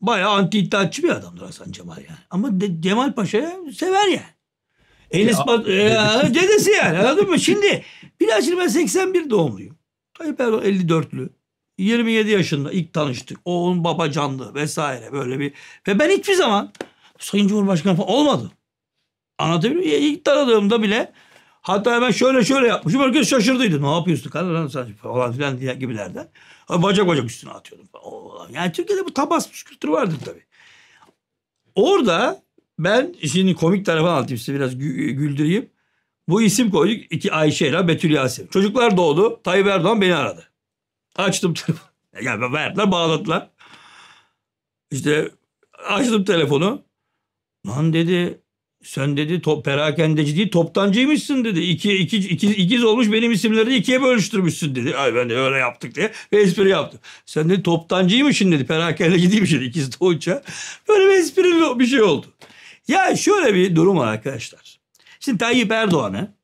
bayağı anti iddiatçı bir adamdır Hasan Cemal yani. Ama de, Cemal Paşa'yı sever yani. Enes ya, Bat e, dedesi yani anladın mı? Şimdi bilhassa ben 81 doğumluyum. Tayyip Erdoğan 54'lü. 27 yaşında ilk tanıştık. O onun baba canlı vesaire böyle bir. Ve ben hiçbir zaman Sayın Cumhurbaşkanı falan olmadı. Anlatabiliyor muyum? İlk tanıdığımda bile Hatta ben şöyle şöyle yapmışım. Herkes şaşırdıydı. Ne yapıyorsun kardeşim sen falan filan diye gibilerden. Bacak bacak üstüne atıyordum. Falan. Yani Türkiye'de bu tabas kültürü vardır tabii. Orada ben şimdi komik tarafını anlatayım size biraz güldüreyim. Bu isim koyduk. iki Ayşe ile Betül Yasin. Çocuklar doğdu. Tayyip Erdoğan beni aradı. Açtım telefonu. Yani verdiler bağladılar. İşte açtım telefonu. Lan dedi sen dedi top, perakendeci değil toptancıymışsın dedi. İki, iki, iki, ikiz olmuş benim isimleri ikiye bölüştürmüşsün dedi. Ay ben de öyle yaptık diye ve espri yaptım. Sen dedi toptancıymışsın dedi perakendeci değilmişsin ikiz de Böyle bir esprili bir şey oldu. Ya şöyle bir durum arkadaşlar. Şimdi Tayyip Erdoğan'ı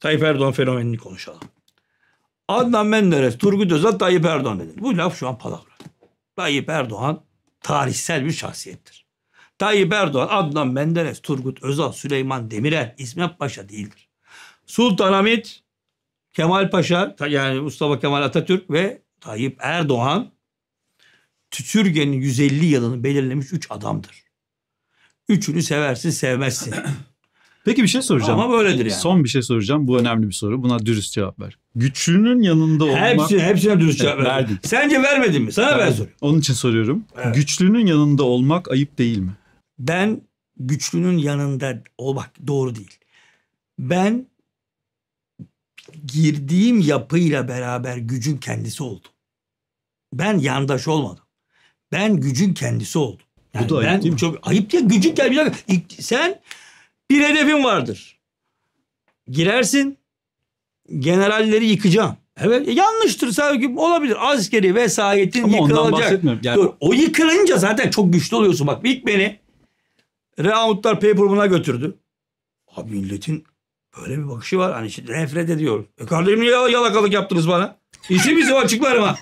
Tayyip Erdoğan fenomenini konuşalım. Adnan Menderes, Turgut Özal, Tayyip Erdoğan dedi. Bu laf şu an palavra. Tayyip Erdoğan tarihsel bir şahsiyettir. Tayyip Erdoğan, Adnan Menderes, Turgut Özal, Süleyman Demirel, İsmet Paşa değildir. Sultanahmet, Kemal Paşa yani Mustafa Kemal Atatürk ve Tayyip Erdoğan Türkiye'nin 150 yılını belirlemiş 3 adamdır. Üçünü seversin sevmezsin. Peki bir şey soracağım. Ama böyledir yani. Son bir şey soracağım. Bu önemli bir soru. Buna dürüst cevap ver. Güçlünün yanında olmak... Hepsine, hepsine dürüst cevap evet, verdim. Sence vermedin mi? Sana ben, ben soruyorum. Onun için soruyorum. Evet. Güçlünün yanında olmak ayıp değil mi? Ben güçlünün yanında olmak doğru değil. Ben girdiğim yapıyla beraber gücün kendisi oldum. Ben yandaş olmadım. Ben gücün kendisi oldum. Yani Bu da ayıp değil mi? Çok, ayıp değil. Gücün kendisi. Sen bir hedefin vardır. Girersin. Generalleri yıkacağım. Evet e, yanlıştır sevgi olabilir. Askeri vesayetin Ama yıkılacak. Ondan bahsetmiyorum. Yani... Dur, o yıkılınca zaten çok güçlü oluyorsun. Bak ilk beni Reamutlar paper buna götürdü. Abi milletin böyle bir bakışı var. Hani işte nefret ediyor. E kardeşim niye yalakalık yaptınız bana? İşi bizi açıklarım ha.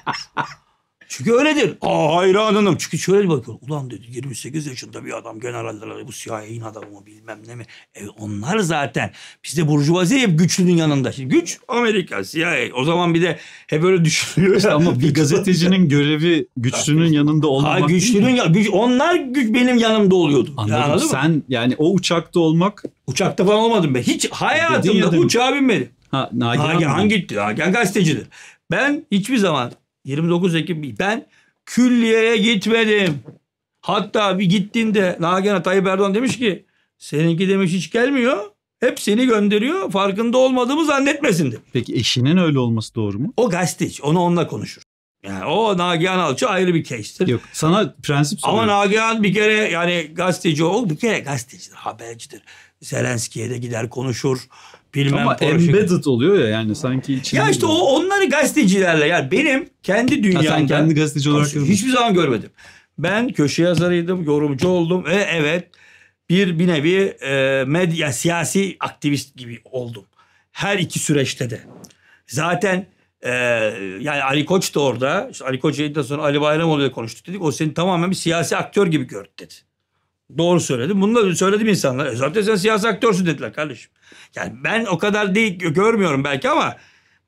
Çünkü öyledir. Aa hayranım. Çünkü şöyle bir bakıyor. Ulan dedi 28 yaşında bir adam generalleri bu siyahiyin adamı bilmem ne mi. E, onlar zaten. Bizde burjuvazi hep güçlünün yanında. Şimdi güç Amerika CIA. O zaman bir de hep öyle düşünüyor. İşte ama bir gazetecinin görevi güçlünün yanında olmak. Ha güçlünün ya güç, onlar güç benim yanımda oluyordu. Anladım. Ya, Sen mı? yani o uçakta olmak. Uçakta falan olmadım ben. Hiç hayatımda uçağa binmedim. Ha, Nagihan, Nagihan gitti. Nagihan gazetecidir. Ben hiçbir zaman 29 Ekim ben külliyeye gitmedim. Hatta bir gittiğinde Nagihan Tayyip Erdoğan demiş ki seninki demiş hiç gelmiyor. Hep seni gönderiyor. Farkında olmadığımı zannetmesin demiş. Peki eşinin öyle olması doğru mu? O gazeteci. Onu onunla konuşur. Yani o Nagihan Alçı ayrı bir case'tir. Yok sana prensip soruyorum. Ama Nagihan bir kere yani gazeteci O bir kere gazetecidir, habercidir. Zelenski'ye de gider konuşur. Bilmem Ama Porsche. embedded oluyor ya yani sanki içinde. Ya işte o onları gazetecilerle yani benim kendi dünyamda. sen kendi gazeteci olarak hiçbir zaman görmedim. Ben köşe yazarıydım, yorumcu oldum ve evet bir bir nevi e, medya siyasi aktivist gibi oldum. Her iki süreçte de. Zaten e, yani Ali Koç da orada. İşte Ali Koç yayından sonra Ali Bayramoğlu ile konuştuk dedik. O seni tamamen bir siyasi aktör gibi gördü dedi. Doğru söyledim. Bunu da söyledim insanlar. E zaten sen siyasi aktörsün dediler kardeşim. Yani ben o kadar değil görmüyorum belki ama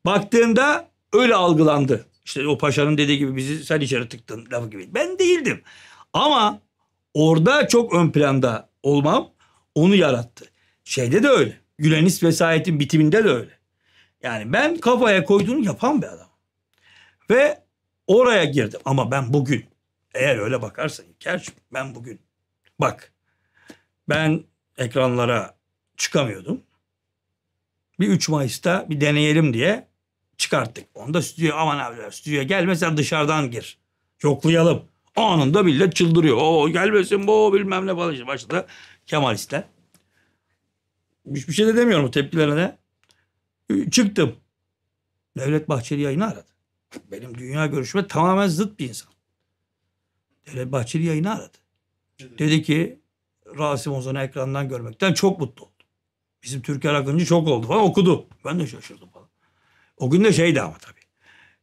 baktığında öyle algılandı. İşte o paşanın dediği gibi bizi sen içeri tıktın lafı gibi. Ben değildim. Ama orada çok ön planda olmam onu yarattı. Şeyde de öyle. Gülenist vesayetin bitiminde de öyle. Yani ben kafaya koyduğunu yapan bir adam. Ve oraya girdim. Ama ben bugün eğer öyle bakarsan İlker'cim ben bugün Bak ben ekranlara çıkamıyordum. Bir 3 Mayıs'ta bir deneyelim diye çıkarttık. Onda stüdyo aman abiler stüdyoya mesela dışarıdan gir. Yoklayalım. Anında millet çıldırıyor. O gelmesin bu bilmem ne falan. Başladı Kemalistler. Hiçbir şey de demiyorum bu tepkilerine. Çıktım. Devlet Bahçeli yayını aradı. Benim dünya görüşme tamamen zıt bir insan. Devlet Bahçeli yayını aradı. Dedi ki Rasim Ozan'ı ekrandan görmekten çok mutlu oldu. Bizim Türker Akıncı çok oldu falan okudu. Ben de şaşırdım falan. O gün de şeydi ama tabii.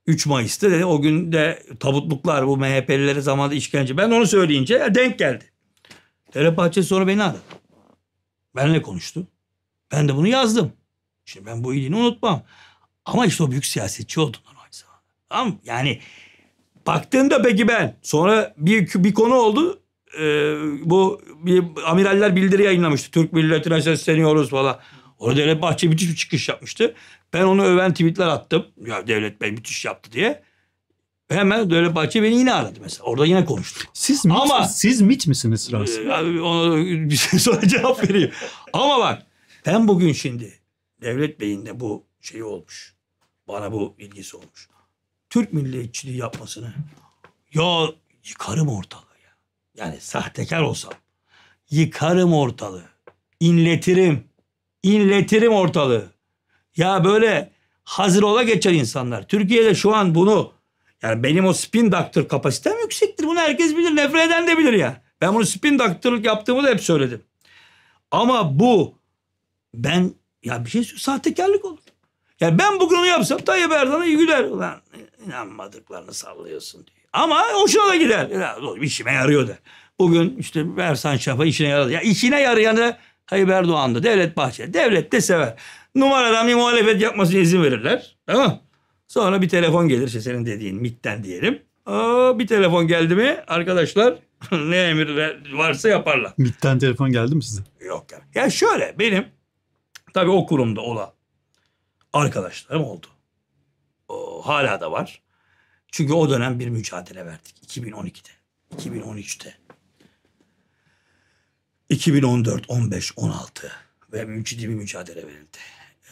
3 Mayıs'ta dedi. O gün de tabutluklar bu MHP'lilere zamanında işkence. Ben onu söyleyince denk geldi. Telepahçe sonra beni aradı. Benle konuştu. Ben de bunu yazdım. Şimdi ben bu iyiliğini unutmam. Ama işte o büyük siyasetçi oldunlar aynı zamanda. Tamam Yani baktığında peki ben sonra bir, bir konu oldu e, bu bir amiraller bildiri yayınlamıştı. Türk milletine sesleniyoruz falan. Orada Devlet Bahçe müthiş bir çıkış yapmıştı. Ben onu öven tweetler attım. Ya Devlet Bey müthiş yaptı diye. Hemen Devlet Bahçe beni yine aradı mesela. Orada yine konuştuk. Siz mit, Ama, siz mit misiniz Rasim? E, ona bir şey sonra cevap vereyim. Ama bak ben bugün şimdi Devlet Bey'in de bu şeyi olmuş. Bana bu ilgisi olmuş. Türk milliyetçiliği yapmasını. Ya yıkarım ortalığı yani sahtekar olsam yıkarım ortalığı. İnletirim. İnletirim ortalığı. Ya böyle hazır ola geçer insanlar. Türkiye'de şu an bunu yani benim o spin doctor kapasitem yüksektir. Bunu herkes bilir. Nefret eden de bilir ya. Ben bunu spin doctorlık yaptığımı da hep söyledim. Ama bu ben ya bir şey sahtekarlık olur. Yani ben bugün onu yapsam Tayyip Erdoğan'a güler. Ulan inanmadıklarını sallıyorsun diyor. Ama hoşuna da gider. Ya, işime yarıyor da Bugün işte Ersan Şafa işine yaradı. Ya işine yarayanı Tayyip Erdoğan'dı. Devlet Bahçeli. Devlet de sever. Numaradan bir muhalefet yapmasına izin verirler. Tamam Sonra bir telefon gelir işte senin dediğin MIT'ten diyelim. Aa, bir telefon geldi mi arkadaşlar ne emir varsa yaparlar. MIT'ten telefon geldi mi size? Yok yani. Ya şöyle benim tabii o kurumda olan arkadaşlarım oldu. O, hala da var. Çünkü o dönem bir mücadele verdik 2012'de, 2013'te. 2014, 15, 16 ve ciddi bir mücadele verildi.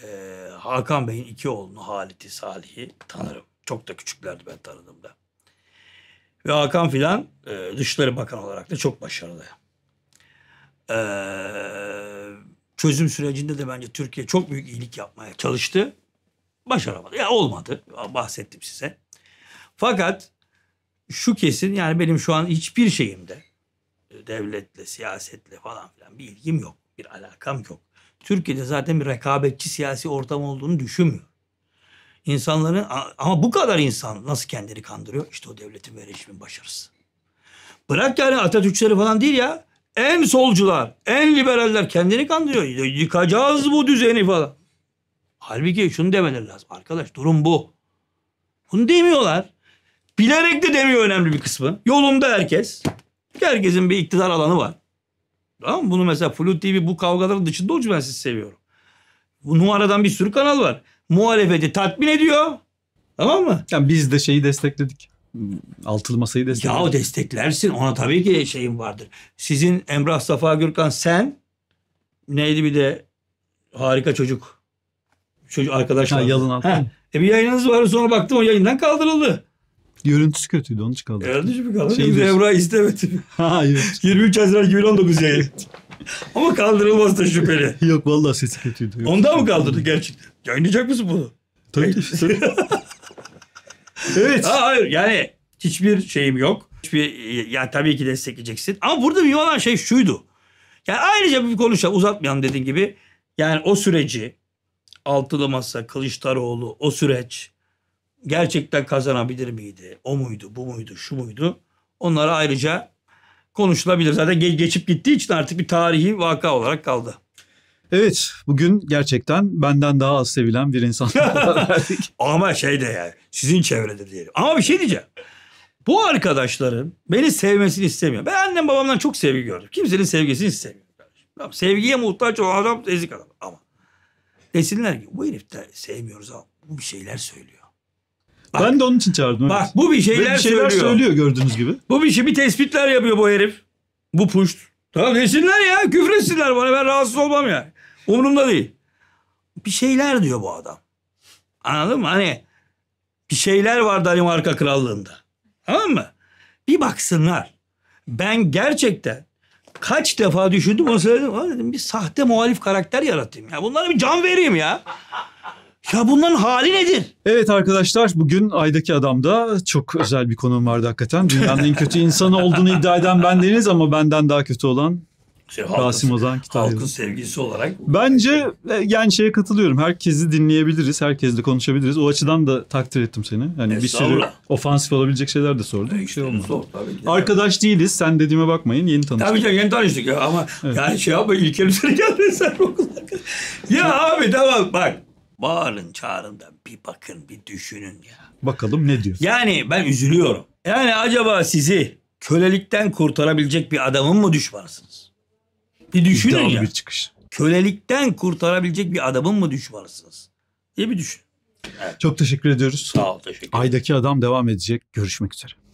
Ee, Hakan Bey'in iki oğlunu Halit'i, Salih'i tanırım. Çok da küçüklerdi ben tanıdığımda. Ve Hakan filan e, Dışişleri Bakanı olarak da çok başarılı. Ee, çözüm sürecinde de bence Türkiye çok büyük iyilik yapmaya çalıştı. Başaramadı. Ya olmadı. Bahsettim size. Fakat şu kesin yani benim şu an hiçbir şeyimde e, devletle, siyasetle falan filan bir ilgim yok. Bir alakam yok. Türkiye'de zaten bir rekabetçi siyasi ortam olduğunu düşünmüyorum. İnsanların ama bu kadar insan nasıl kendini kandırıyor? İşte o devletin ve rejimin başarısı. Bırak yani Atatürkçüleri falan değil ya. En solcular, en liberaller kendini kandırıyor. Yıkacağız bu düzeni falan. Halbuki şunu demeleri lazım. Arkadaş durum bu. Bunu demiyorlar. Bilerek de demiyor önemli bir kısmı. Yolunda herkes. Herkesin bir iktidar alanı var. Tamam mı? Bunu mesela Flu TV bu kavgaların dışında olunca ben sizi seviyorum. Bu numaradan bir sürü kanal var. Muhalefeti tatmin ediyor. Tamam mı? Yani biz de şeyi destekledik. Altılı masayı destekledik. Ya desteklersin. Ona tabii ki şeyim vardır. Sizin Emrah Safa Gürkan sen neydi bir de harika çocuk. Çocuk arkadaşlar. ha, yalın altın. E bir yayınınız var sonra baktım o yayından kaldırıldı. Görüntüsü kötüydü onu çıkardık. Yanlış mı kaldı? Şey Evra istemedi. Hayır. 23 Haziran 2019 yayın. Ama kaldırılmaz da şüpheli. Yok vallahi sesi kötüydü. Yok. Ondan mı kaldırdı gerçekten? Yayınlayacak mısın bunu? Tabii. tabii. evet. Ha, hayır yani hiçbir şeyim yok. Hiçbir ya tabii ki destekleyeceksin. Ama burada bir olan şey şuydu. Yani ayrıca bir konuşalım uzatmayalım dediğin gibi. Yani o süreci altılı masa, Kılıçdaroğlu o süreç gerçekten kazanabilir miydi? O muydu, bu muydu, şu muydu? Onlara ayrıca konuşulabilir. Zaten geçip gittiği için artık bir tarihi vaka olarak kaldı. Evet bugün gerçekten benden daha az sevilen bir insan Ama şey de yani sizin çevrede diyelim. Ama bir şey diyeceğim. Bu arkadaşların beni sevmesini istemiyor. Ben annem babamdan çok sevgi gördüm. Kimsenin sevgisini istemiyorum. sevgiye muhtaç olan adam ezik adam ama. Desinler ki bu herif de sevmiyoruz ama bu bir şeyler söylüyor. Bak, ben de onun için çağırdım. Bak evet. bu bir şeyler, Ve bir şeyler söylüyor. söylüyor gördüğünüz gibi. Bu bir şey bir tespitler yapıyor bu herif. Bu puşt. Tamam desinler ya küfretsinler bana ben rahatsız olmam ya. Umurumda değil. Bir şeyler diyor bu adam. Anladın mı? Hani bir şeyler var Danimarka krallığında. Tamam mı? Bir baksınlar. Ben gerçekten kaç defa düşündüm onu söyledim. Aa dedim bir sahte muhalif karakter yarattım ya. Bunlara bir can vereyim ya. Ya bunların hali nedir? Evet arkadaşlar bugün Ay'daki Adam'da çok özel bir konum vardı hakikaten. Dünyanın en kötü insanı olduğunu iddia eden bendeniz ama benden daha kötü olan şey, Rasim Ozan Kitap. Halkın sevgilisi olarak. Bence şey- e, yani şeye katılıyorum. Herkesi dinleyebiliriz. Herkesle konuşabiliriz. O açıdan da takdir ettim seni. Yani bir sürü ofansif olabilecek şeyler de sordum. bir e, şey olmadı. Sor, tabii ki. Arkadaş değiliz. Sen dediğime bakmayın. Yeni tanıştık. Tabii ki yeni tanıştık ya. ama evet. yani şey yapma ilk üzerine geldin sen okulda. ya abi tamam bak Bağırın çağırın da bir bakın bir düşünün ya. Bakalım ne diyorsun? Yani ben üzülüyorum. Yani acaba sizi kölelikten kurtarabilecek bir adamın mı düşmanısınız? Bir düşünün İddialı ya. bir çıkış. Kölelikten kurtarabilecek bir adamın mı düşmanısınız? Diye bir düşün. Evet. Çok teşekkür ediyoruz. Sağ ol teşekkür ederim. Aydaki Adam devam edecek. Görüşmek üzere.